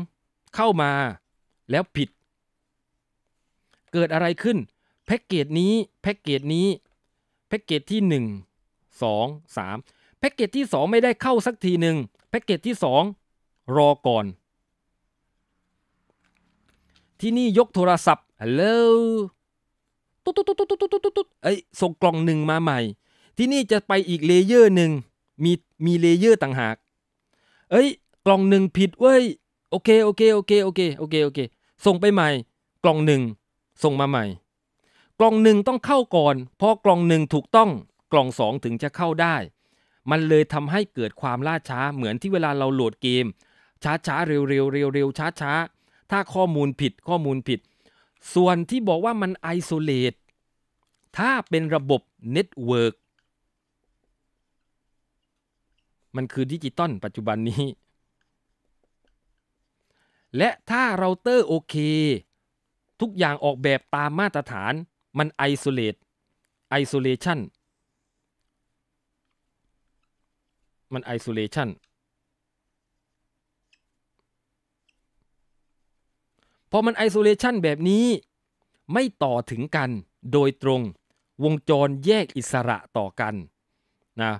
เข้ามาแล้วผิด เกิดอะไรขึ้นแพ็กเกจนี้ แพ็กเกจนี้ แพ็กเกจที่ 1 2 3แพ็กเกจที่ 2 ไม่ได้เข้าสักทีหนึ่งแพ็กเกจที่ 2 รอก่อน ที่นี่ยกโทรศัพท์ ฮัลโหล ตุ๊ตุ๊ตุ๊ตุ๊ตุ๊ตุ๊ตุ๊ตตุ๊เอ้ยส่งกล่องหนึ่งมาใหม่ ที่นี่จะไปอีกเลเยอร์หนึ่ง มีมีเลเยอร์ต่างหาก เอ้ย กล่องหนึ่งผิดเว้ย โอเค โอเค โอเค โอเค โอเค โอเค ส่งไปใหม่ กล่องหนึ่งส่งมาใหม่กล่องหนึ่งต้องเข้าก่อน เพราะกล่องหนึ่งถูกต้องกล่องสองถึงจะเข้าได้ มันเลยทำให้เกิดความล่าช้าเหมือนที่เวลาเราโหลดเกม ช้าช้าเร็วเร็วเร็วเร็วช้าช้า ถ้าข้อมูลผิดข้อมูลผิด ส่วนที่บอกว่ามันไอโซเลตถ้าเป็นระบบเน็ตเวิร์กมันคือดิจิตอลปัจจุบันนี้ และถ้าเราเตอร์โอเค ทุกอย่างออกแบบตามมาตรฐานมันไอโซเลตไอโซเลชันมันไอโซเลชันพอมันไอโซเลชันแบบนี้ไม่ต่อถึงกันโดยตรงวงจรแยกอิสระต่อกันนะ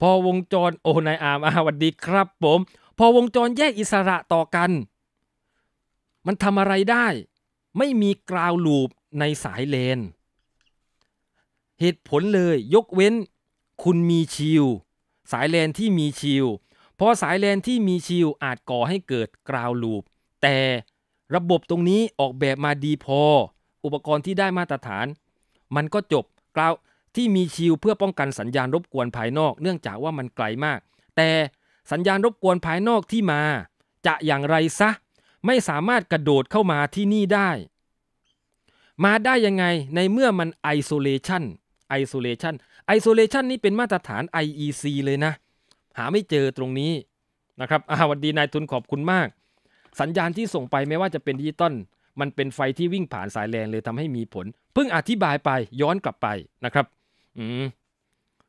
พอวงจร โอนายอาร์มอาวัสดีครับผม พอวงจรแยกอิสระต่อกัน มันทำอะไรได้ ไม่มีกราวลูปในสายเลนเหตุผลเลย ยกเว้น คุณมีชิลสายแลนที่มีชิลเพราะสายแลนที่มีชิลอาจก่อให้เกิดกราวลูปแต่ระบบตรงนี้ออกแบบมาดีพอ อุปกรณ์ที่ได้มาตรฐานมันก็จบกราวที่มีชิลเพื่อป้องกันสัญญาณรบกวนภายนอกเนื่องจากว่ามันไกลมาก แต่สัญญาณรบกวนภายนอกที่มา จะอย่างไรซะ ไม่สามารถกระโดดเข้ามาที่นี่ได้มาได้ยังไงในเมื่อมันไอโซเลชันไอโซเลชันไอโซเลชันนี่เป็นมาตรฐาน IEC เลยนะ หาไม่เจอตรงนี้นะครับอาวัสดีนายทุนขอบคุณมาก สัญญาณที่ส่งไปไม่ว่าจะเป็นดิจิตอลมันเป็นไฟที่วิ่งผ่านสายแลนเลยทำให้มีผล เพิ่งอธิบายไปย้อนกลับไปนะครับ อืม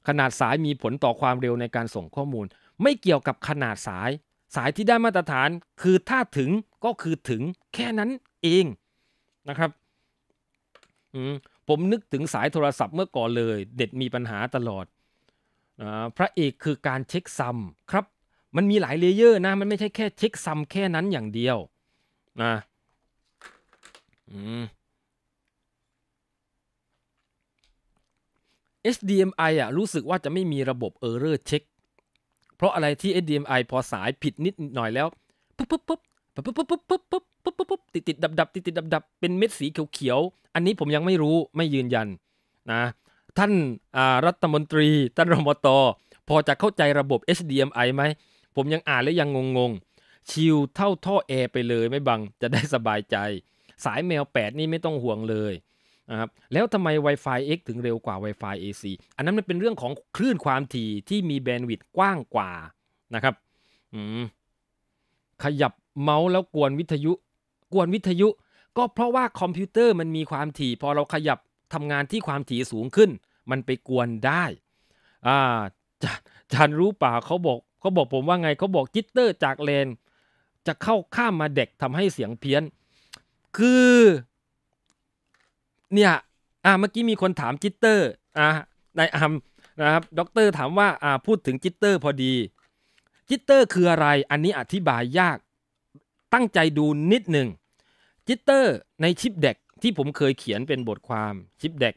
ขนาดสายมีผลต่อความเร็วในการส่งข้อมูล ไม่เกี่ยวกับขนาดสาย สายที่ได้มาตรฐานคือถ้าถึงก็คือถึงแค่นั้นเองนะครับ อืมผมนึกถึงสายโทรศัพท์เมื่อก่อนเลย เด็ดมีปัญหาตลอดนะพระเอกคือการเช็คซ้ำครับ มันมีหลายเลเยอร์นะ มันไม่ใช่แค่เช็คซ้ำแค่นั้นอย่างเดียวนะอืม HDMI อ่ะรู้สึกว่าจะไม่มีระบบ์เรอร์เช็คเพราะอะไรที่ HDMI พอสายผิดนิดหน่อยแล้วปุ๊บปุ๊บปุ๊บปุ๊บปุ๊บปุ๊บปุ๊บปุ๊บปุ๊บปุ๊บปุ๊บติดติดดับดับติดติดดับดับ เป็นเม็ดสีเขียวๆอันนี้ผมยังไม่รู้ไม่ยืนยันนะท่านรัฐมนตรีท่านรมตพอจะเข้าใจระบบ HDMI ไหมผมยังอ่านแล้วยังงงๆ ชิลเท่าท่อแอร์ไปเลยไม่บังจะได้สบายใจ สายแมว8นี่ไม่ต้องห่วงเลยนะครับแล้วทำไม Wi-Fi X ถึงเร็วกว่า Wi-Fi AC อันนั้นมันเป็นเรื่องของคลื่นความถี่ที่มีแบนด์วิดต์กว้างกว่านะครับขยับเมาส์แล้วกวนวิทยุกวนวิทยุ ก็เพราะว่าคอมพิวเตอร์มันมีความถี่ พอเราขยับทำงานที่ความถี่สูงขึ้น มันไปกวนได้อ่าจจานรู้ป่าเขาบอกเขาบอกผมว่าไงเขาบอกจิตเตอร์จากเลนจะเข้าข้ามมาเด็กทำให้เสียงเพี้ยน คือเนี่ยอ่าเมื่อกี้มีคนถามจิตเตอร์อ่านายอัมนะครับด็อกเตอร์ถามว่าอ่าพูดถึงจิตเตอร์พอดีจิตเตอร์คืออะไรอันนี้อธิบายยากตั้งใจดูนิดหนึ่งจิตเตอร์ในชิปเด็กที่ผมเคยเขียนเป็นบทความชิปเด็ก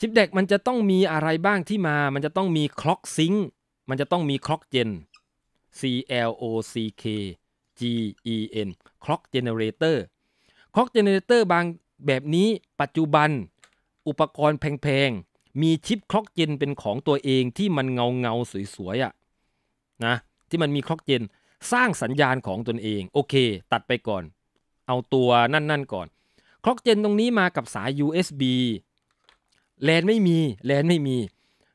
ชิปเด็กมันจะต้องมีอะไรบ้างที่มามันจะต้องมีคล็อกซิงมันจะต้องมีคล็อกเจน C L O C K G E N คล็อกเจเนเรเตอร์คล็อกเจเนเรเตอร์บางแบบนี้ปัจจุบันอุปกรณ์แพงๆ มีชิปคล็อกเจนเป็นของตัวเองที่มันเงาเงาสวยๆอะ่ะนะที่มันมีคล็อกเจนสร้างสัญญาณของตนเองโอเค ตัดไปก่อน เอาตัวนั่นนั่นก่อนคล็อกเจนตรงนี้มากับสาย USB แลนไม่มีแลนไม่มี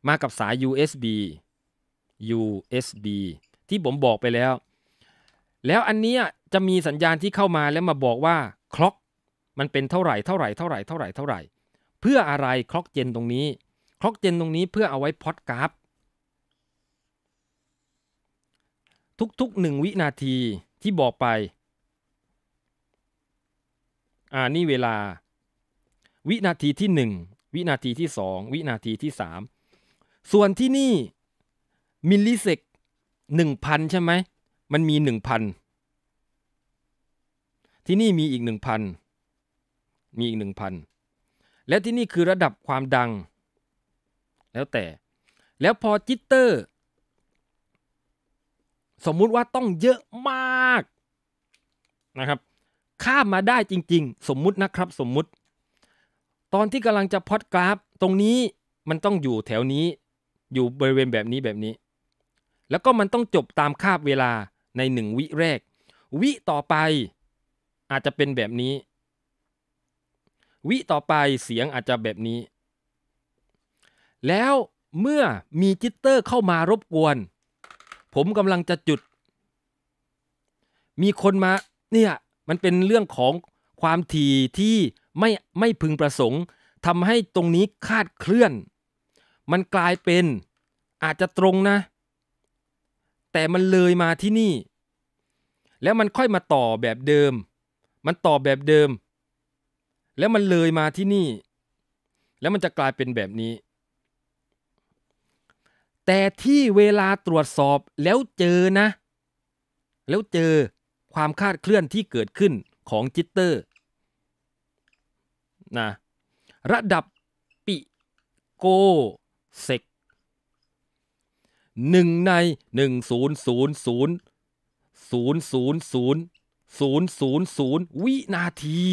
มากับสาย USB USB ที่ผมบอกไปแล้ว แล้วอันนี้จะมีสัญญาณที่เข้ามาแล้วมาบอกว่าคล็อก มันเป็นเท่าไหร่เท่าไหร่เท่าไหร่เท่าไหร่เท่าไหร่ เพื่ออะไรคล็อกเจนตรงนี้ คล็อกเจน ตรงนี้เพื่อเอาไว้พอดกราฟทุกๆหนึ่งวินาทีที่บอกไป อ่านี่เวลา วินาทีที่หนึ่งวินาทีที่สองวินาทีที่สามส่วนที่นี่มิลลิเซกหนึ่งพันใช่ไหมมันมีหนึ่งพันที่นี่มีอีกหนึ่งพันมีอีกหนึ่งพันและที่นี่คือระดับความดัง แล้วแต่แล้วพอจิตเตอร์สมมุติว่าต้องเยอะมากนะครับข้ามมาได้จริงๆ สมมุตินะครับสมมุติ ตอนที่กำลังจะพอดกราฟตรงนี้มันต้องอยู่แถวนี้อยู่บริเวณแบบนี้แบบนี้ แล้วก็มันต้องจบตามคาบเวลาในหนึ่งวิแรก วิต่อไปอาจจะเป็นแบบนี้ วิต่อไปเสียงอาจจะแบบนี้แล้วเมื่อมีจิตเตอร์เข้ามารบกวนผมกำลังจะจุด มีคนมา เนี่ย มันเป็นเรื่องของความถี่ที่ไม่ไม่พึงประสงค์ทำให้ตรงนี้คาดเคลื่อน มันกลายเป็นอาจจะตรงนะ แต่มันเลยมาที่นี่ แล้วมันค่อยมาต่อแบบเดิม มันต่อแบบเดิม แล้วมันเลยมาที่นี่ แล้วมันจะกลายเป็นแบบนี้แต่ที่เวลาตรวจสอบแล้วเจอนะ แล้วเจอความคาดเคลื่อนที่เกิดขึ้นของจิตเตอร์นะระดับปิโกเซกหนึ่งในหนนนนนนนึ่งศศศศศศููููููยยยยยย์์์์์์ศูนย์ศูนย์วินาที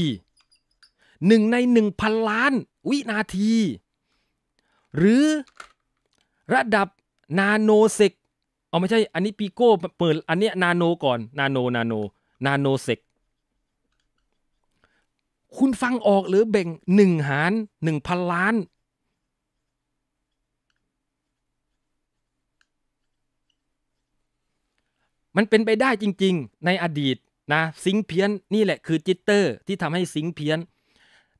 หนึ่งในหนึ่งพันล้านวินาที หรือ ระดับนาโนเซกเอาไม่ใช่อันนี้ปีโก้เปิดอันเนี้ยนาโนก่อนนาโนนาโนนาโนเซก คุณฟังออกหรือเบ่งหนึ่งหารหนึ่งพันล้าน มันเป็นไปได้จริงๆในอดีตนะซิงเพี้ยนนี่แหละคือจิตเตอร์ที่ทำให้ซิงเพี้ยน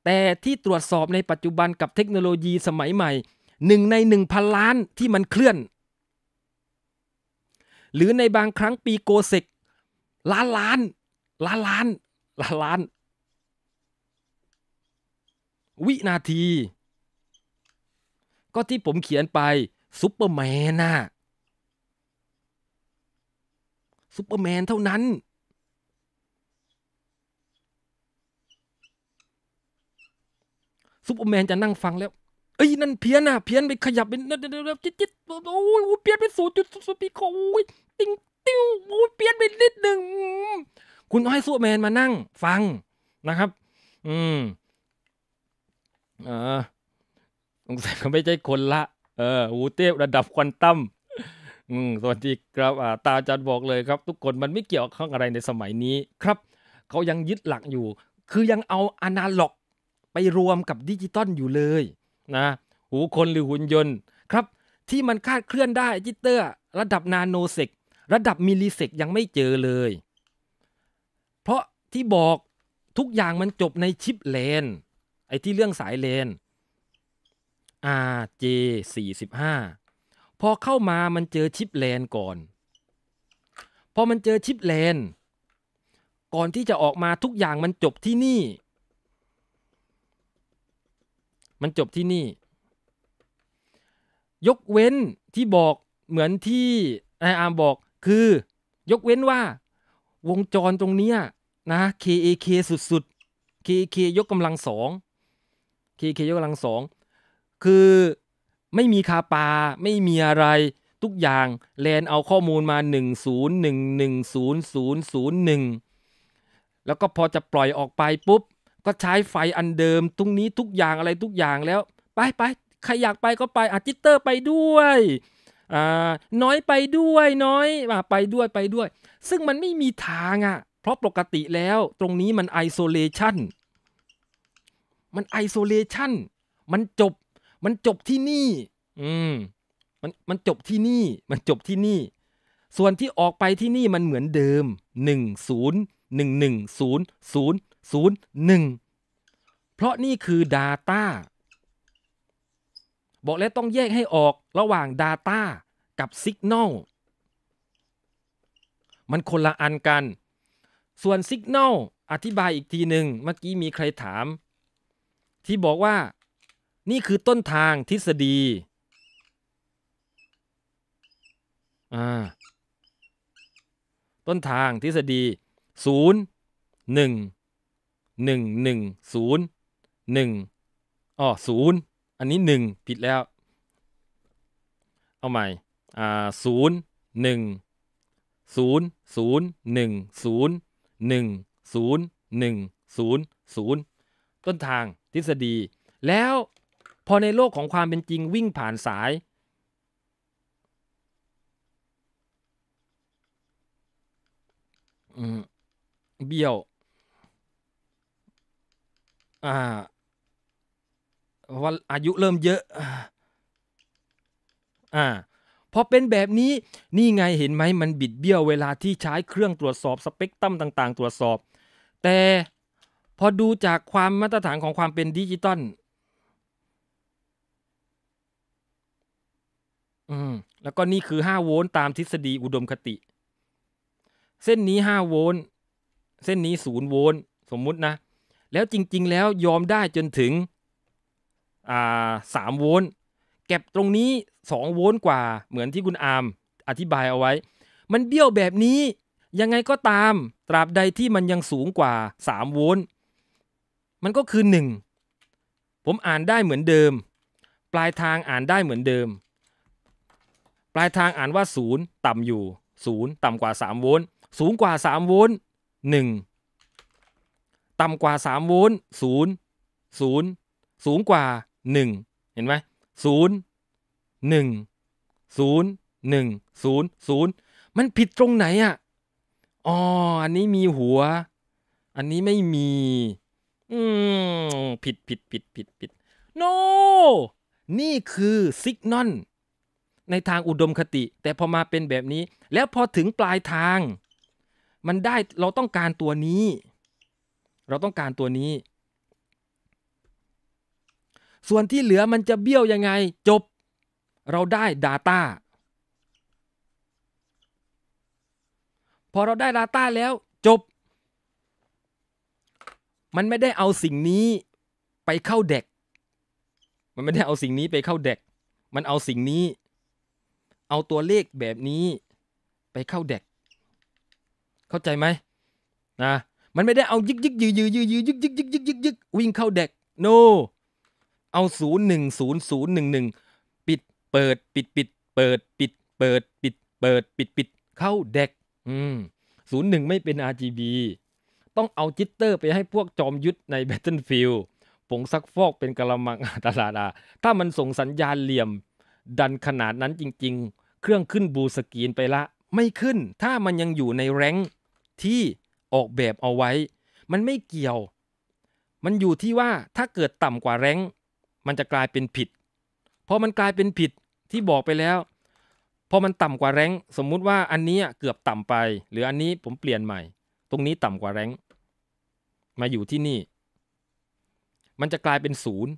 แต่ที่ตรวจสอบในปัจจุบันกับเทคโนโลยีสมัยใหม่หนึ่งในหนึ่งพันล้านที่มันเคลื่อนหรือในบางครั้งปีโกเซกล้านล้าน ล้านล้านล้านล้าน วินาที ก็ที่ผมเขียนไป ซุปเปอร์แมนน่ะซุปเปอร์แมนเท่านั้น ซุปเปอร์แมนจะนั่งฟังแล้วเอ้ยนั่นเพี้ยนอ่ะเพี้ยนไปขยับเป็นนนจิ๊ดจิ๊ดโอ้ยเพี้ยนไปศูนย์จุดศูนย์ปีโอ้ยติ้งติ้วโอ้ยเพี้ยนไปนิดหนึ่งคุณให้ซูแมนมานั่ง ฟังนะครับอืมอ่าสงสัยเขาไม่ใช่คนละ เออหูเทพระดับควอนตัมอืมสวัสดีครับอ่าตาจันบอกเลยครับทุกคนมันไม่เกี่ยวข้องอะไรในสมัยนี้ ครับเขายังยึดหลักอยู่ คือยังเอาอนาล็อก ไปรวมกับดิจิตอลอยู่เลยนะหูคนหรือหุ่นยนต์ครับที่มันคาดเคลื่อนได้จิตเตอร์ระดับนาโนเซกระดับมิลลิเซกยังไม่เจอเลย เพราะที่บอกทุกอย่างมันจบในชิปเลน ไอ้ที่เรื่องสายเลน RJ45 พอเข้ามามันเจอชิปเลนก่อน พอมันเจอชิปเลน ก่อนที่จะออกมาทุกอย่างมันจบที่นี่มันจบที่นี่ ยกเว้นที่บอกเหมือนที่นายอาร์มบอกคือยกเว้นว่า วงจรตรงเนี้ยนะ KAK สุดๆ KAK ยกกำลังสอง KAK ยกกำลังสองคือไม่มีคาปาไม่มีอะไรทุกอย่าง แลนเอาข้อมูลมา 10110001 แล้วก็พอจะปล่อยออกไปปุ๊บก็ใช้ไฟอันเดิมตรงนี้ทุกอย่างอะไรทุกอย่างแล้ว ไปไปใครอยากไปก็ไปอาจิตเตอร์ไปด้วยน้อยไปด้วย น้อยมาไปด้วยไปด้วย ซึ่งมันไม่มีทางอะ่ะ เพราะปกติแล้วตรงนี้มันไอโซเลชันมันไอโซเลชันมันจบ มันจบที่นี่ อืมมันมันจบที่นี่มันจบที่นี่ ส่วนที่ออกไปที่นี่มันเหมือนเดิมหหหนนนนนึึึ่่่งงงศศููยย์์ศูนย์0 1 เพราะนี่คือ Data บอกแล้วต้องแยกให้ออกระหว่าง Data กับ Signal มันคนละอันกัน ส่วน Signal อธิบายอีกทีหนึ่งเมื่อกี้มีใครถาม ที่บอกว่านี่คือต้นทางทฤษฎี ต้นทางทฤษฎี 0 1หนึ่งหนึ่งศูนย์หนึ่งอ๋อศูนย์อันนี้หนึ่งผิดแล้ว เอาใหม่ อ่าศูนย์หนึ่งศูนย์ศูนย์หนึ่งศูนย์หนึ่งศูนย์หนึ่งศูนย์ศูนย์ต้นทางทฤษฎี แล้วพอในโลกของความเป็นจริงวิ่งผ่านสายเบี้ยวอ่าว่าอายุเริ่มเยอะ อ่า พอเป็นแบบนี้ นี่ไงเห็นไหมมันบิดเบี้ยวเวลาที่ใช้เครื่องตรวจสอบสเปกตรัมต่างๆตรวจสอบ แต่พอดูจากความมาตรฐานของความเป็นดิจิตอล อืม แล้วก็นี่คือ5โวลต์ตามทฤษฎีอุดมคติ เส้นนี้5โวลต์ เส้นนี้0โวลต์สมมุตินะแล้วจริงๆแล้วยอมได้จนถึงสามโวลต์เก็บตรงนี้สองโวลต์กว่า เหมือนที่คุณอาร์มอธิบายเอาไว้ มันเบี้ยวแบบนี้ยังไงก็ตามตราบใดที่มันยังสูงกว่าสามโวลต์มันก็คือหนึ่งผมอ่านได้เหมือนเดิม ปลายทางอ่านได้เหมือนเดิม ปลายทางอ่านว่าศูนย์ต่ำอยู่ศูนย์ต่ำกว่าสามโวลต์สูงกว่าสามโวลต์หนึ่งต่ำกว่า3โวลต์ศูนย์ศูนย์สูงกว่า 1 เห็นไหมศูนย์หนึ่งศูนย์หนึ่งศูนย์ศูนย์มันผิดตรงไหนอ่ะอ๋ออันนี้มีหัว อันนี้ไม่มีอืมผิดผิดผิดผิดผิด no นี่คือสิกนอนในทางอุดมคติ แต่พอมาเป็นแบบนี้ แล้วพอถึงปลายทาง มันได้เราต้องการตัวนี้เราต้องการตัวนี้ ส่วนที่เหลือมันจะเบี้ยวยังไง จบ เราได้ Data พอเราได้ Data แล้ว จบ มันไม่ได้เอาสิ่งนี้ไปเข้าเด็กมันไม่ได้เอาสิ่งนี้ไปเข้าเด็ก มันเอาสิ่งนี้ เอาตัวเลขแบบนี้ ไปเข้าเด็กเข้าใจไหม นะมันไม่ได้เอายึกยึกยือยือยือยึกยึกยึกยึกยึกยึกวิ่งเข้าเด็กโนเอาศูนย์หนึ่งศูนย์ศูนย์หนึ่งหนึ่งปิดเปิดปิดปิดเปิดปิด เปิดปิด เปิดปิดปิด เข้าเด็กอืมศูนย์หนึ่งไม่เป็น RGB ต้องเอาจิตเตอร์ไปให้พวกจอมยุทธใน Battlefield ผงซักฟอกเป็นกระมังตาลาดา ถ้ามันส่งสัญญาณเหลี่ยม ดันขนาดนั้นจริง ๆ เครื่องขึ้นบูสกีนไปละ ไม่ขึ้น ถ้ามันยังอยู่ในแรงที่ออกแบบเอาไว้ มันไม่เกี่ยว มันอยู่ที่ว่าถ้าเกิดต่ำกว่าแรงมันจะกลายเป็นผิดพอมันกลายเป็นผิดที่บอกไปแล้วพอมันต่ำกว่าแรงสมมุติว่าอันนี้เกือบต่ำไป หรืออันนี้ผมเปลี่ยนใหม่ ตรงนี้ต่ำกว่าแรงมาอยู่ที่นี่ มันจะกลายเป็นศูนย์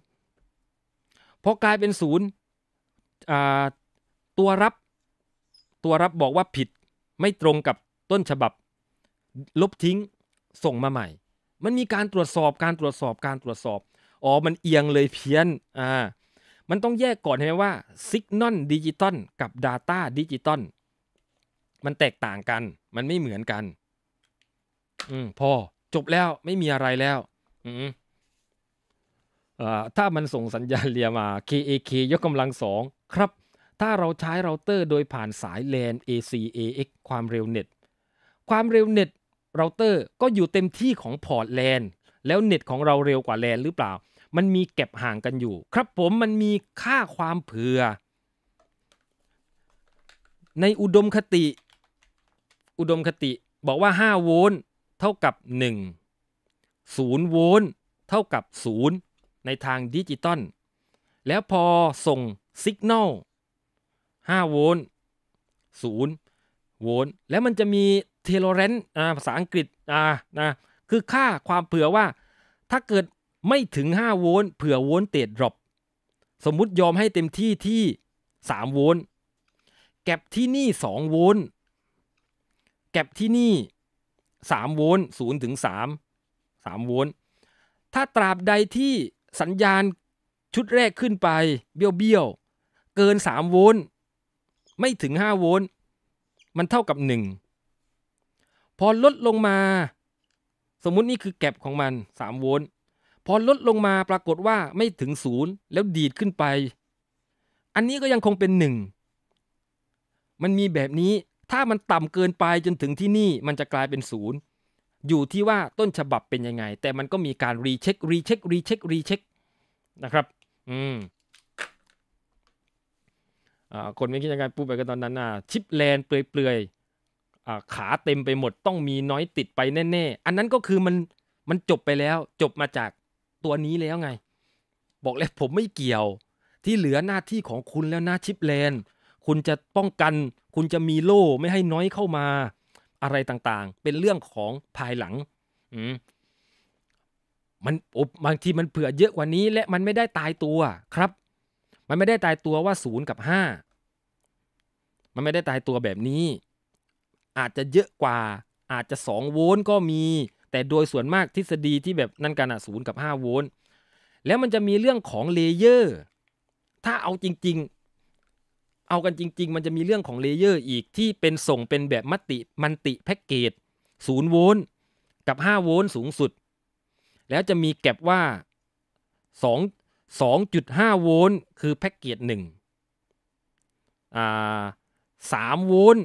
พอกลายเป็นศูนย์ตัวรับตัวรับบอกว่าผิดไม่ตรงกับต้นฉบับลบทิ้งส่งมาใหม่ มันมีการตรวจสอบการตรวจสอบการตรวจสอบ อ๋อมันเอียงเลยเพี้ยน อ่า มันต้องแยกก่อนใช่ไหมว่าสัญญาณดิจิตอลกับ Data ดิจิตอล มันแตกต่างกัน มันไม่เหมือนกัน อืมพอจบแล้วไม่มีอะไรแล้วอืมถ้ามันส่งสัญญาณเรียมา KAK ยกกำลังสอง ครับ ถ้าเราใช้เราเตอร์โดยผ่านสาย LAN AC AX ความเร็วเน็ต ความเร็วเน็ตเราเตอร์ก็อยู่เต็มที่ของพอร์ตแลนด์แล้วเน็ตของเราเร็วกว่าแลนหรือเปล่า มันมีแก็บห่างกันอยู่ ครับผมมันมีค่าความเผื่อในอุดมคติ อุดมคติบอกว่า5โวลต์เท่ากับ 1 0โวลต์เท่ากับ 0 ในทางดิจิตอลแล้วพอส่งสัญญาณ5โวลต์0โวลต์แล้วมันจะมีเทโลเรนต์ภาษาอังกฤษอ่านะคือค่าความเผื่อว่าถ้าเกิดไม่ถึง 5 โวลต์เผื่อโวลต์เตดดรอป สมมุติยอมให้เต็มที่ที่ 3 โวลต์แก็บที่นี่ 2 โวลต์แก็บที่นี่ 3 โวลต์0ถึง3 3โวลต์ถ้าตราบใดที่สัญญาณชุดแรกขึ้นไปเบี้ยวเบี้ยวเกิน 3 โวลต์ไม่ถึง 5 โวลต์มันเท่ากับ 1พอลดลงมา สมมุตินี่คือแก็บของมัน3โวลต์พอลดลงมาปรากฏว่าไม่ถึงศูนย์แล้วดีดขึ้นไป อันนี้ก็ยังคงเป็นหนึ่งมันมีแบบนี้ถ้ามันต่ำเกินไปจนถึงที่นี่ มันจะกลายเป็นศูนย์อยู่ที่ว่าต้นฉบับเป็นยังไง แต่มันก็มีการรีเช็ครีเช็ครีเช็ครีเช็คนะครับ อืมคนไม่คิดยังไงปูไปกันตอนนั้นอ่ะชิปแลนเปลือยขาเต็มไปหมดต้องมีน้อยติดไปแน่ๆ อันนั้นก็คือมันมันจบไปแล้ว จบมาจากตัวนี้แล้วไง บอกแล้วผมไม่เกี่ยว ที่เหลือหน้าที่ของคุณแล้วนะชิปแลนคุณจะป้องกัน คุณจะมีโล่ไม่ให้น้อยเข้ามา อะไรต่างๆ เป็นเรื่องของภายหลัง อืมมันบางทีมันเผื่อเยอะกว่านี้ และมันไม่ได้ตายตัวครับ มันไม่ได้ตายตัวว่าศูนย์กับห้ามันไม่ได้ตายตัวแบบนี้อาจจะเยอะกว่า อาจจะ2โวลต์ก็มี แต่โดยส่วนมากทฤษฎีที่แบบนั่นกันอ่ะศูนย์กับ5โวลต์ แล้วมันจะมีเรื่องของเลเยอร์ ถ้าเอาจริงๆ เอากันจริงๆ มันจะมีเรื่องของเลเยอร์อีกที่เป็นส่งเป็นแบบมัติมันติแพ็กเกจศูนย์โวลต์กับ5โวลต์สูงสุด แล้วจะมีแก็บว่า2 2.5โวลต์คือแพ็กเกจ1อ่า3โวลต์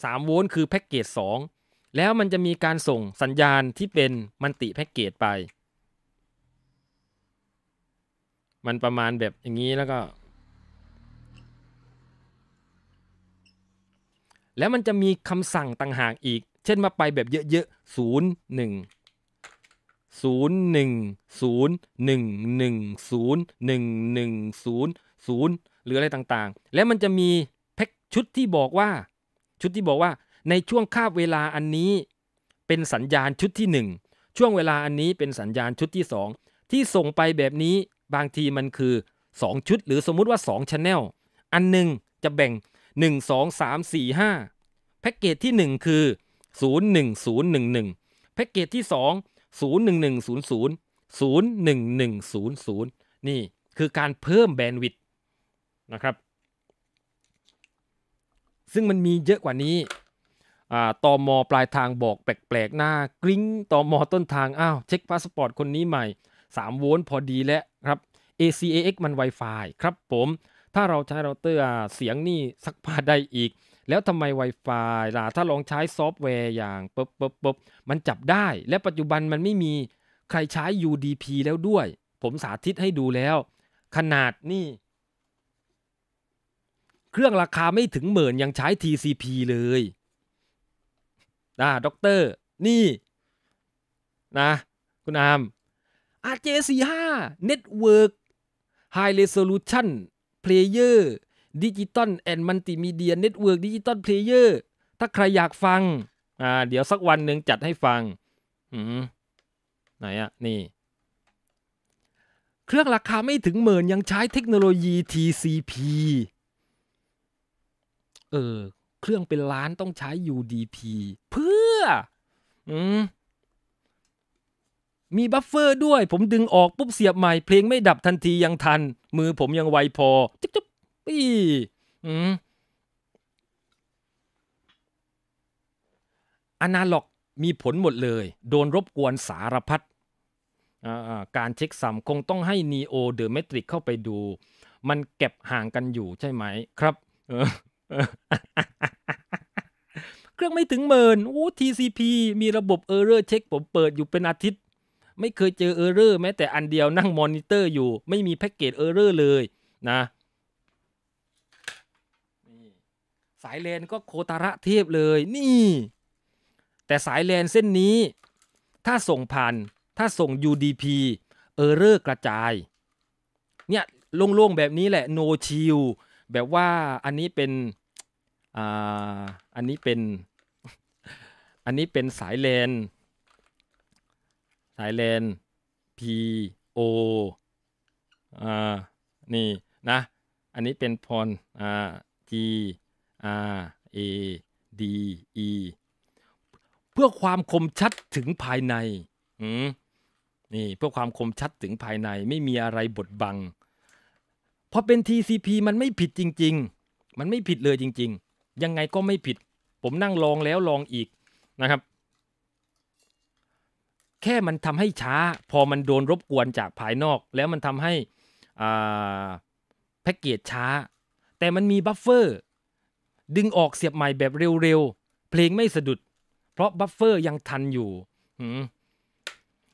3โวลต์คือแพ็กเกจ2แล้วมันจะมีการส่งสัญญาณที่เป็นมันติแพ็กเกจไป มันประมาณแบบอย่างนี้แล้วก็ แล้วมันจะมีคำสั่งต่างหากอีก เช่นมาไปแบบเยอะๆศูนย์หนึ่งศูนย์หนึ่งศูนย์หนึ่งหนึ่งศูนย์หนึ่งหนึ่งศูนย์ศูนย์หรืออะไรต่างๆ แล้วมันจะมีแพ็กชุดที่บอกว่าชุดที่บอกว่าในช่วงคาบเวลาอันนี้เป็นสัญญาณชุดที่ 1 ช่วงเวลาอันนี้เป็นสัญญาณชุดที่ 2 ที่ส่งไปแบบนี้บางทีมันคือ 2 ชุดหรือสมมุติว่า2ชั้นแนลอันหนึ่งจะแบ่ง1 2 3 4 5 แพ็กเกจที่ 1 คือ 01011แพ็กเกจที่ 2 01100 01100นี่คือการเพิ่มแบนด์วิดต์นะครับซึ่งมันมีเยอะกว่านี้ตอมอปลายทางบอกแปลกๆหน้ากริ้งตอมอต้นทางอ้าวเช็คพาสปอร์ตคนนี้ใหม่ 3 โวลต์พอดีแล้วครับ ACAX มัน Wi-Fi ครับผมถ้าเราใช้เราเตอร์เสียงนี่สักพาได้อีก แล้วทำไม Wi-Fi ล่ะ ถ้าลองใช้ซอฟต์แวร์อย่างปุ๊บปุ๊บปุ๊บมันจับได้และปัจจุบันมันไม่มีใครใช้ UDP แล้วด้วย ผมสาธิตให้ดูแล้ว ขนาดนี่เครื่องราคาไม่ถึงหมื่นยังใช้ TCP เลยนะด็อกเตอร์ นี่ นะคุณอาม RJ45 Network High Resolution Player Digital and Multimedia Network Digital Player ถ้าใครอยากฟัง อ่า เดี๋ยวสักวันหนึ่งจัดให้ฟังอืมไหนอะนี่ เครื่องราคาไม่ถึงหมื่นยังใช้เทคโนโลยี TCP เออ เครื่องเป็นล้านต้องใช้ UDP เพื่อ อืมมีบัฟเฟอร์ด้วย ผมดึงออกปุ๊บเสียบใหม่เพลงไม่ดับทันทียังทัน มือผมยังไวพอจุ๊บจุ๊บปี้อืมอนาล็อกมีผลหมดเลย โดนรบกวนสารพัดการเช็คซ้ำคงต้องให้นีโอเดอะเมทริกเข้าไปดู มันเก็บห่างกันอยู่ใช่ไหมครับเครื่องไม่ถึงหมื่นโอ้ TCP มีระบบเออร์เรอร์เช็คผมเปิดอยู่เป็นอาทิตย์ ไม่เคยเจอเออร์เรอร์แม้แต่อันเดียวนั่งมอนิเตอร์อยู่ไม่มีแพ็กเกจเออร์เรรอ์เลยนะสายเลนก็โคตระเทบเลย นี่ แต่สายเลนเส้นนี้ ถ้าส่งผ่านถ้าส่ง UDP เออร์เรอร์กระจายเนี่ยโล่งๆแบบนี้แหละโนชิลแบบว่าอันนี้เป็นอันนี้เป็นอันนี้เป็นสายเลนสายเลน P O อ่านี่นะอันนี้เป็นพรอ่า R A D E เพื่อความคมชัดถึงภายในนี่เพื่อความคมชัดถึงภายในไม่มีอะไรบดบังพอเป็น TCP มันไม่ผิดจริงๆ มันไม่ผิดเลยจริง ๆยังไงก็ไม่ผิด ผมนั่งลองแล้วลองอีกนะครับ แค่มันทำให้ช้า พอมันโดนรบกวนจากภายนอก แล้วมันทำให้แพ็กเกจช้า แต่มันมีบัฟเฟอร์ดึงออกเสียบใหม่แบบเร็วๆ เพลงไม่สะดุด เพราะบัฟเฟอร์ยังทันอยู่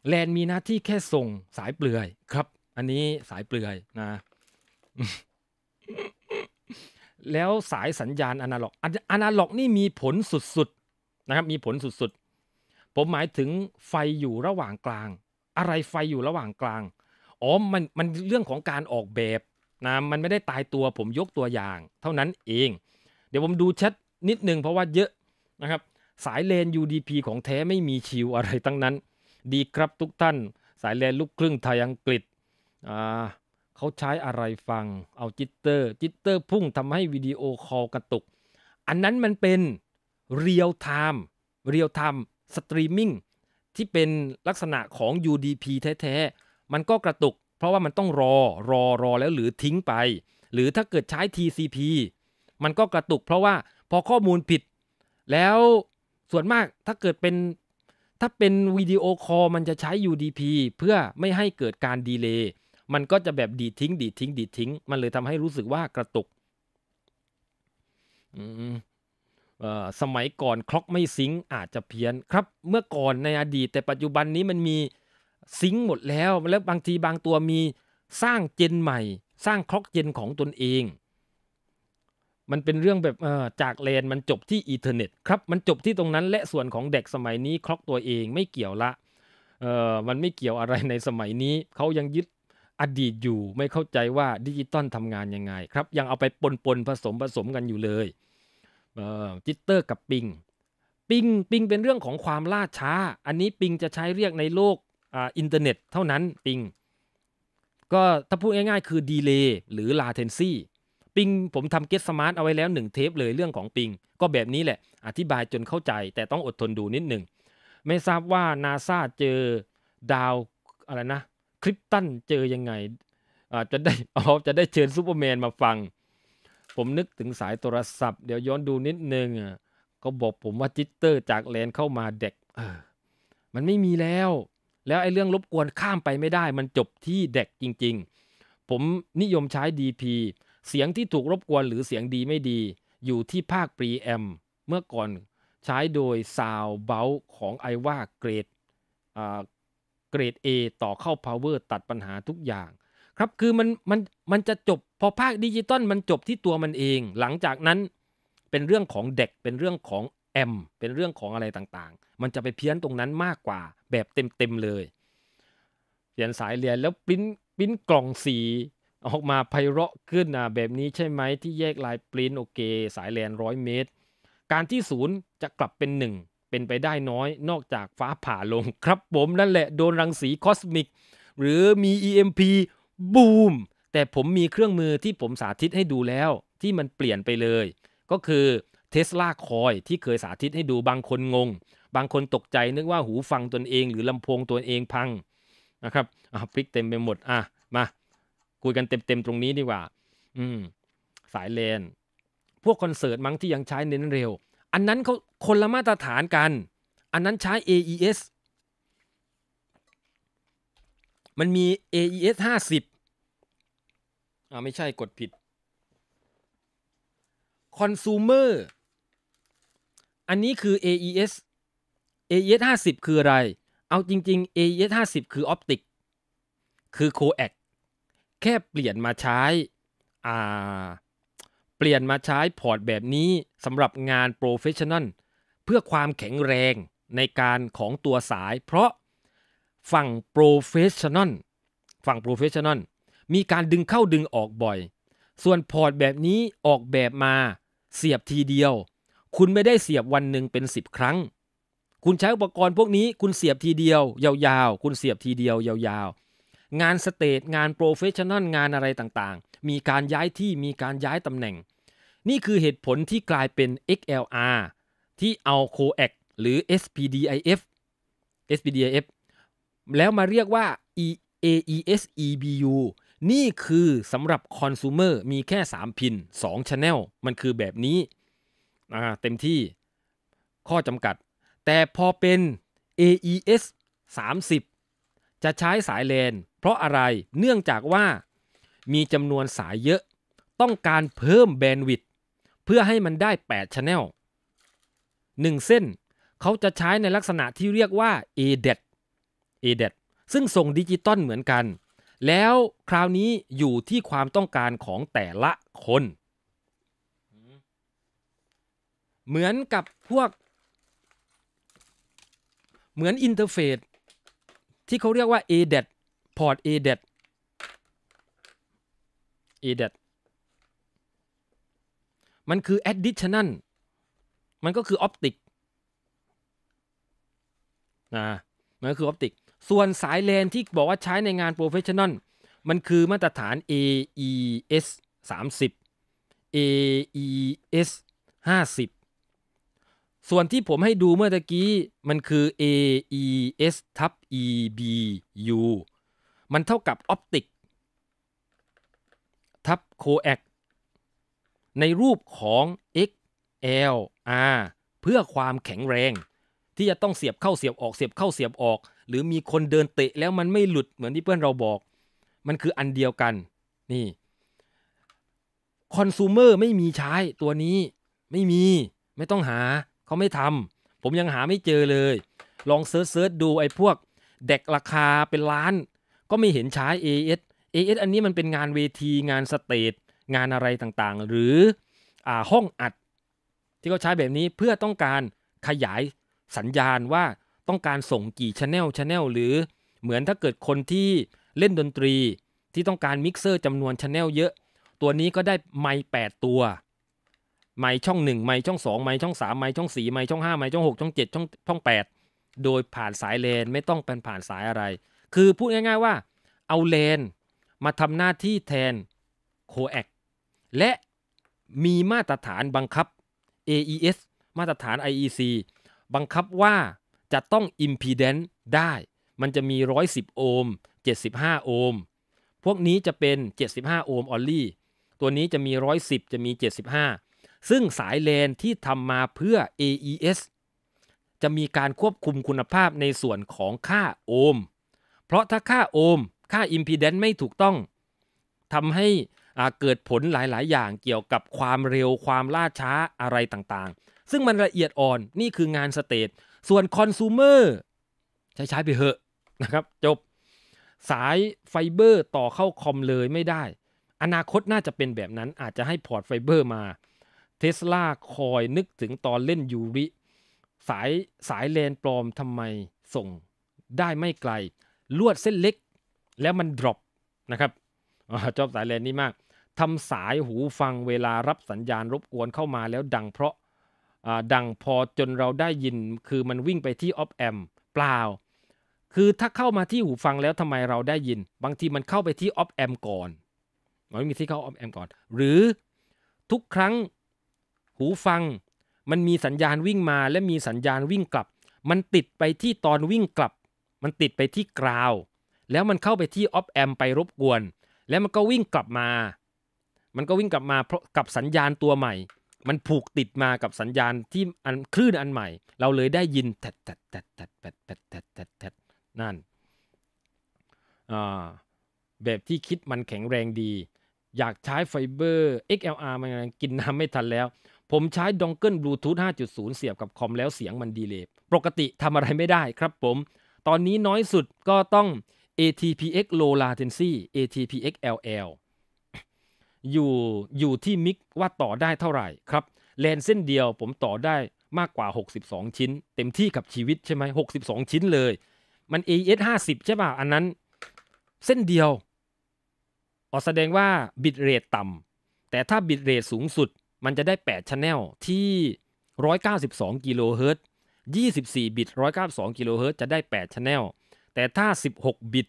แลนมีหน้าที่แค่ส่ง สายเปลือยครับ อันนี้สายเปลือยนะแล้วสายสัญญาณอนาล็อก อนาล็อกนี่มีผลสุดๆนะครับมีผลสุดๆ ผมหมายถึงไฟอยู่ระหว่างกลาง อะไรไฟอยู่ระหว่างกลางอ๋อมันมันเรื่องของการออกแบบนะมันไม่ได้ตายตัวผมยกตัวอย่าง เท่านั้นเอง เดี๋ยวผมดูชัดนิดนึงเพราะว่าเยอะนะครับ สายเลน UDP ของแท้ไม่มีชิวอะไรตั้งนั้น ดีครับทุกท่านสายเลนลูกครึ่งไทยอังกฤษอ่าเขาใช้อะไรฟัง เอาจิตเตอร์ จิตเตอร์พุ่งทำให้วิดีโอคอลกระตุก อันนั้นมันเป็นเรียลไทม์ เรียลไทม์สตรีมมิ่งที่เป็นลักษณะของ UDP แท้ ๆ มันก็กระตุกเพราะว่ามันต้องรอ รอรอแล้วหรือทิ้งไป หรือถ้าเกิดใช้ TCP มันก็กระตุกเพราะว่าพอข้อมูลผิด แล้วส่วนมากถ้าเกิดเป็นถ้าเป็นวิดีโอคอลมันจะใช้ UDP เพื่อไม่ให้เกิดการดีเลย์มันก็จะแบบดีทิ้งดีทิ้ง ดีทิ้งมันเลยทำให้รู้สึกว่ากระตุกสมัยก่อนคล็อกไม่ซิงอาจจะเพี้ยนครับ เมื่อก่อนในอดีต แต่ปัจจุบันนี้มันมีซิงหมดแล้ว แล้วบางทีบางตัวมีสร้างเจนใหม่ สร้างคล็อกเจนของตนเอง มันเป็นเรื่องแบบจากเลนมันจบที่อินเทอร์เน็ตครับมันจบที่ตรงนั้นและส่วนของเด็กสมัยนี้คล็อกตัวเองไม่เกี่ยวละมันไม่เกี่ยวอะไรในสมัยนี้เขายังยึดอดีตอยู่ไม่เข้าใจว่าดิจิตอลทำงานยังไง ครับยังเอาไปปนปนผสมผสมกันอยู่เลยจิตเตอร์กับปิงปิงปิงเป็นเรื่องของความล่าช้า อันนี้ปิงจะใช้เรียกในโลกออินเทอร์เน็ตเท่านั้นปิงก็ถ้าพูดง่ายๆ คือดีเลย์หรือลาเทนซี่ปิงผมทำเก์สมาร์ทเอาไว้แล้ว1เทปเลยเรื่องของปิงก็แบบนี้แหละอธิบายจนเข้าใจ แต่ต้องอดทนดูนิดหนึ่ง ไม่ทราบว่านาซาเจอดาวอะไรนะคลิปตันเจอยังไงอาจจะได้ออจะได้เชิญซูเปอร์แมนมาฟัง ผมนึกถึงสายโทรศัพท์เดี๋ยวย้อนดูนิดนึงอ่ะก็บอกผมว่าจิตเตอร์จากแลนเข้ามาเด็กเออมันไม่มีแล้ว แล้วไอ้เรื่องรบกวนข้ามไปไม่ได้ มันจบที่เด็กจริงๆ ผมนิยมใช้ DP เสียงที่ถูกรบกวนหรือเสียงดีไม่ดี อยู่ที่ภาคปรีแอมเมื่อก่อนใช้โดยซาวเบลของไอว่าเกรดเกรด A ต่อเข้า Power ตัดปัญหาทุกอย่างครับคือมันมันมันจะจบพอภาคดิจิตอลมันจบที่ตัวมันเอง หลังจากนั้นเป็นเรื่องของเด็กเป็นเรื่องของ m เป็นเรื่องของอะไรต่างๆ มันจะไปเพี้ยนตรงนั้นมากกว่าแบบเต็ม ๆ เลยเรียนสายเรียนแล้วปิ้นปิ้นกล่องสีออกมาไพเราะขึ้นนะแบบนี้ใช่ไหม ที่แยกลายปริ้นโอเค สายแลนร้อยเมตร การที่ศูนย์จะกลับเป็นหนึ่งเป็นไปได้น้อยนอกจากฟ้าผ่าลงครับผมนั่นแหละโดนรังสีคอสมิกหรือมี EMP บูม แต่ผมมีเครื่องมือที่ผมสาธิตให้ดูแล้ว ที่มันเปลี่ยนไปเลย ก็คือเทสลาคอยที่เคยสาธิตให้ดูบางคนงง บางคนตกใจนึกว่าหูฟังตนเอง หรือลำโพงตัวเองพังนะครับอ่ะพลิกเต็มไปหมดอ่ะมา คุยกันเต็มๆตรงนี้ดีกว่า อืมสายเลนพวกคอนเสิร์ตมั้งที่ยังใช้เน้นเร็วอันนั้นเขาคนละมาตรฐานกัน อันนั้นใช้ AES มันมี AES 50อ่าไม่ใช่กดผิด Consumer อันนี้คือ AES AES 50 คืออะไร เอาจริงๆ AES 50 คือออปติก คือ Coax แค่เปลี่ยนมาใช้ อ่าเปลี่ยนมาใช้พอร์ตแบบนี้สำหรับงานโปรเฟชชั่นอลเพื่อความแข็งแรงในการของตัวสาย เพราะฝั่งโปรเฟชชั่นอลฝั่งโปรเฟชชั่นอลมีการดึงเข้าดึงออกบ่อย ส่วนพอร์ตแบบนี้ออกแบบมาเสียบทีเดียว คุณไม่ได้เสียบวันหนึ่งเป็น 10 ครั้ง คุณใช้อุปกรณ์พวกนี้คุณเสียบทีเดียว ยาวๆ คุณเสียบทีเดียวยาว ๆงานสเตจงานโปรเฟชชั่นอลงานอะไรต่างๆ มีการย้ายที่มีการย้ายตำแหน่ง นี่คือเหตุผลที่กลายเป็น XLR ที่เอา c o a x หรือ SPDIF SPDIF แล้วมาเรียกว่า AES EBU นี่คือสำหรับคอน sumer มีแค่3พิน2 Channel มันคือแบบนี้เต็มที่ข้อจำกัด แต่พอเป็น AES 30จะใช้สายเลนเพราะอะไร เนื่องจากว่า มีจำนวนสายเยอะต้องการเพิ่มแบนด์วิดต์เพื่อให้มันได้8ช h a n n e l 1เส้น เขาจะใช้ในลักษณะที่เรียกว่า a d e t a d e t ซึ่งส่งดิจิตอลเหมือนกัน แล้วคราวนี้อยู่ที่ความต้องการของแต่ละคน เหมือนกับพวก เหมือนอินเทอร์เฟซที่เขาเรียกว่า a d e t port a d e a d e มันคือ additional มันก็คือ optic นะมันก็คือ optic ส่วนสายเลนที่บอกว่าใช้ในงาน professional มันคือมาตรฐาน AES 30 AES 50ส่วนที่ผมให้ดูเมื่อตะกี้ มันคือ A E S ทับ E B U มันเท่ากับออปติกทับโคแอคในรูปของ X L R เพื่อความแข็งแรงที่จะต้องเสียบเข้าเสียบออกเสียบเข้าเสียบออก หรือมีคนเดินเตะแล้วมันไม่หลุดเหมือนที่เพื่อนเราบอก มันคืออันเดียวกันนี่คอน sumer ไม่มีใช้ตัวนี้ไม่มี ไม่ต้องหาเขาไม่ทำ ผมยังหาไม่เจอเลย ลองเซิร์ชดูไอ้พวกเด็กราคาเป็นล้าน ก็ไม่เห็นใช้ AS AS อันนี้มันเป็นงานเวทีงานสเตจงานอะไรต่างๆ หรืออห้องอัด ที่เขาใช้แบบนี้เพื่อต้องการขยายสัญญาณว่าต้องการส่งกี่ชแนลชแนลหรือ เหมือนถ้าเกิดคนที่เล่นดนตรี ที่ต้องการมิกเซอร์จำนวนชแนลเยอะ ตัวนี้ก็ได้ไม8ตัวไม้ช่องหนึ่งไม้ช่องสองไม้ช่องสามไม้ช่องสี่ไม้ช่องห้าไม้ช่องหกช่องเจ็ดช่องช่องแปดโดยผ่านสายเลนไม่ต้องเป็นผ่านสายอะไร คือพูดง่ายๆว่าเอาเลนมาทำหน้าที่แทน โคแอกและมีมาตรฐานบังคับ AES มาตรฐาน IEC บังคับว่าจะต้อง impedance ได้มันจะมี 110 โอห์ม 75 โอห์มพวกนี้จะเป็น 75โอห์มออลลี่ตัวนี้จะมี 110จะมี 75ซึ่งสายเลนที่ทำมาเพื่อ AES จะมีการควบคุมคุณภาพในส่วนของค่าโอห์ม เพราะถ้าค่าโอห์ม ค่าอิมพีเดนซ์ไม่ถูกต้อง ทำให้เกิดผลหลายๆอย่างเกี่ยวกับความเร็ว ความล่าช้าอะไรต่างๆ ซึ่งมันละเอียดอ่อน นี่คืองานสเตจส่วนคอน sumer ใช้ๆไปเหอะนะครับ จบ สายไฟเบอร์ต่อเข้าคอมเลยไม่ได้ อนาคตน่าจะเป็นแบบนั้น อาจจะให้พอร์ตไฟเบอร์มาเทสลาคอยนึกถึงตอนเล่นยูริสายสายเลนปลอมทำไมส่งได้ไม่ไกล ลวดเส้นเล็กแล้วมันดรอปนะครับชอบสายเลนนี้มากทำสายหูฟังเวลารับสัญญาณรบกวนเข้ามาแล้วดังเพราะดังพอจนเราได้ยินคือมันวิ่งไปที่ออฟแอมเปล่า คือถ้าเข้ามาที่หูฟังแล้วทำไมเราได้ยิน บางทีมันเข้าไปที่ออฟแอมก่อนมันมีที่เข้าออฟแอมก่อน หรือทุกครั้งหูฟังมันมีสัญญาณวิ่งมาและมีสัญญาณวิ่งกลับ มันติดไปที่ตอนวิ่งกลับ มันติดไปที่กราว แล้วมันเข้าไปที่ออฟแอมไปรบกวน แล้วมันก็วิ่งกลับมา มันก็วิ่งกลับมาเพราะกับสัญญาณตัวใหม่ มันผูกติดมากับสัญญาณที่อันคลื่นอันใหม่ เราเลยได้ยินแตดแตดแตดแตดแตดแตดแตดแตดนั่นแบบที่คิดมันแข็งแรงดี อยากใช้ไฟเบอร์ XLR มันกินน้ำไม่ทันแล้วผมใช้ดองเกิลบลูทูธ 5.0 เสียบกับคอมแล้วเสียงมันดีเลย์ ปกติทำอะไรไม่ได้ครับผม ตอนนี้น้อยสุดก็ต้อง ATPX low latency ATPX LL อยู่ อยู่ที่มิกว่าต่อได้เท่าไหร่ครับ แลนเส้นเดียวผมต่อได้มากกว่า 62 ชิ้น เต็มที่กับชีวิตใช่ไหม 62 ชิ้นเลย มัน AES 50ใช่ป่ะอันนั้น เส้นเดียว ออแสดงว่าบิตเรทต่ำ แต่ถ้าบิตเรทสูงสุดมันจะได้ 8 Channel ที่ 192กิโลเฮิรตซ์24บิต192กิโลเฮิรตซ์จะได้ 8 Channel แต่ถ้า 16บิต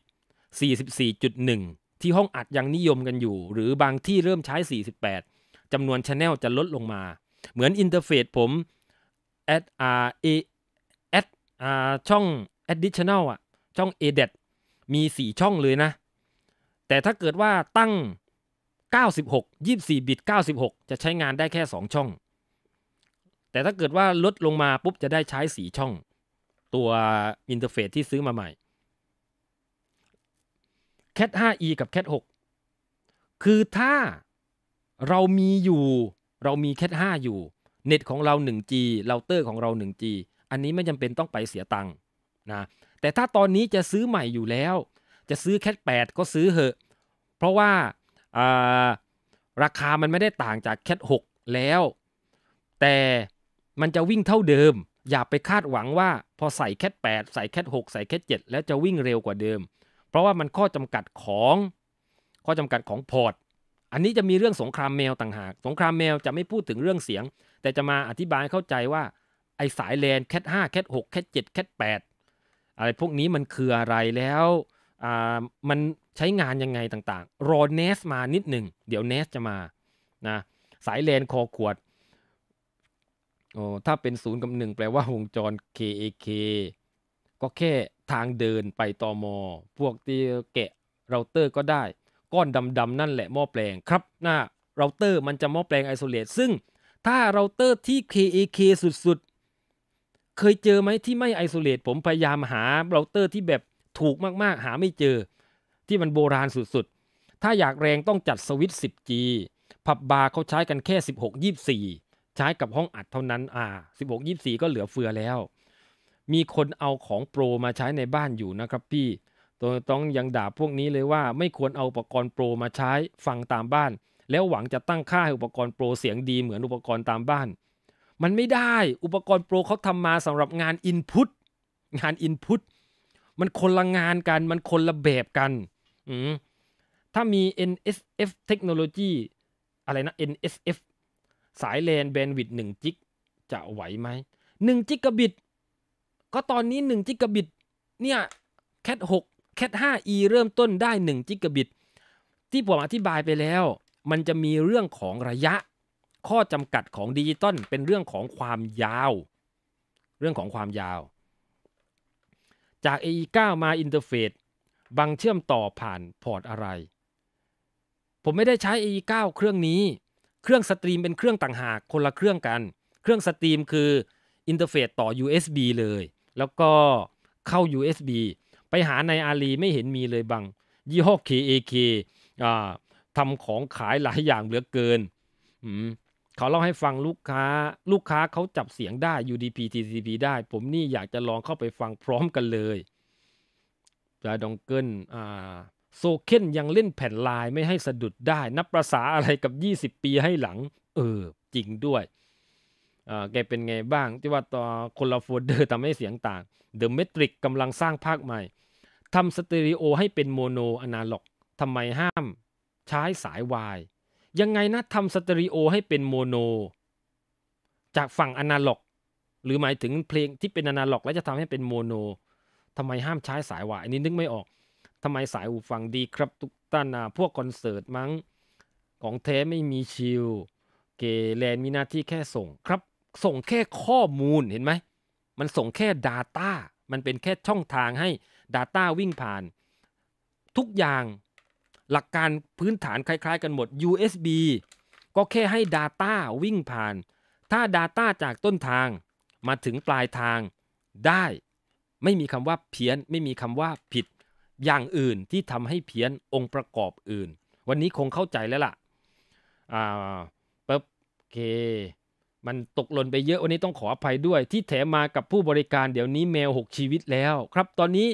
44.1 ที่ห้องอัดยังนิยมกันอยู่ หรือบางที่เริ่มใช้ 48 จำนวน Channel จะลดลงมา เหมือนอินเทอร์เฟซผม add a a ร d อาช่อง additional อ่ะ ช่อง a d d มี 4 ช่องเลยนะ แต่ถ้าเกิดว่าตั้ง96 24บิต96 จะใช้งานได้แค่ 2 ช่อง แต่ถ้าเกิดว่าลดลงมาปุ๊บจะได้ใช้ 4 ช่อง ตัวอินเทอร์เฟซที่ซื้อมาใหม่ Cat 5e กับ Cat 6 คือถ้าเรามีอยู่เรามี Cat 5 อยู่ เน็ตของเรา 1G เราเตอร์ของเรา 1G อันนี้ไม่จำเป็นต้องไปเสียตังค์นะแต่ถ้าตอนนี้จะซื้อใหม่อยู่แล้วจะซื้อ Cat 8 ก็ซื้อเหอะเพราะว่าราคามันไม่ได้ต่างจากแคท6แล้ว แต่มันจะวิ่งเท่าเดิม อย่าไปคาดหวังว่า พอใส่แคท8ใส่แคท6ใส่แคท7แล้วจะวิ่งเร็วกว่าเดิม เพราะว่ามันข้อจำกัดของข้อจำกัดของพอร์ตอันนี้จะมีเรื่องสงครามแมวต่างหากสงครามแมวจะไม่พูดถึงเรื่องเสียง แต่จะมาอธิบายเข้าใจว่าไอสายแลนแคทห้าแคทหกแคทเจ็ดแคทแปดอะไรพวกนี้มันคืออะไรแล้วมันใช้งานยังไงต่างๆ รอเนสมานิดหนึ่ง เดี๋ยวเนสจะมานะสายเลนคอขวดโอ้ถ้าเป็นศูนย์กับหนึ่งแปลว่าวงจร KAK ก็แค่ทางเดินไปตอมอ พวกที่แกะเราเตอร์ก็ได้ ก้อนดำๆนั่นแหละหม้อแปลงครับหน้าเราเตอร์มันจะหม้อแปลงไอโซเลตซึ่งถ้าเราเตอร์ที่ KAK สุดๆเคยเจอไหมที่ไม่ไอโซเลตผมพยายามหาเราเตอร์ที่แบบถูกมากๆ หาไม่เจอที่มันโบราณสุดๆ ถ้าอยากแรงต้องจัดสวิต 10G ผับบาร์เขาใช้กันแค่ 16 24 ใช้กับห้องอัดเท่านั้น อ่า16 24 ก็เหลือเฟือแล้ว มีคนเอาของโปรมาใช้ในบ้านอยู่นะครับพี่ตัวต้องยังด่าพวกนี้เลยว่า ไม่ควรเอาอุปกรณ์โปรมาใช้ฟังตามบ้าน แล้วหวังจะตั้งค่าให้อุปกรณ์โปรเสียงดีเหมือนอุปกรณ์ตามบ้าน มันไม่ได้ อุปกรณ์โปรเขาทำมาสำหรับงานอินพุต งานอินพุต มันคนละงานกัน มันคนละแบบกันถ้ามี NSF เทคโนโลยีอะไรนะ NSF สายแลนแบนด์วิดต์หนึ่งจิก จะไหวไหมหนึ่งจิกะบิต ก็ตอนนี้หนึ่งจิกะบิตเนี่ยแคทหกแคทห้าอีเริ่มต้นได้หนึ่งจิกะบิต ที่ผมอธิบายไปแล้ว มันจะมีเรื่องของระยะ ข้อจำกัดของดิจิตอลเป็นเรื่องของความยาว เรื่องของความยาว จาก AE9 มาอินเทอร์เฟซบังเชื่อมต่อผ่านพอร์ตอะไร ผมไม่ได้ใช้ A9 เครื่องนี้ เครื่องสตรีมเป็นเครื่องต่างหาก คนละเครื่องกัน เครื่องสตรีมคือ อินเทอร์เฟซต่อ USB เลย แล้วก็เข้า USB ไปหาในอาลีไม่เห็นมีเลยบางยี่ห้อ KAK อทำของขายหลายอย่างเหลือเกิน เขาเล่าให้ฟังลูกค้าลูกค้าเขาจับเสียงได้ UDP TCP ได้ ผมนี่อยากจะลองเข้าไปฟังพร้อมกันเลยจาดองเกิลอ่าโซเคนยังเล่นแผ่นลายไม่ให้สะดุดได้ นับประษาอะไรกับ 20 ปีให้หลังเออจริงด้วย แกเป็นไงบ้าง ที่ว่าต่อคนละโฟลเดอร์ทำให้เสียงต่าง เดอะเมทริกกำลังสร้างภาคใหม่ทำสเตอริโอให้เป็นโมโนอนาล็อกทำไมห้าม ใช้สายวายยังไงนะทำสเตอริโอให้เป็นโมโน จากฝั่งอนาล็อกหรือหมายถึงเพลงที่เป็นอนาล็อกแล้วจะทำให้เป็นโมโนทำไมห้ามใช้สายวายอันนี้นึกไม่ออก ทำไมสายหูฟังดีครับ ทุกท่านนะพวกคอนเสิร์ตมั้งของแท้ไม่มีชิลเกแลนมีหน้าที่แค่ส่งครับส่งแค่ข้อมูลเห็นไหมมันส่งแค่ Data มันเป็นแค่ช่องทางให้ Data วิ่งผ่าน ทุกอย่างหลักการพื้นฐานคล้ายๆ กันหมด USB ก็แค่ให้ Data วิ่งผ่าน ถ้า Data จากต้นทางมาถึงปลายทางได้ไม่มีคำว่าเพี้ยนไม่มีคำว่าผิดอย่างอื่นที่ทำให้เพี้ยนองค์ประกอบอื่น วันนี้คงเข้าใจแล้วล่ะ อ่าปึ๊บเค มันตกหล่นไปเยอะ วันนี้ต้องขออภัยด้วย ที่แถมมากับผู้บริการเดี๋ยวนี้แมว 6 ชีวิตแล้ว ครับตอนนี้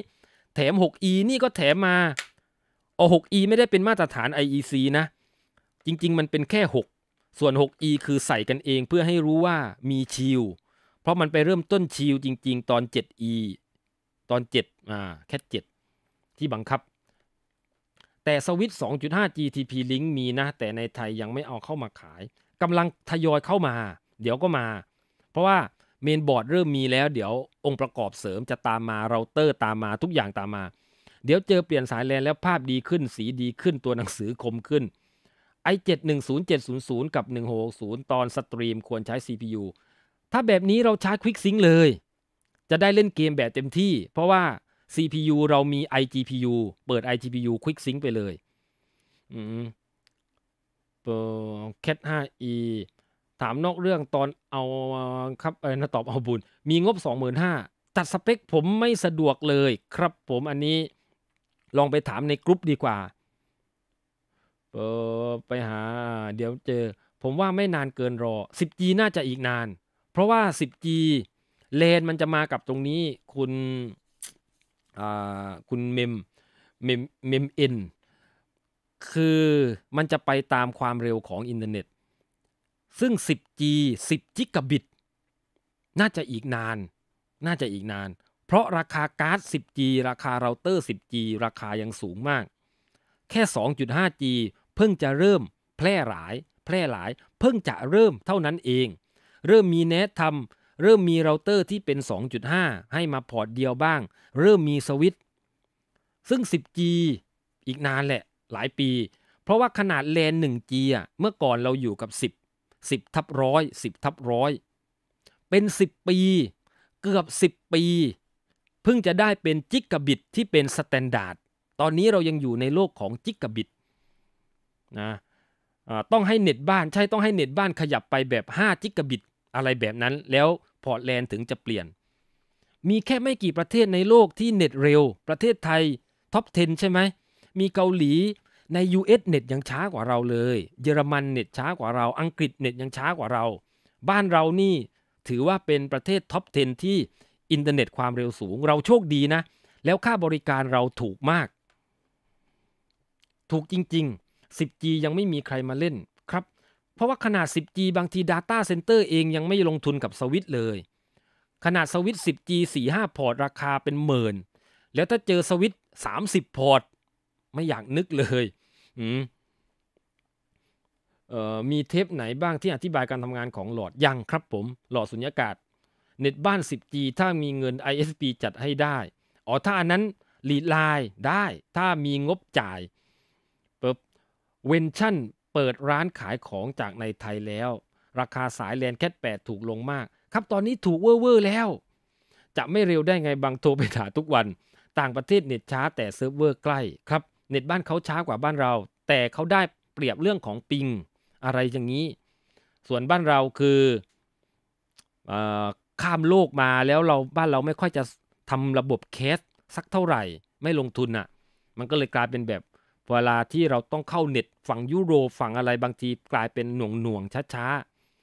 แถม 6e นี่ก็แถมมาโอ 6e ไม่ได้เป็นมาตรฐาน IEC นะ จริง ๆ มันเป็นแค่ 6 ส่วน 6e คือใส่กันเองเพื่อให้รู้ว่ามีชิลเพราะมันไปเริ่มต้นชิลจริงๆ ตอน 7e ตอน7อ่าแคท7ที่บังคับ แต่สวิต2.5 GTP Link มีนะ แต่ในไทยยังไม่เอาเข้ามาขายกำลังทยอยเข้ามา เดี๋ยวก็มา เพราะว่าเมนบอร์ดเริ่มมีแล้ว เดี๋ยวองค์ประกอบเสริมจะตามมาเราเตอร์ตามมาทุกอย่างตามมา เดี๋ยวเจอเปลี่ยนสายแลนแล้วภาพดีขึ้นสีดีขึ้นตัวหนังสือคมขึ้น i7-10700 กับ 1 6 0ตอนสตรีมควรใช้ CPU ถ้าแบบนี้เราชาร์จควิกซิงเลยจะได้เล่นเกมแบบเต็มที่ เพราะว่า CPU เรามี iGPU เปิด iGPU Quick Sync ไปเลยอืมแคท 5e ถามนอกเรื่องตอนเอาครับเออตอบเอาบุญมีงบ 25,000ตัดสเปคผมไม่สะดวกเลย ครับผมอันนี้ ลองไปถามในกรุ๊ปดีกว่าเออไปหา เดี๋ยวเจอ ผมว่าไม่นานเกินรอ 10G น่าจะอีกนาน เพราะว่า 10G เลน มันจะมากับตรงนี้คุณ คุณเมม เมม เมมเอ็น คือ มันจะไปตามความเร็วของอินเทอร์เน็ต ซึ่ง 10G 10 กิกะบิต น่าจะอีกนาน น่าจะอีกนาน เพราะราคาการ์ด 10G ราคาเราเตอร์ 10G ราคายังสูงมาก แค่ 2.5G เพิ่งจะเริ่มแพร่หลาย แพร่หลาย เพิ่งจะเริ่ม เท่านั้นเอง เริ่มมีแนะทำเริ่มมีเราเตอร์ที่เป็น 2.5 ให้มาพอร์ตเดียวบ้าง เริ่มมีสวิตซ์ซึ่ง 10G อีกนานแหละหลายปี เพราะว่าขนาดแลน 1G อ่ะเมื่อก่อนเราอยู่กับ 10 10ทับร้อย10 ทับร้อยเป็น 10 ปีเกือบ 10 ปี เพิ่งจะได้เป็นจิกะบิต ที่เป็นสแตนดาร์ดตอนนี้เรายังอยู่ในโลกของจิกะบิตนะต้องให้เน็ตบ้าน ใช่ต้องให้เน็ตบ้านขยับไปแบบ5จิกะบิตอะไรแบบนั้นแล้วพอร์ตแลนด์ถึงจะเปลี่ยน มีแค่ไม่กี่ประเทศในโลกที่เน็ตเร็ว ประเทศไทยท็อป 10 ใช่ไหม มีเกาหลีใน US เน็ตยังช้ากว่าเราเลย เยอรมันเน็ตช้ากว่าเรา อังกฤษเน็ตยังช้ากว่าเรา บ้านเรานี่ถือว่าเป็นประเทศท็อป 10 ที่อินเทอร์เน็ตความเร็วสูง เราโชคดีนะ แล้วค่าบริการเราถูกมาก ถูกจริงๆ 10G ยังไม่มีใครมาเล่นเพราะว่าขนาด 10G บางที Data Center เองยังไม่ลงทุนกับสวิตเลย ขนาดสวิต 10G 4 5 พอร์ต ราคาเป็นหมื่น แล้วถ้าเจอสวิต30 พอร์ต ไม่อยากนึกเลยอืมมีเทปไหนบ้างที่อธิบายการทำงานของหลอด ยังครับผม หลอดสุญญากาศ เน็ตบ้าน 10G ถ้ามีเงิน ISP จัดให้ได้ อ๋อถ้าอันนั้นลีดไลน์ได้ ถ้ามีงบจ่าย เวนชั่นเปิดร้านขายของจากในไทยแล้ว ราคาสายแลนแคทแปดถูกลงมาก ครับตอนนี้ถูกเว่อร์แล้ว จะไม่เร็วได้ไงบางโทรไปถาทุกวัน ต่างประเทศเน็ตช้า แต่เซิร์ฟเวอร์ใกล้ครับเน็ตบ้านเขาช้ากว่าบ้านเรา แต่เขาได้เปรียบเรื่องของปิงอะไรอย่างนี้ ส่วนบ้านเราคืออข้ามโลกมาแล้วเราบ้านเราไม่ค่อยจะทำระบบเคสสักเท่าไหร่ไม่ลงทุนอะ่ะมันก็เลยกลายเป็นแบบเวลาที่เราต้องเข้าเน็ตฝั่งยุโรปฝั่งอะไรบางทีกลายเป็นหน่วงหน่วงช้า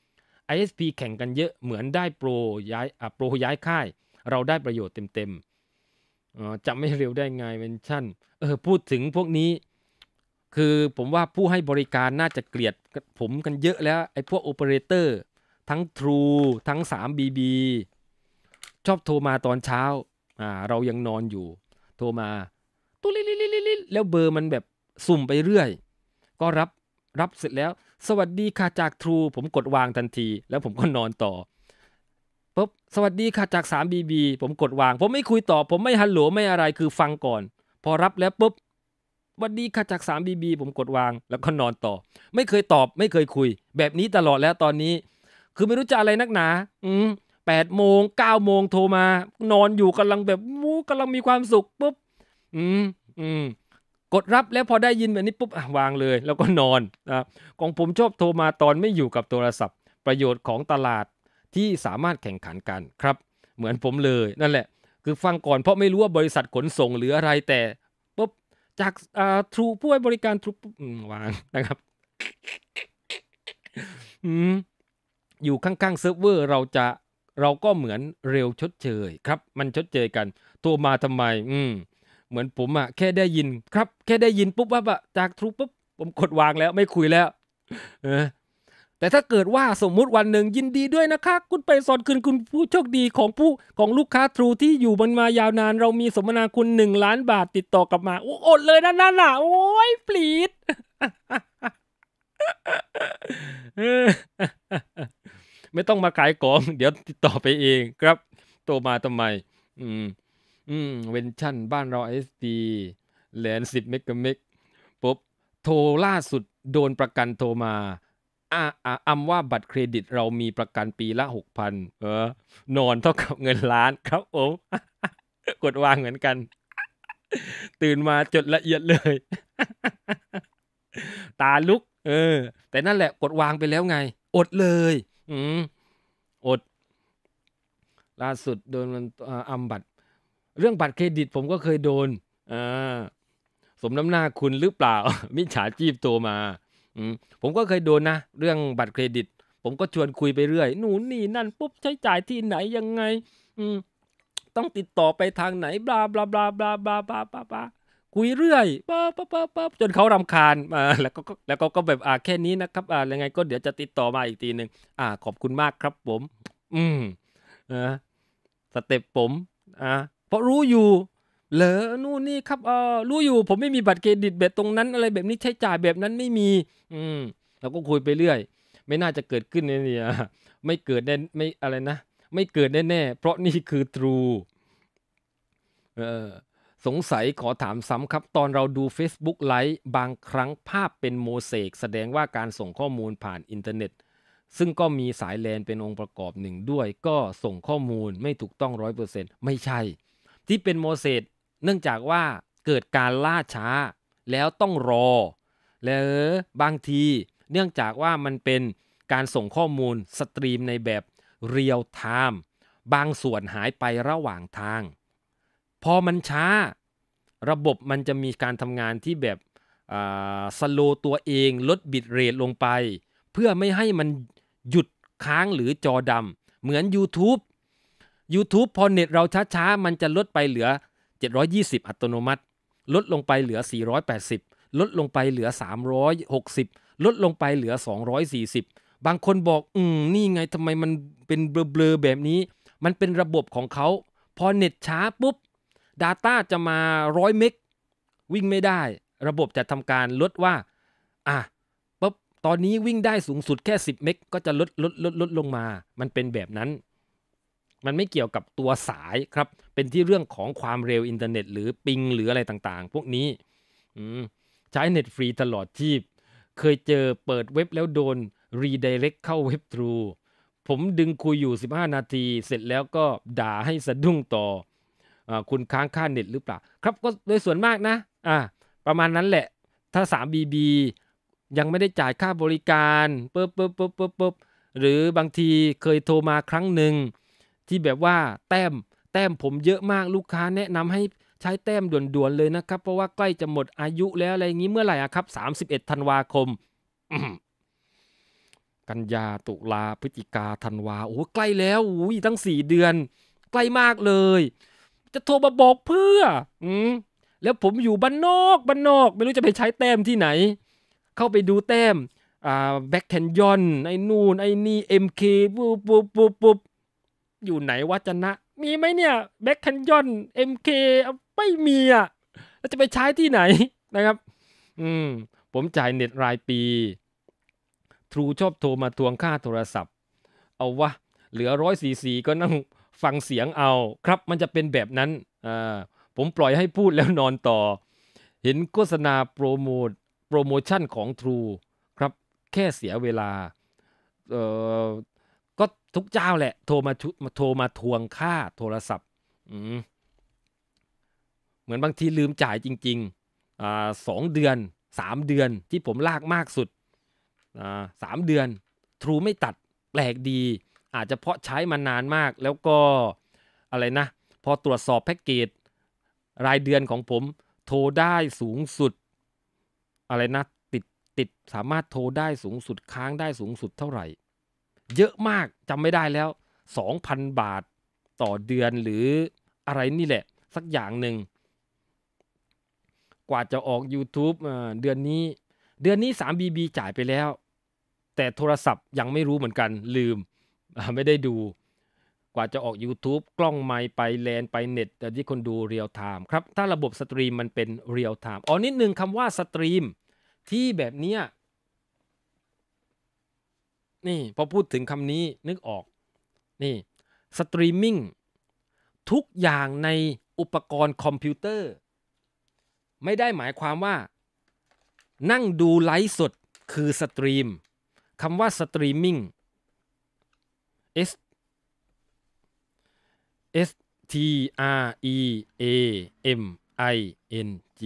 ๆ ISP แข่งกันเยอะเหมือนได้โปรย้ายโปรย้ายค่าย เราได้ประโยชน์เต็มๆจะไม่เร็วได้ไงเมนชั่นเออพูดถึงพวกนี้ คือผมว่าผู้ให้บริการน่าจะเกลียดผมกันเยอะแล้วไอ้พวกโอเปอเรเตอร์ทั้ง True ทั้ง 3BB ชอบโทรมาตอนเช้าอ่าเรายังนอนอยู่โทรมาตุ๊ลิลิลิลิแล้วเบอร์มันแบบสุ่มไปเรื่อย ก็รับ รับเสร็จแล้ว สวัสดีค่ะจากทรู ผมกดวางทันที แล้วผมก็นอนต่อ ปุ๊บ สวัสดีค่ะจาก 3BB ผมกดวาง ผมไม่คุยต่อ ผมไม่ฮัลโหลไม่อะไรคือฟังก่อน พอรับแล้ว ปุ๊บ สวัสดีค่ะจาก 3BB ผมกดวาง แล้วก็นอนต่อ ไม่เคยตอบ ไม่เคยคุย แบบนี้ตลอดแล้วตอนนี้ คือไม่รู้จะอะไรนักหนา อืมแปดโมงเก้าโมงโทรมา นอนอยู่กำลังแบบ วู้กำลังมีความสุขปุ๊บ อืม อืมกดรับ แล้วพอได้ยินแบบนี้ปุ๊บวางเลยแล้วก็นอนนะของผมชอบโทรมาตอนไม่อยู่กับโทรศัพท์ ประโยชน์ของตลาดที่สามารถแข่งขันกัน ครับ เหมือนผมเลย นั่นแหละคือฟังก่อนเพราะไม่รู้ว่าบริษัทขนส่งหรืออะไรแต่ปุ๊บจากทรูผู้ให้บริการทรูปุ๊บวางนะครับอยู่ข้างๆเซิร์ฟเวอร์เราจะเราก็เหมือนเร็วชดเชยครับ มันชดเชยกันตัวมาทำไม อืมเหมือนผมอะแค่ได้ยินครับ แค่ได้ยินปุ๊บว่าจากทรูปุ๊บผมกดวางแล้วไม่คุยแล้วเออแต่ถ้าเกิดว่าสมมุติวันหนึ่งยินดีด้วยนะคะ คุณไปสอนคืนคุณผู้โชคดีของผู้ของลูกค้าทรูที่อยู่มันมายาวนาน เรามีสมนาคุณหนึ่งล้านบาทติดต่อกลับมาโอ้อดเลยนะนั่นน่ะ โอ้ยปลีดไม่ต้องมาขายของ เดี๋ยวติดต่อไปเองครับโตมาทำไมอืมอืมเวนชั่นบ้านเราอ s ีแลนสิบเมกะเมกปุ๊บโทรล่าสุดโดนประกันโทรมาอ่าอ่าอำว่าบัตรเครดิตเรามีประกันปีละหกพันเออ นอนเท่ากับเงินล้านครับผมกดวางเหมือนกัน ตื่นมาจดละเอียดเลย ตาลุก เออ แต่นั่นแหละกดวางไปแล้วไง อดเลยอืมอด ล่าสุดโดนมันอำบัตรเรื่องบัตรเครดิต ผมก็เคยโดนอสมน้ำหน้าคุณหรือเปล่า มิจฉาชีพโทรมาผมก็เคยโดนนะ เรื่องบัตรเครดิต ผมก็ชวนคุยไปเรื่อยหนูนี่นั่นปุ๊บใช้จ่ายที่ไหนยังไง อืต้องติดต่อไปทางไหน บลาบลาบลาบลาบลาบลาบลาคุยเรื่อยป๊าป๊าป๊าป๊าจนเขารำคาญมาแล้วก็แล้วก็ก็แบบอ่าแค่นี้นะครับ อ่ายังไง ก็เดี๋ยวจะติดต่อมาอีกทีหนึ่งอ่า ขอบคุณมากครับ ผม อืมนะสเต็ปผมอ่าพราะรู้อยู่ เหรอ นู่นนี่ครับ เออรู้อยู่ ผมไม่มีบัตรเครดิตแบบตรงนั้นอะไรแบบนี้ใช้จ่ายแบบนั้นไม่มี อืมเราก็คุยไปเรื่อย ไม่น่าจะเกิดขึ้นเนี่ยไม่เกิดแน่ไม่อะไรนะ ไม่เกิดแน่ ๆ เพราะนี่คือทรูเออสงสัยขอถามซ้ำครับ ตอนเราดู Facebook ไลฟ์บางครั้งภาพเป็นโมเสกแสดงว่าการส่งข้อมูลผ่านอินเทอร์เน็ต ซึ่งก็มีสายแลนเป็นองค์ประกอบหนึ่งด้วย ก็ส่งข้อมูลไม่ถูกต้องร้อยเปอร์เซ็นต์ไม่ใช่ที่เป็นโมเสสเนื่องจากว่าเกิดการล่าช้าแล้วต้องรอแล้วบางทีเนื่องจากว่ามันเป็นการส่งข้อมูลสตรีมในแบบเรียลไทม์บางส่วนหายไประหว่างทาง พอมันช้าระบบมันจะมีการทำงานที่แบบสโลตัวเองลดบิตเรทลงไป เพื่อไม่ให้มันหยุดค้างหรือจอดำเหมือน YouTube YouTube พอเน็ตเราช้าๆ มันจะลดไปเหลือ 720 อัตโนมัติ ลดลงไปเหลือ 480 ลดลงไปเหลือ 360 ลดลงไปเหลือ 240 บางคนบอกอืม นี่ไงทำไมมันเป็นเบลอๆ แบบนี้ มันเป็นระบบของเขาพอเน็ตช้าปุ๊บ Data จะมา 100 เมกวิ่งไม่ได้ ระบบจะทำการลดว่า อ่ะปุ๊บตอนนี้วิ่งได้สูงสุดแค่ 10 เมกก็จะลดลดลดลดลงมา มันเป็นแบบนั้นมันไม่เกี่ยวกับตัวสายครับ เป็นที่เรื่องของความเร็วอินเทอร์เน็ตหรือปิงหรืออะไรต่างๆ พวกนี้ใช้เน็ตฟรีตลอดชีพเคยเจอเปิดเว็บแล้วโดน รีดิเรกเข้าเว็บทรูผมดึงคุยอยู่ 15 นาที เสร็จแล้วก็ด่าให้สะดุ้งต่ออคุณค้างค่าเน็ตหรือเปล่าครับก็โดยส่วนมากนะอ่าประมาณนั้นแหละถ้า 3BB ยังไม่ได้จ่ายค่าบริการปุ๊บปุ๊บปุ๊บปุ๊บปุ๊บหรือบางทีเคยโทรมาครั้งหนึ่งที่แบบว่าแต้มแต้มผมเยอะมาก ลูกค้าแนะนำให้ใช้แต้มด่วนๆเลยนะครับ เพราะว่าใกล้จะหมดอายุแล้วอะไรอย่างนี้เมื่อไหร่อะครับ 31ธันวาคมกันยาตุลาพฤศจิกาธันวาโอ้ใกล้แล้วอุ้ยตั้ง 4 เดือน ใกล้มากเลย จะโทรมาบอกเพื่อ อืมแล้วผมอยู่บ้านนอกบ้านนอก ไม่รู้จะไปใช้แต้มที่ไหน เข้าไปดูแต้มอ่าแบ็คแคนยอนไอ้นู่นไอ้นี่เอ็มเคปุ๊บปุ๊บปุ๊บปุ๊บอยู่ไหนวัจนะ มีไหมเนี่ย แบ็คแคนยอนเอ็มเคไม่มีอ่ะ แล้วจะไปใช้ที่ไหนนะครับ อืมผมจ่ายเน็ตรายปี ทรูชอบโทรมาทวงค่าโทรศัพท์ เอาวะเหลือร้อยสี่สีก็นั่งฟังเสียงเอาครับมันจะเป็นแบบนั้นอ่าผมปล่อยให้พูดแล้วนอนต่อ เห็นโฆษณาโปรโมทโปรโมชั่นของทรู ครับแค่เสียเวลาเอ่อก็ทุกเจ้าแหละโทรมาโทรมาทวงค่าโทรศัพท์เหมือนบางทีลืมจ่ายจริงๆสองเดือนสามเดือนที่ผมลากมากสุดสามเดือนทรูไม่ตัดแปลกดี อาจจะเพราะใช้มานานมากแล้วก็อะไรนะพอตรวจสอบแพ็กเกจรายเดือนของผม โทรได้สูงสุด อะไรนะติดติดสามารถโทรได้สูงสุดค้างได้สูงสุดเท่าไหร่เยอะมากจำไม่ได้แล้ว 2,000 บาทต่อเดือนหรืออะไรนี่แหละสักอย่างหนึ่ง กว่าจะออก YouTube เดือนนี้ เดือนนี้ 3BB จ่ายไปแล้ว แต่โทรศัพท์ยังไม่รู้เหมือนกันลืม ไม่ได้ดู กว่าจะออก YouTube กล้องไมไปแลน ไปเน็ตแต่ที่คนดูเรียลไทม์ครับ ถ้าระบบสตรีมมันเป็นเรียลไทม์อ๋อนิดนึงคำว่าสตรีมที่แบบเนี้ยนี่พอพูดถึงคำนี้นึกออกนี่สตรีมมิ่ง ทุกอย่างในอุปกรณ์คอมพิวเตอร์ ไม่ได้หมายความว่า นั่งดูไลฟ์สดคือสตรีมคำว่าสตรีมมิ่ง S S T R E A M I N G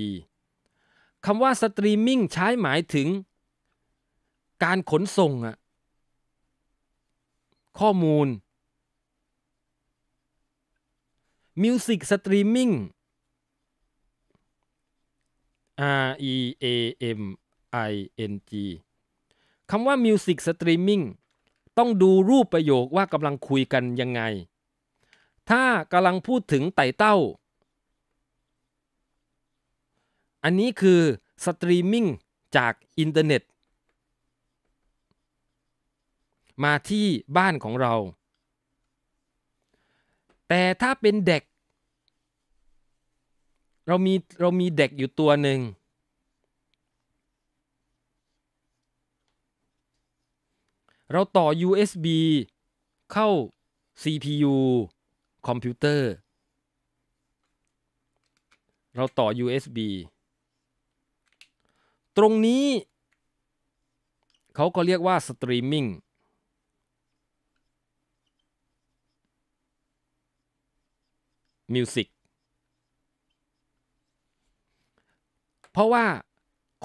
คำว่าสตรีมมิ่ง ใช้หมายถึง การขนส่งอะข้อมูล Music Streaming R E A M I N G คำว่า Music Streaming ต้องดูรูปประโยคว่ากำลังคุยกันยังไง ถ้ากำลังพูดถึงไต่เต้า อันนี้คือสตรีมมิ่งจากอินเทอร์เน็ตมาที่บ้านของเรา แต่ถ้าเป็นเด็ก เรามีเรามีเด็กอยู่ตัวหนึ่ง เราต่อ USB เข้า CPU คอมพิวเตอร์ เราต่อ USB ตรงนี้ เขาก็เรียกว่าสตรีมมิ่งมิวสิกเพราะว่า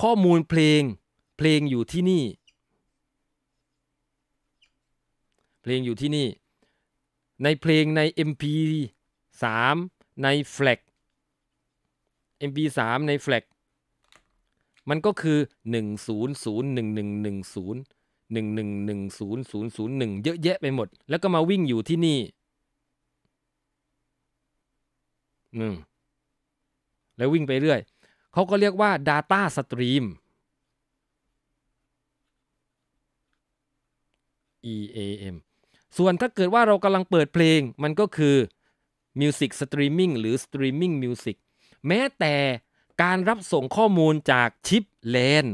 ข้อมูลเพลงเพลงอยู่ที่นี่ เพลงอยู่ที่นี่ ในเพลงใน MP 3ในแฟลก MP 3ในแฟลกมันก็คือ 1001110 1110001 เยอะแยะไปหมด แล้วก็มาวิ่งอยู่ที่นี่นึ่งแล้ววิ่งไปเรื่อยเขาก็เรียกว่า Data Stream EAM ส่วนถ้าเกิดว่าเรากำลังเปิดเพลงมันก็คือ Music Streaming หรือ Streaming Music แม้แต่การรับส่งข้อมูลจากชิปเลน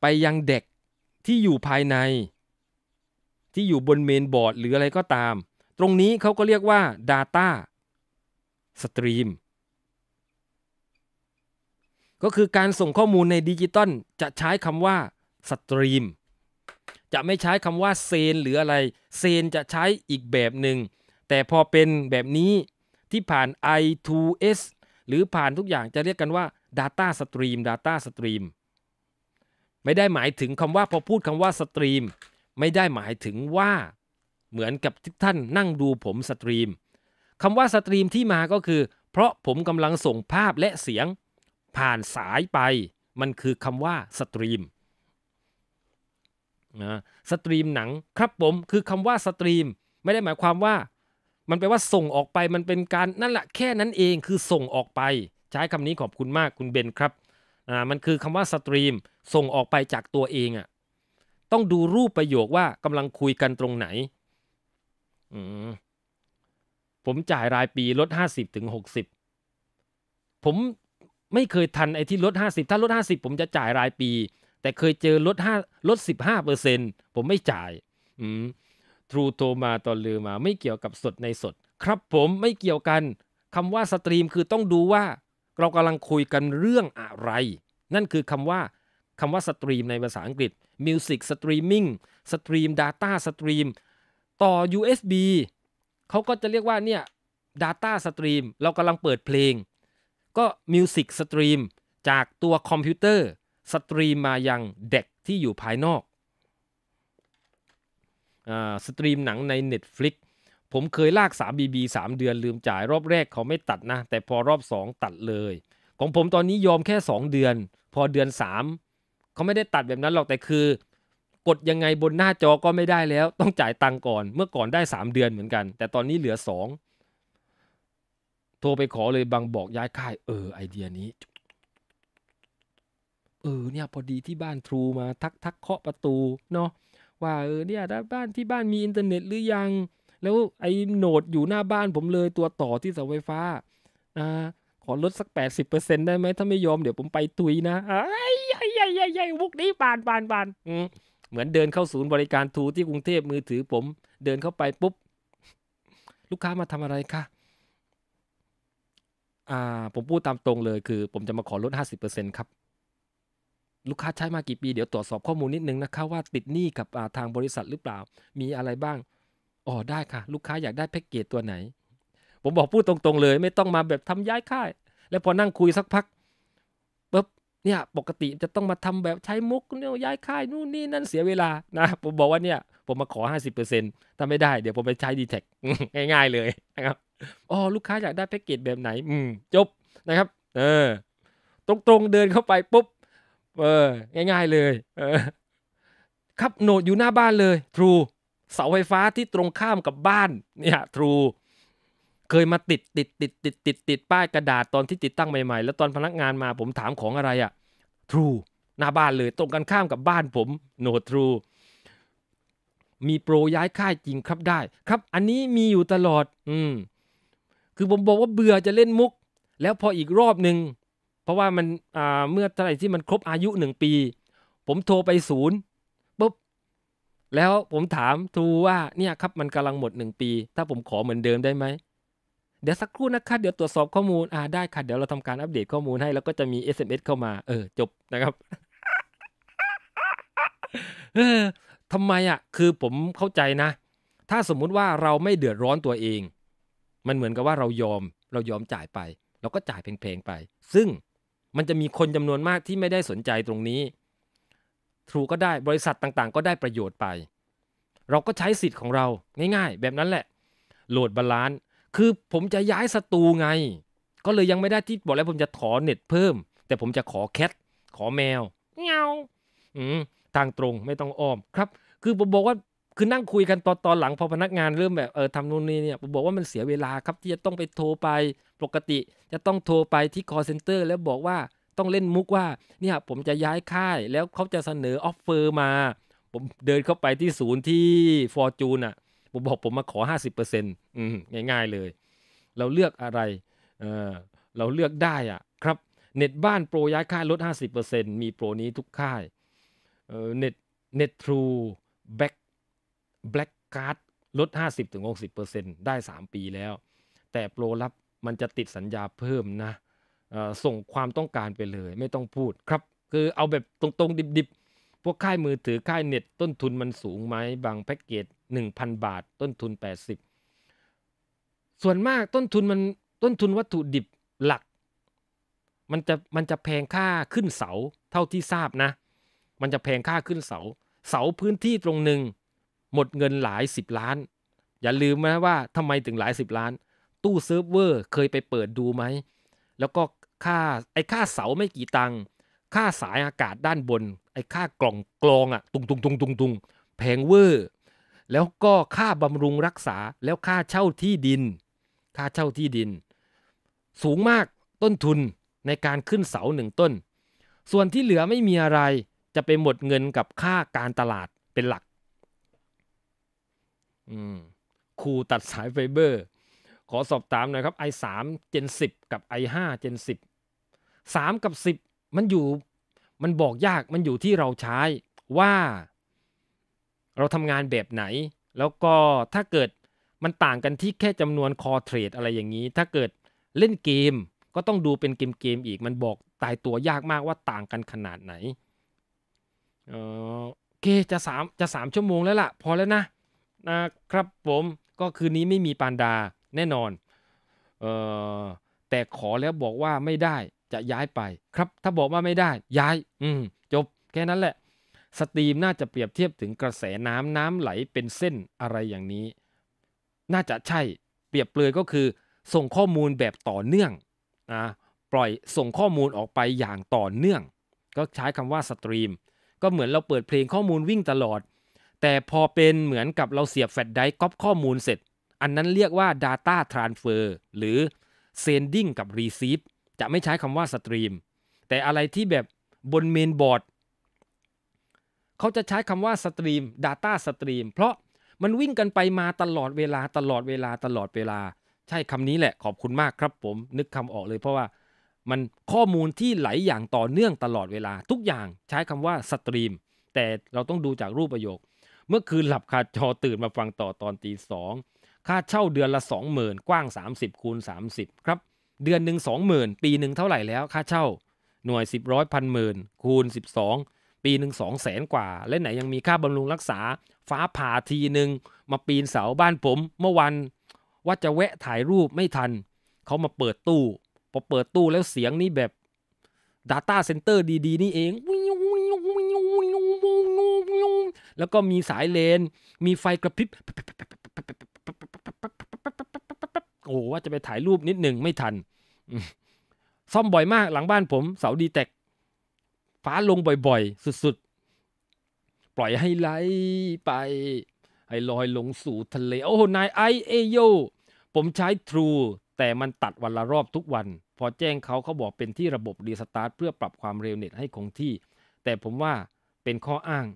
ไปยังเด็กที่อยู่ภายใน ที่อยู่บนเมนบอร์ดหรืออะไรก็ตามตรงนี้เขาก็เรียกว่า Data Stream ก็คือการส่งข้อมูลในดิจิตอลจะใช้คำว่า stream จะไม่ใช้คำว่าเซน หรืออะไรเซน จะใช้อีกแบบหนึ่งแต่พอเป็นแบบนี้ที่ผ่าน I2S หรือผ่านทุกอย่างจะเรียกกันว่า Data Stream Data Stream ไม่ได้หมายถึงคำว่า พอพูดคำว่าสตรีมไม่ได้หมายถึงว่าเหมือนกับที่ท่านนั่งดูผม สตรีม คำว่าสตรีมที่มาก็คือ เพราะผมกำลังส่งภาพและเสียง ผ่านสายไป มันคือคำว่าสตรีมนะ สตรีมหนังครับผมคือคำว่า สตรีม ไม่ได้หมายความว่ามันแปลว่าส่งออกไปมันเป็นการนั่นแหละ แค่นั้นเองคือส่งออกไป ใช้คำนี้ขอบคุณมากคุณเบนครับอ่ามันคือคำว่าสตรีมส่งออกไปจากตัวเองอะ่ะต้องดูรูปประโยคว่ากำลังคุยกันตรงไหนืผมจ่ายรายปีลดห้าสิบถึงหกสิบผมไม่เคยทันไอ้ที่ลดห้าสิบถ้าลดห้าสิบผมจะจ่ายรายปี แต่เคยเจอลดห้าลดสิบห้าเปอร์เซ็นผมไม่จ่ายอืมทรูโทรมาตอนลือมาไม่เกี่ยวกับสดในสด ครับผมไม่เกี่ยวกันคำว่าสตรีมคือต้องดูว่า เรากำลังคุยกันเรื่องอะไร นั่นคือคำว่าคำว่าสตรีมในภาษาอังกฤษ Music Streaming Stream Data Stream ต่อ USB เขาก็จะเรียกว่าเนี่ย Data Stream เรากำลังเปิดเพลง ก็ Music Stream จากตัวคอมพิวเตอร์สตรีมมายังเด็กที่อยู่ภายนอกอสตรีมหนังใน Netflix ผมเคยลาก 3BB 3 เดือนลืมจ่ายรอบแรกเขาไม่ตัดนะ แต่พอรอบ 2 ตัดเลย ของผมตอนนี้ยอมแค่ 2 เดือน พอเดือน 3 เขาไม่ได้ตัดแบบนั้นหรอก แต่คือกดยังไงบนหน้าจอก็ไม่ได้แล้ว ต้องจ่ายตังก่อนเมื่อก่อนได้ 3 เดือนเหมือนกัน แต่ตอนนี้เหลือ2โทรไปขอเลยบางบอกย้ายค่าย เออ ไอเดียนี้ เออ เนี่ยพอดีที่บ้านทรูมาทัก ทักเคาะประตูเนาะว่าเออเนี่ยบ้านที่บ้านมีอินเทอร์เน็ตหรือยัง แล้วไอ้โหนดอยู่หน้าบ้านผมเลยตัวต่อที่เสาไฟฟ้า่าขอลดสัก80%ได้ไหมถ้าไม่ยอมเดี๋ยวผมไปตุยนะไอ้ไอ้ไอ้ไอ้วุ้กนี้บานบานบานอืเหมือนเดินเข้าศูนย์บริการทูที่กรุงเทพมือถือผมเดินเข้าไปปุ๊บ ลูกค้ามาทำอะไรคะอ่าผมพูดตามตรงเลยคือ ผมจะมาขอลด50%ครับ ลูกค้าใช้มากี่ปีเดี๋ยวตรวจสอบข้อมูลนิดนึงนะคะว่าติดหนี้กับาทางบริษัทหรือเปล่ามีอะไรบ้างอ๋อได้ค่ะ ลูกค้าอยากได้แพ็กเกจตัวไหน ผมบอกพูดตรง ๆ เลย ไม่ต้องมาแบบทำย้ายค่าย แล้วพอนั่งคุยสักพักเนี่ยปกติจะต้องมาทำแบบใช้มุกเนี่ยย้ายค่ายนู่นนี่นั่นเสียเวลานะผมบอกว่าเนี่ย ผมมาขอ 50%ถ้าไม่ได้เดี๋ยวผมไปใช้ดีแท็ง่าย ๆ เลยนะครับอ๋อ ลูกค้าอยากได้แพ็กเกจแบบไหนอืมจบนะครับ เออตรงๆเดินเข้าไป ปุ๊บเออง่ายๆเลยเออครับโนดอยู่หน้าบ้านเลยทรูเสาไฟฟ้าที่ตรงข้ามกับบ้านเนี่ย True เคยมาติดติดติดติดติดติดป้ายกระดาษตอนที่ติดตั้งใหม่ๆ แล้วตอนพนักงานมาผมถามของอะไรอะ True หน้าบ้านเลยตรงกันข้ามกับบ้านผม No True มีโปรย้ายค่ายจริงครับได้ ครับอันนี้มีอยู่ตลอด อืมคือผมบอกว่าเบื่อจะเล่นมุก แล้วพออีกรอบหนึ่งเพราะว่ามันอ่าเมื่อเท่าไหร่ที่มันครบอายุหนึ่งปี ผมโทรไปศูนย์ปุ๊บแล้วผมถามทูว่าเนี่ยครับมันกำลังหมดหนึ่งปี ถ้าผมขอเหมือนเดิมได้ไหมเดี๋ยวสักครู่นะคะเดี๋ยวตรวจสอบข้อมูลอ่า ได้ค่ะเดี๋ยวเราทำการอัปเดตข้อมูลให้แล้วก็จะมี SMS เข้ามา เออ จบนะครับเออทำไมอ่ะ คือผมเข้าใจนะ ถ้าสมมุติว่าเราไม่เดือดร้อนตัวเอง มันเหมือนกับว่าเรายอม เรายอมจ่ายไป เราก็จ่ายแพงๆไป ซึ่งมันจะมีคนจำนวนมากที่ไม่ได้สนใจตรงนี้ทรูก็ได้บริษัทต่างๆ ก็ได้ประโยชน์ไป เราก็ใช้สิทธิ์ของเราง่ายๆ แบบนั้นแหละ โหลดบาลานซ์คือผมจะย้ายสตูไง ก็เลยยังไม่ได้ที่บอกแล้วผมจะขอเน็ตเพิ่ม แต่ผมจะขอแคทขอแมวเงาอืมทางตรงไม่ต้องอ้อมครับ คือผมบอกว่าคือนั่งคุยกันตอนตอนหลังพอพนักงานเริ่มแบบเออทำนู่นนี่เนี่ยผมบอกว่ามันเสียเวลาครับที่จะต้องไปโทรไปปกติ จะต้องโทรไปที่ call center แล้วบอกว่าต้องเล่นมุกว่า เนี่ย ผมจะย้ายค่าย แล้วเขาจะเสนอออฟเฟอร์มา ผมเดินเข้าไปที่ศูนย์ที่ฟอร์จูนอ่ะผมบอกผมมาขอ 50%อืมง่ายๆเลย เราเลือกอะไรเออเราเลือกได้อ่ะครับเน็ตบ้านโปรย้ายค่ายลด 50%มีโปรนี้ทุกค่ายเออเน็ตเน็ตทรูแบ็คแบล็กการ์ดลด 50-60%ได้ 3 ปีแล้ว แต่โปรรับมันจะติดสัญญาเพิ่มนะส่งความต้องการไปเลย ไม่ต้องพูดครับคือเอาแบบตรงๆดิบๆพวกค่ายมือถือค่ายเน็ตต้นทุนมันสูงไหม บางแพ็กเกจ1,000 บาทต้นทุน 80 ส่วนมากต้นทุนมันต้นทุนวัตถุดิบหลักมันจะมันจะแพงค่าขึ้นเสาเท่าที่ทราบนะ มันจะแพงค่าขึ้นเสา เสาพื้นที่ตรงหนึ่ง หมดเงินหลาย 10 ล้าน อย่าลืมนะว่าทำไมถึงหลาย 10 ล้าน ตู้เซิร์ฟเวอร์เคยไปเปิดดูไหม แล้วก็ค่าไอ้ค่าเสาไม่กี่ตังค่าสายอากาศด้านบน ไอ้ค่ากล่องกลองอะตุงตุงตุงตุงตุงแพงเวอร์แล้วก็ค่าบำรุงรักษาแล้วค่าเช่าที่ดิน ค่าเช่าที่ดิน สูงมากต้นทุนในการขึ้นเสาหนึ่งต้น ส่วนที่เหลือไม่มีอะไรจะไปหมดเงินกับค่าการตลาดเป็นหลักครูตัดสายไฟเบอร์ ขอสอบถามหน่อยครับ i3 Gen 10 กับ i5 Gen 10 3 กับ 10 มันอยู่ มันบอกยากมันอยู่ที่เราใช้ว่าเราทำงานแบบไหน แล้วก็ถ้าเกิดมันต่างกันที่แค่จำนวนคอเทรดอะไรอย่างนี้ ถ้าเกิดเล่นเกมก็ต้องดูเป็นเกมเกมอีก มันบอกตายตัวยากมากว่าต่างกันขนาดไหน เออโอเคจะสามจะสามชั่วโมงแล้วล่ะ พอแล้วนะนะ ครับผม ก็คืนนี้ไม่มีปานดาแน่นอน เออแต่ขอแล้วบอกว่าไม่ได้ จะย้ายไปครับ ถ้าบอกว่าไม่ได้ ย้าย อืมจบแค่นั้นแหละสตรีมน่าจะเปรียบเทียบถึงกระแสน้ำน้ำไหลเป็นเส้นอะไรอย่างนี้ น่าจะใช่เปรียบเปรยก็คือ ส่งข้อมูลแบบต่อเนื่องนะปล่อยส่งข้อมูลออกไปอย่างต่อเนื่อง ก็ใช้คำว่าสตรีมก็เหมือนเราเปิดเพลงข้อมูลวิ่งตลอด แต่พอเป็นเหมือนกับเราเสียบแฟลชไดร์ก๊อปข้อมูลเสร็จ อันนั้นเรียกว่า Data Transfer หรือ Sending กับ Receive จะไม่ใช้คำว่าสตรีมแต่อะไรที่แบบบนเมนบอร์ดเขาจะใช้คำว่าสตรีม Data Stream เพราะมันวิ่งกันไปมาตลอดเวลาตลอดเวลาตลอดเวลา ใช่คำนี้แหละขอบคุณมากครับผม นึกคำออกเลยเพราะว่า มันข้อมูลที่ไหลอย่างต่อเนื่องตลอดเวลาทุกอย่างใช้คำว่าสตรีมแต่เราต้องดูจากรูปประโยค เมื่อคืนหลับคาจอตื่นมาฟังต่อตอนตีสองค่าเช่าเดือนละ2 0 0 0นกว้าง 30คูณ30 ครับ เดือนหนึ่ง20,000ปีหนึ่งเท่าไหร่แล้ว ค่าเช่า หน่วย10ร้อยพันหมื่นคูณ12ปีหนึ่งสองแสนกว่า และไหนยังมีค่าบำรุงรักษา ฟ้าผ่าทีหนึ่งมาปีนเสาบ้านผม เมื่อวัน ว่าจะแวะถ่ายรูปไม่ทัน เขามาเปิดตู้พอเปิดตู้แล้วเสียงนี่แบบ Data Center ดีๆนี่เอง แล้วก็มีสายเลน มีไฟกระพริบโอ้ว่าจะไปถ่ายรูปนิดหนึ่งไม่ทัน ซ่อมบ่อยมากหลังบ้านผมเสาดีแตกฟ้าลงบ่อยๆ สุดๆ ปล่อยให้ไหลไป ให้ลอยลงสู่ทะเล โอ้นายไอเอโยผมใช้ True แต่มันตัดวันละรอบทุกวัน พอแจ้งเขาเขาบอกเป็นที่ระบบรีสตาร์ทเพื่อปรับความเร็วเน็ตให้คงที่ แต่ผมว่าเป็นข้ออ้าง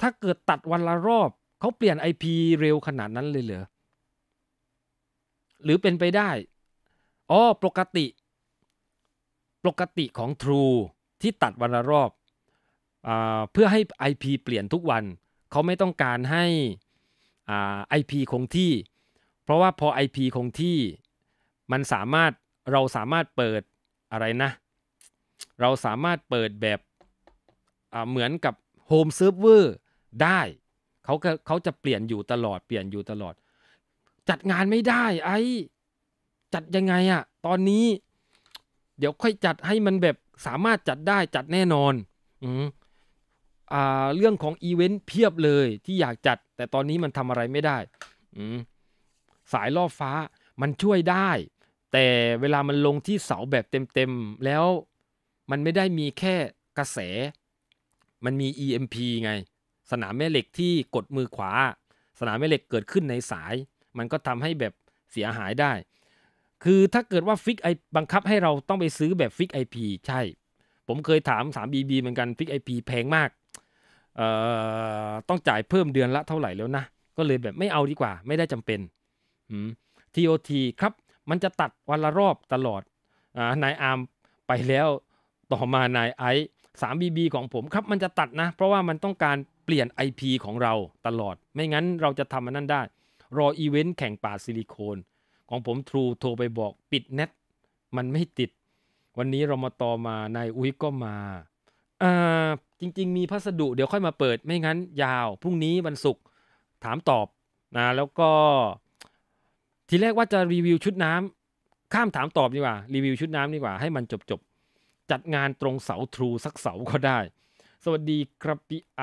ถ้าเกิดตัดวันละรอบเขาเปลี่ยน IP เร็วขนาดนั้นเลยเหรอ หรือเป็นไปได้อ๋อปกติ ปกติของ True ที่ตัดวันละรอบอเพื่อให้ IP เปลี่ยนทุกวันเขาไม่ต้องการให้ไอพีคงที่ เพราะว่าพอ IP คงที่มันสามารถเราสามารถเปิดอะไรนะ เราสามารถเปิดแบบเหมือนกับโฮมเซิร์ฟเวอร์ได้เขาเขาจะเปลี่ยนอยู่ตลอดเปลี่ยนอยู่ตลอด จัดงานไม่ได้ไอจัดยังไงอะตอนนี้เดี๋ยวค่อยจัดให้มันแบบสามารถจัดได้จัดแน่นอนอืมอ่าเรื่องของอีเวนต์เพียบเลยที่อยากจัด แต่ตอนนี้มันทำอะไรไม่ได้ อืมสายล่อฟ้ามันช่วยได้ แต่เวลามันลงที่เสาแบบเต็มๆ แล้วมันไม่ได้มีแค่กระแส มันมี EMP ไง สนามแม่เหล็กที่กดมือขวา สนามแม่เหล็กเกิดขึ้นในสาย มันก็ทำให้แบบเสียหายได้คือถ้าเกิดว่าฟิกไอบังคับให้เราต้องไปซื้อแบบฟิกไอพีใช่ ผมเคยถาม3 BB เหมือนกันฟิกไอพีแพงมากเอ่อต้องจ่ายเพิ่มเดือนละเท่าไหร่แล้วนะ ก็เลยแบบไม่เอาดีกว่าไม่ได้จำเป็น TOT ครับ มันจะตัดวันละรอบตลอดอนายอาร์มไปแล้วต่อมานายไอสามบีบีของผมครับ มันจะตัดนะ เพราะว่ามันต้องการเปลี่ยน IP ของเราตลอด ไม่งั้นเราจะทำมันนั่นได้ รออีเวนต์แข่งป่าซิลิโคนของผม ทรูโทรไปบอกปิดเน็ต มันไม่ติด วันนี้เรามาต่อมานายอุ้ยก็มาอ่าจริงๆ มีพัสดุ เดี๋ยวค่อยมาเปิดไม่งั้นยาว พรุ่งนี้วันศุกร์ถามตอบนะแล้วก็ ทีแรกว่าจะรีวิวชุดน้ำข้ามถามตอบดีกว่า รีวิวชุดน้ำดีกว่าให้มันจบจบจัดงานตรงเสา ทรู สักเสาก็ได้ สวัสดีครับพี่ไอ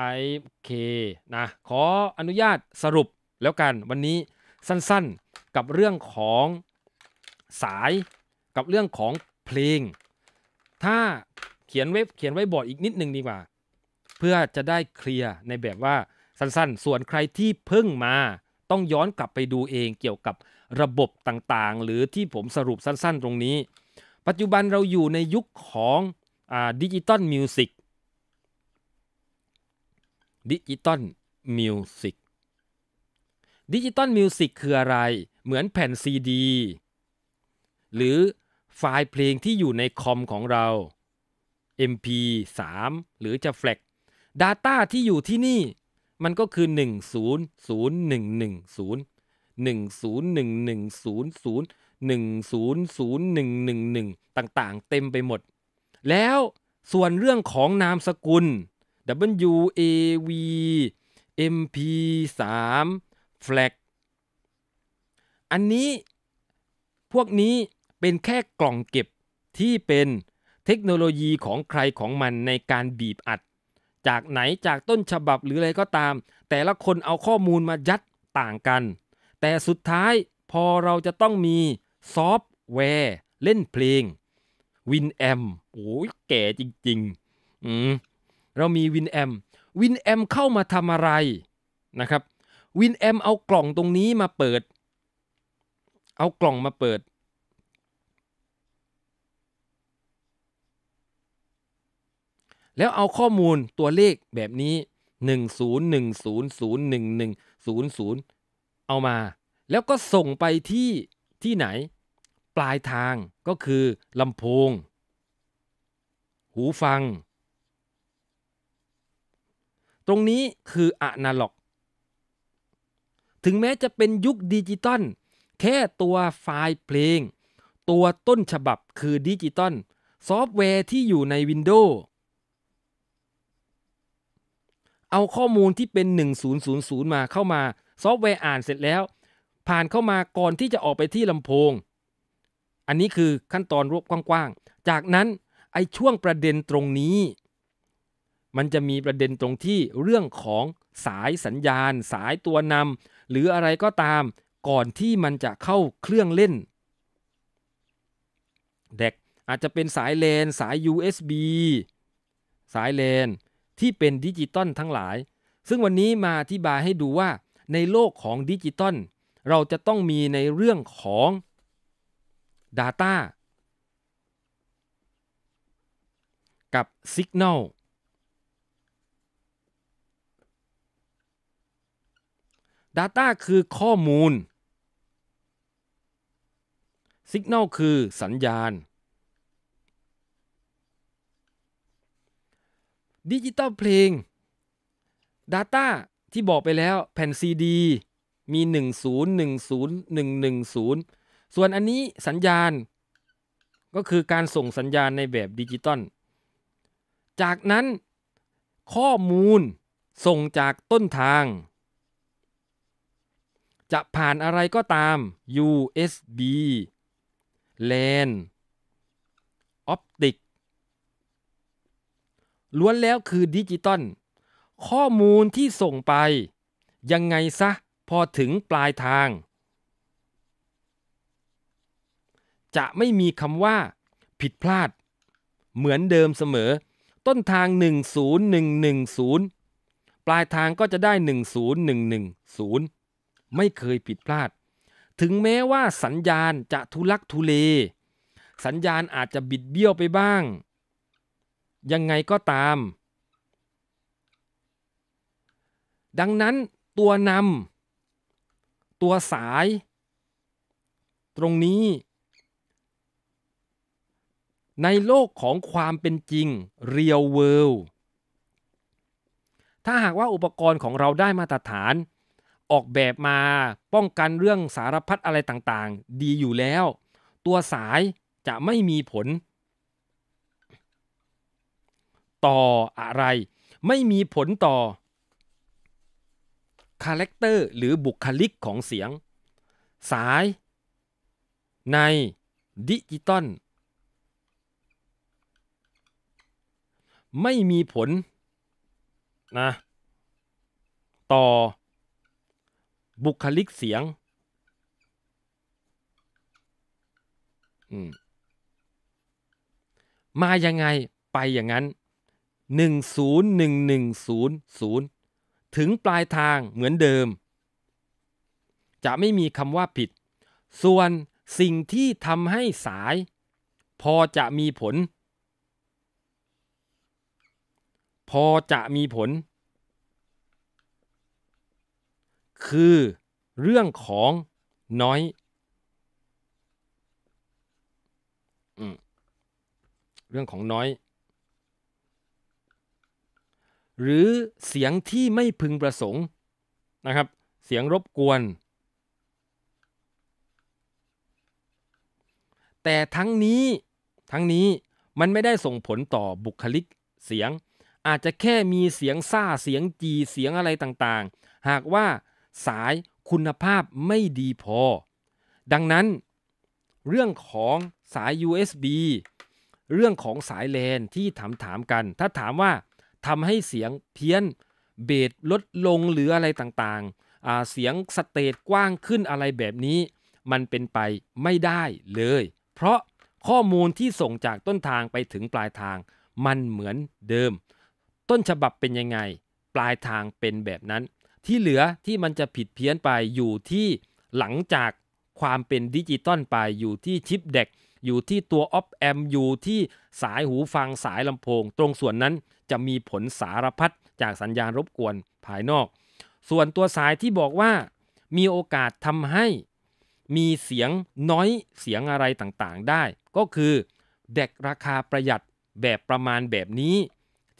เคนะขออนุญาตสรุปแล้วกันวันนี้สั้นๆกับเรื่องของสาย กับเรื่องของเพลง ถ้าเขียนไวบเขียนไว้บอร์ดอีกนิดนึงดีกว่าเพื่อจะได้เคลียร์ในแบบว่าสั้น ๆ ส่วนใครที่เพิ่งมาต้องย้อนกลับไปดูเองเกี่ยวกับระบบต่างๆ หรือที่ผมสรุปสั้น ๆตรงนี้ ปัจจุบันเราอยู่ในยุคของดิจิตอลมิวสิกดิจิตอลมิวสิกดิจิตอลมิวสิกคืออะไร เหมือนแผ่นซีดี หรือไฟล์เพลงที่อยู่ในคอมของเรา MP3 หรือจะแฟลก Data ที่อยู่ที่นี่ มันก็คือ 100110 101100 100111 ต่างๆ เต็มไปหมด แล้วส่วนเรื่องของนามสกุล W A V M P 3แฟลกอันนี้พวกนี้เป็นแค่กล่องเก็บที่เป็นเทคโนโลยีของใครของมันในการบีบอัด จากไหนจากต้นฉบับหรืออะไรก็ตาม แต่ละคนเอาข้อมูลมายัดต่างกัน แต่สุดท้ายพอเราจะต้องมีซอฟต์แวร์ เล่นเพลง Win มโอ้ยแก่จริงๆ อืมเรามี Win ิ Win มเข้ามาทำอะไรนะครับวินแอมเอากล่องตรงนี้มาเปิด เอากล่องมาเปิด แล้วเอาข้อมูลตัวเลขแบบนี้ 1 0 1 0 0 1 1 0 0์เอามา แล้วก็ส่งไปที่ที่ไหน ปลายทางก็คือลำโพง หูฟัง ตรงนี้คืออะนาล็อกถึงแม้จะเป็นยุคดิจิตอลแค่ตัวไฟล์เพลง ตัวต้นฉบับคือดิจิตอลซอฟต์แวร์ที่อยู่ใน Windows เอาข้อมูลที่เป็น 1000 มาเข้ามาซอฟต์แวร์อ่านเสร็จแล้ว ผ่านเข้ามาก่อนที่จะออกไปที่ลำโพง อันนี้คือขั้นตอนรวบกว้างๆ จากนั้นไอช่วงประเด็นตรงนี้ มันจะมีประเด็นตรงที่เรื่องของสายสัญญาณ สายตัวนำหรืออะไรก็ตามก่อนที่มันจะเข้าเครื่องเล่นเด็กอาจจะเป็นสายเลนสาย USB สายเลนที่เป็นดิจิตอลทั้งหลาย ซึ่งวันนี้มาอธิบายให้ดูว่าในโลกของดิจิตอลเราจะต้องมีในเรื่องของ Data กับ Signal Data คือข้อมูล Signal คือสัญญาณดิจิตอลเพลง Data ที่บอกไปแล้วแผ่นซีดีมี1010110 ส่วนอันนี้สัญญาณ ก็คือการส่งสัญญาณในแบบดิจิตอลจากนั้นข้อมูลส่งจากต้นทางจะผ่านอะไรก็ตาม USB LAN Optic ล้วนแล้วคือดิจิตอล ข้อมูลที่ส่งไป ยังไงซะพอถึงปลายทาง จะไม่มีคำว่า ผิดพลาด เหมือนเดิมเสมอต้นทาง 10110 ปลายทางก็จะได้ 10110ไม่เคยผิดพลาด ถึงแม้ว่าสัญญาณจะทุลักทุเล สัญญาณอาจจะบิดเบี้ยวไปบ้าง ยังไงก็ตาม ดังนั้นตัวนำ ตัวสาย ตรงนี้ ในโลกของความเป็นจริง real world ถ้าหากว่าอุปกรณ์ของเราได้มาตรฐานออกแบบมาป้องกันเรื่องสารพัดอะไรต่างๆ ดีอยู่แล้ว ตัวสายจะไม่มีผล ต่ออะไรไม่มีผลต่อ คาแรคเตอร์หรือบุคลิกของเสียง สาย ในดิจิตอลไม่มีผลนะ ต่อบุคลิกเสียง มายังไงไปอย่างนั้น 101100ถึงปลายทางเหมือนเดิม จะไม่มีคำว่าผิด ส่วนสิ่งที่ทำให้สาย พอจะมีผล พอจะมีผลคือเรื่องของน้อย เรื่องของน้อย หรือเสียงที่ไม่พึงประสงค์นะครับ เสียงรบกวน แต่ทั้งนี้ทั้งนี้มันไม่ได้ส่งผลต่อบุคลิกเสียง อาจจะแค่มีเสียงซ่า เสียงจี เสียงอะไรต่างๆ หากว่าสายคุณภาพไม่ดีพอ ดังนั้น เรื่องของสาย USB เรื่องของสายแลนที่ถามถามกัน ถ้าถามว่าทำให้เสียงเพี้ยนเบสลดลงหรืออะไรต่างๆ เสียงสเตจกว้างขึ้นอะไรแบบนี้ มันเป็นไปไม่ได้เลย เพราะข้อมูลที่ส่งจากต้นทางไปถึงปลายทางมันเหมือนเดิม ต้นฉบับเป็นยังไง ปลายทางเป็นแบบนั้นที่เหลือที่มันจะผิดเพี้ยนไปอยู่ที่หลังจากความเป็นดิจิตอลไปอยู่ที่ชิปเด็กอยู่ที่ตัวออฟแอมอยู่ที่สายหูฟังสายลำโพง ตรงส่วนนั้นจะมีผลสารพัดจากสัญญาณรบกวนภายนอก ส่วนตัวสายที่บอกว่ามีโอกาสทำให้มีเสียงน้อยเสียงอะไรต่างๆ ได้ ก็คือเด็กราคาประหยัดแบบประมาณแบบนี้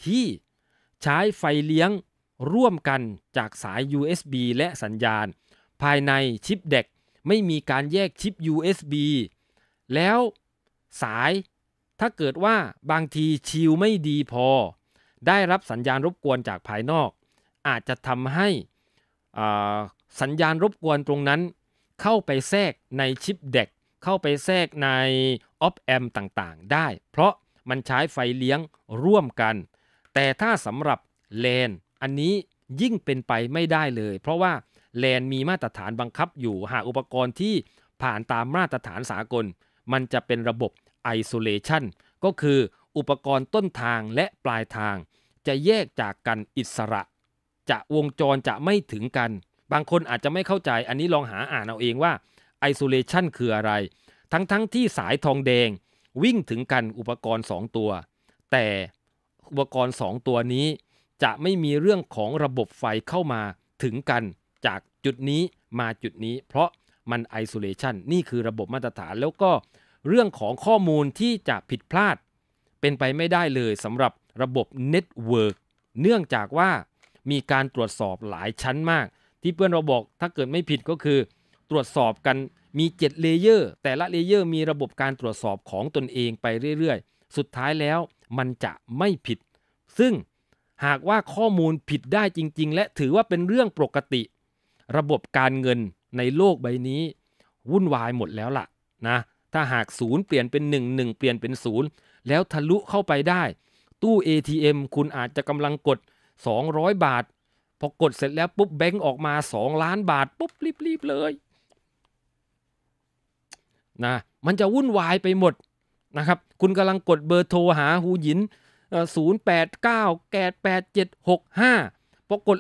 ที่ใช้ไฟเลี้ยงร่วมกันจากสาย USB และสัญญาณ ภายในชิปเด็กไม่มีการแยกชิป USB แล้วสาย ถ้าเกิดว่าบางทีชิลไม่ดีพอ ได้รับสัญญาณรบกวนจากภายนอก อาจจะทำให้สัญญาณรบกวนตรงนั้น เข้าไปแทรกในชิปเด็กเข้าไปแทรกในออฟแอมต่างๆ ได้เพราะมันใช้ไฟเลี้ยงร่วมกัน แต่ถ้าสำหรับเลนอันนี้ยิ่งเป็นไปไม่ได้เลย เพราะว่าแลนมีมาตรฐานบังคับอยู่หากอุปกรณ์ที่ผ่านตามมาตรฐานสากล มันจะเป็นระบบ isolation ก็คืออุปกรณ์ต้นทางและปลายทาง จะแยกจากกันอิสระ จะวงจรจะไม่ถึงกัน บางคนอาจจะไม่เข้าใจ อันนี้ลองหาอ่านเอาเองว่า isolation คืออะไร ทั้งๆทที่สายทองแดง วิ่งถึงกันอุปกรณ์ 2 ตัว แต่อุปกรณ์ 2 ตัวนี้จะไม่มีเรื่องของระบบไฟเข้ามาถึงกัน จากจุดนี้มาจุดนี้เพราะมันไอโซเลชันนี่คือระบบมาตรฐานแล้วก็เรื่องของข้อมูลที่จะผิดพลาด เป็นไปไม่ได้เลยสำหรับระบบเน็ตเวิร์กเนื่องจากว่า มีการตรวจสอบหลายชั้นมาก ที่เพื่อนเราบอกถ้าเกิดไม่ผิดก็คือตรวจสอบกันมี7เลเยอร์แต่ละเลเยอร์มีระบบการตรวจสอบของตนเองไปเรื่อยๆสุดท้ายแล้วมันจะไม่ผิด ซึ่งหากว่าข้อมูลผิดได้จริงๆ และถือว่าเป็นเรื่องปกติ ระบบการเงินในโลกใบนี้ วุ่นวายหมดแล้วล่ะนะถ้าหากศูนย์เปลี่ยนเป็น 1 1 เปลี่ยนเป็นศูนย์แล้วทะลุเข้าไปได้ ตู้ ATM คุณอาจจะกำลังกด 200 บาท พอกดเสร็จแล้วปุ๊บแบงก์ออกมา 2 ล้านบาท ปุ๊บรีบๆเลยนะมันจะวุ่นวายไปหมดนะครับคุณกำลังกดเบอร์โทรหาหูหยิน0 8 9 8์5ปรกาปเหกห้า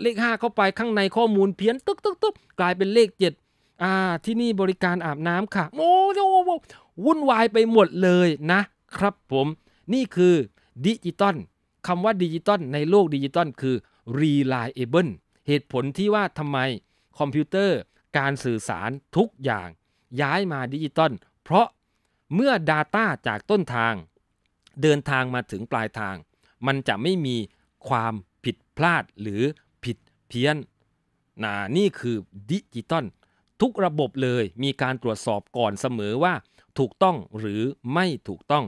เลข 5 เข้าไปข้างในข้อมูลเพี้ยนตึ๊กตึ๊กตึ๊กกลายเป็นเลข7อ่าที่นี่บริการอาบน้ำค่ะโอ้โหวุ่นวายไปหมดเลยนะครับผม นี่คือดิจิตอลคำว่าดิจิตอลในโลกดิจิตอลคือ reliable เหตุผลที่ว่าทำไมคอมพิวเตอร์การสื่อสารทุกอย่าง ย้ายมาดิจิตอล เพราะเมื่อ Data จากต้นทางเดินทางมาถึงปลายทาง มันจะไม่มีความผิดพลาดหรือผิดเพี้ยนนนี่คือดิจิตอลทุกระบบเลยมีการตรวจสอบก่อนเสมอว่าถูกต้องหรือไม่ถูกต้อง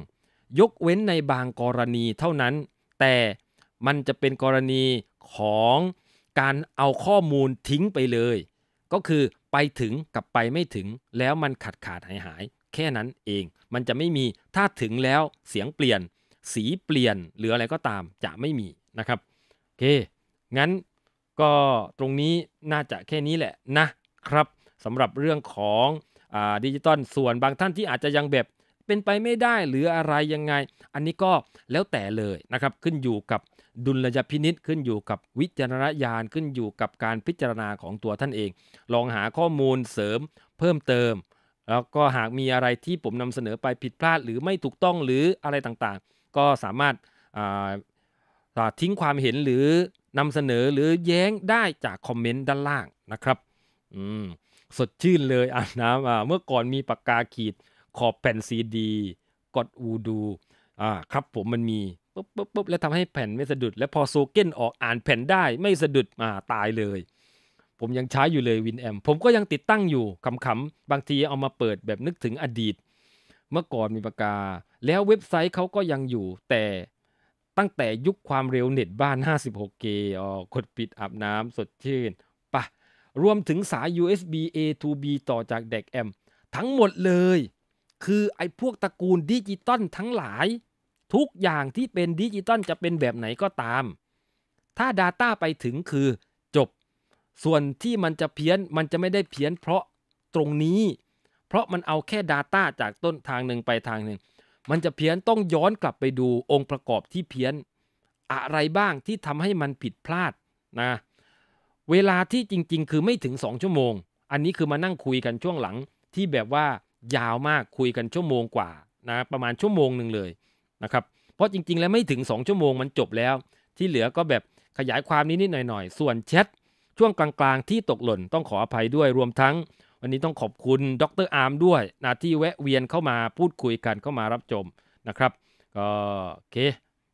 ยกเว้นในบางกรณีเท่านั้น แต่มันจะเป็นกรณีของการเอาข้อมูลทิ้งไปเลย ก็คือไปถึงกับไปไม่ถึงแล้วมันขาดขาดหายหายแค่นั้นเอง มันจะไม่มี ถ้าถึงแล้วเสียงเปลี่ยนสีเปลี่ยนหรืออะไรก็ตามจะไม่มีนะครับ โอเค งั้นก็ตรงนี้น่าจะแค่นี้แหละนะครับสำหรับเรื่องของดิจิตอลส่วนบางท่านที่อาจจะยังแบบเป็นไปไม่ได้หรืออะไรยังไง อันนี้ก็แล้วแต่เลยนะครับขึ้นอยู่กับดุลยพินิษขึ้นอยู่กับวิจารณญาณขึ้นอยู่กับการพิจารณาของตัวท่านเอง ลองหาข้อมูลเสริมเพิ่มเติมแล้วก็หากมีอะไรที่ผมนำเสนอไปผิดพลาดหรือไม่ถูกต้องหรืออะไรต่างๆ ก็สามารถทิ้งความเห็นหรือนำเสนอหรือแย้งได้จากคอมเมนต์ด้านล่างนะครับอืมสดชื่นเลยอ่ะนะเมื่อก่อนมีปากกาขีดขอบแผ่นซีดีกดอูดูอ่าครับผมมันมีปุ๊บปุ๊บปุ๊บแล้วทำให้แผ่นไม่สะดุด และพอโซเก้นออกอ่านแผ่นได้ ไม่สะดุดมาตายเลยผมยังใช้อยู่เลยวินแอม ผมก็ยังติดตั้งอยู่ขำๆบางทีเอามาเปิดแบบนึกถึงอดีต เมื่อก่อนมีปากกา แล้วเว็บไซต์เขาก็ยังอยู่ แต่ตั้งแต่ยุคความเร็วเน็ตบ้าน 56K อ๋อกดปิดอาบน้ำสดชื่นปะรวมถึงสาย USB A to B ต่อจากแดกแอม ทั้งหมดเลย คือไอ้พวกตระกูลดิจิตอลทั้งหลาย ทุกอย่างที่เป็นดิจิตอลจะเป็นแบบไหนก็ตาม ถ้า Data ไปถึงคือส่วนที่มันจะเพี้ยน มันจะไม่ได้เพี้ยนเพราะตรงนี้ เพราะมันเอาแค่ Data จากต้นทางหนึ่งไปทางหนึ่ง มันจะเพี้ยนต้องย้อนกลับไปดูองค์ประกอบที่เพี้ยนอะไรบ้างที่ทำให้มันผิดพลาดนะ เวลาที่จริงๆคือไม่ถึง 2 ชั่วโมง อันนี้คือมานั่งคุยกันช่วงหลังที่แบบว่ายาวมากคุยกันชั่วโมงกว่านะประมาณชั่วโมงหนึ่งเลยนะครับ เพราะจริง ๆ แล้วไม่ถึง2ชั่วโมงมันจบแล้วที่เหลือก็แบบขยายความนิดๆหน่อยๆ ส่วนแชทช่วงกลางๆที่ตกหล่นต้องขออภัยด้วยรวมทั้งวันนี้ต้องขอบคุณดรอาร์มด้วยนะที่แวะเวียนเข้ามาพูดคุยกันเข้ามารับชมนะครับก็โอเค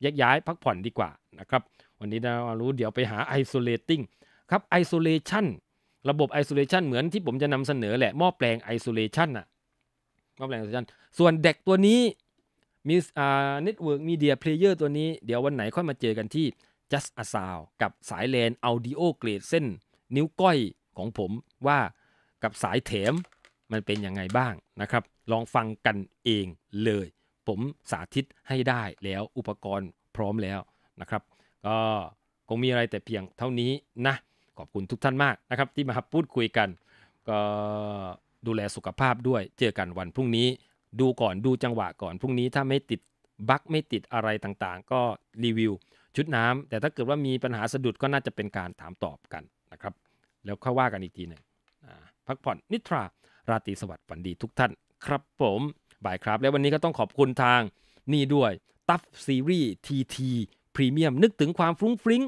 ย้ายย้ายพักผ่อนดีกว่านะครับ วันนี้นะรู้เดี๋ยวไปหา isolating ครับ isolation ระบบ isolation เหมือนที่ผมจะนำเสนอแหละหม้อแปลง isolation น่ะหม้อแปลง isolation ส่วนเด็กตัวนี้มีอ่า n น t w เวิร์กมีเดียเพลเยอร์ตัวนี้ เดี๋ยววันไหนค่อยมาเจอกันที่ just a sound กับสายเลน audio grade เส้นนิ้วก้อยของผมว่ากับสายเถมมันเป็นยังไงบ้างนะครับ ลองฟังกันเองเลย ผมสาธิตให้ได้แล้วอุปกรณ์พร้อมแล้วนะครับ ก็คงมีอะไรแต่เพียงเท่านี้นะ ขอบคุณทุกท่านมากนะครับ ที่มาพูดคุยกัน ก็ดูแลสุขภาพด้วยเจอกันวันพรุ่งนี้ดูก่อนดูจังหวะก่อน พรุ่งนี้ถ้าไม่ติดบั๊กไม่ติดอะไรต่างๆก็รีวิวชุดน้ำแต่ถ้าเกิดว่ามีปัญหาสะดุดก็น่าจะเป็นการถามตอบกันนะครับแล้วค่อยว่ากันอีกทีหนึ่งพักผ่อนนิทรา ราตรีสวัสดิ์ฝันดีทุกท่านครับผม บายครับแล้ววันนี้ก็ต้องขอบคุณทางนี่ด้วยตัฟซีรีส์ทีทีพรีเมียมนึกถึงความฟรุ้งฟริ้ง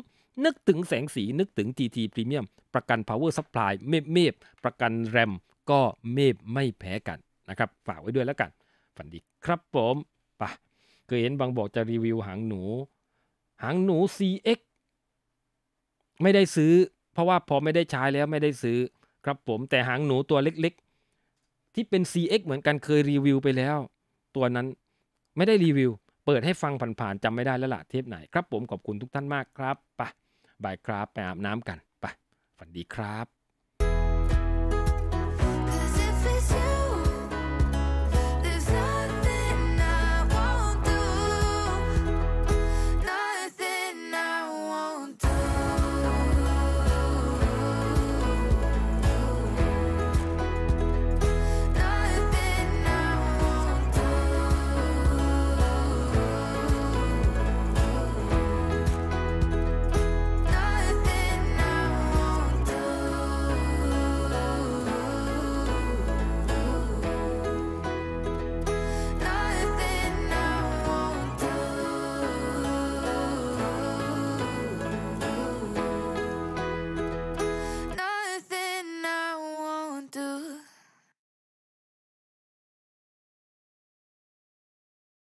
นึกถึงแสงสีนึกถึง TT p r e m i u มประกัน Power Supply เมฟเมฟประกันแรมก็เมฟไม่แพ้กันนะครับฝากไว้ด้วยแล้วกัน ฝันดีครับผมปะเคยเห็นบางบอกจะรีวิวหางหนูหางหนู CX ไม่ได้ซื้อ เพราะว่าพอไม่ได้ใช้แล้วไม่ได้ซื้อ ครับผมแต่หางหนูตัวเล็กๆ ที่เป็น CX เหมือนกันเคยรีวิวไปแล้ว ตัวนั้นไม่ได้รีวิว เปิดให้ฟังผ่านๆจำไม่ได้แล้วล่ะเทปไหนครับผมขอบคุณทุกท่านมากครับ ไปบายครับไปอาบน้ำกันไปฝันดีครับ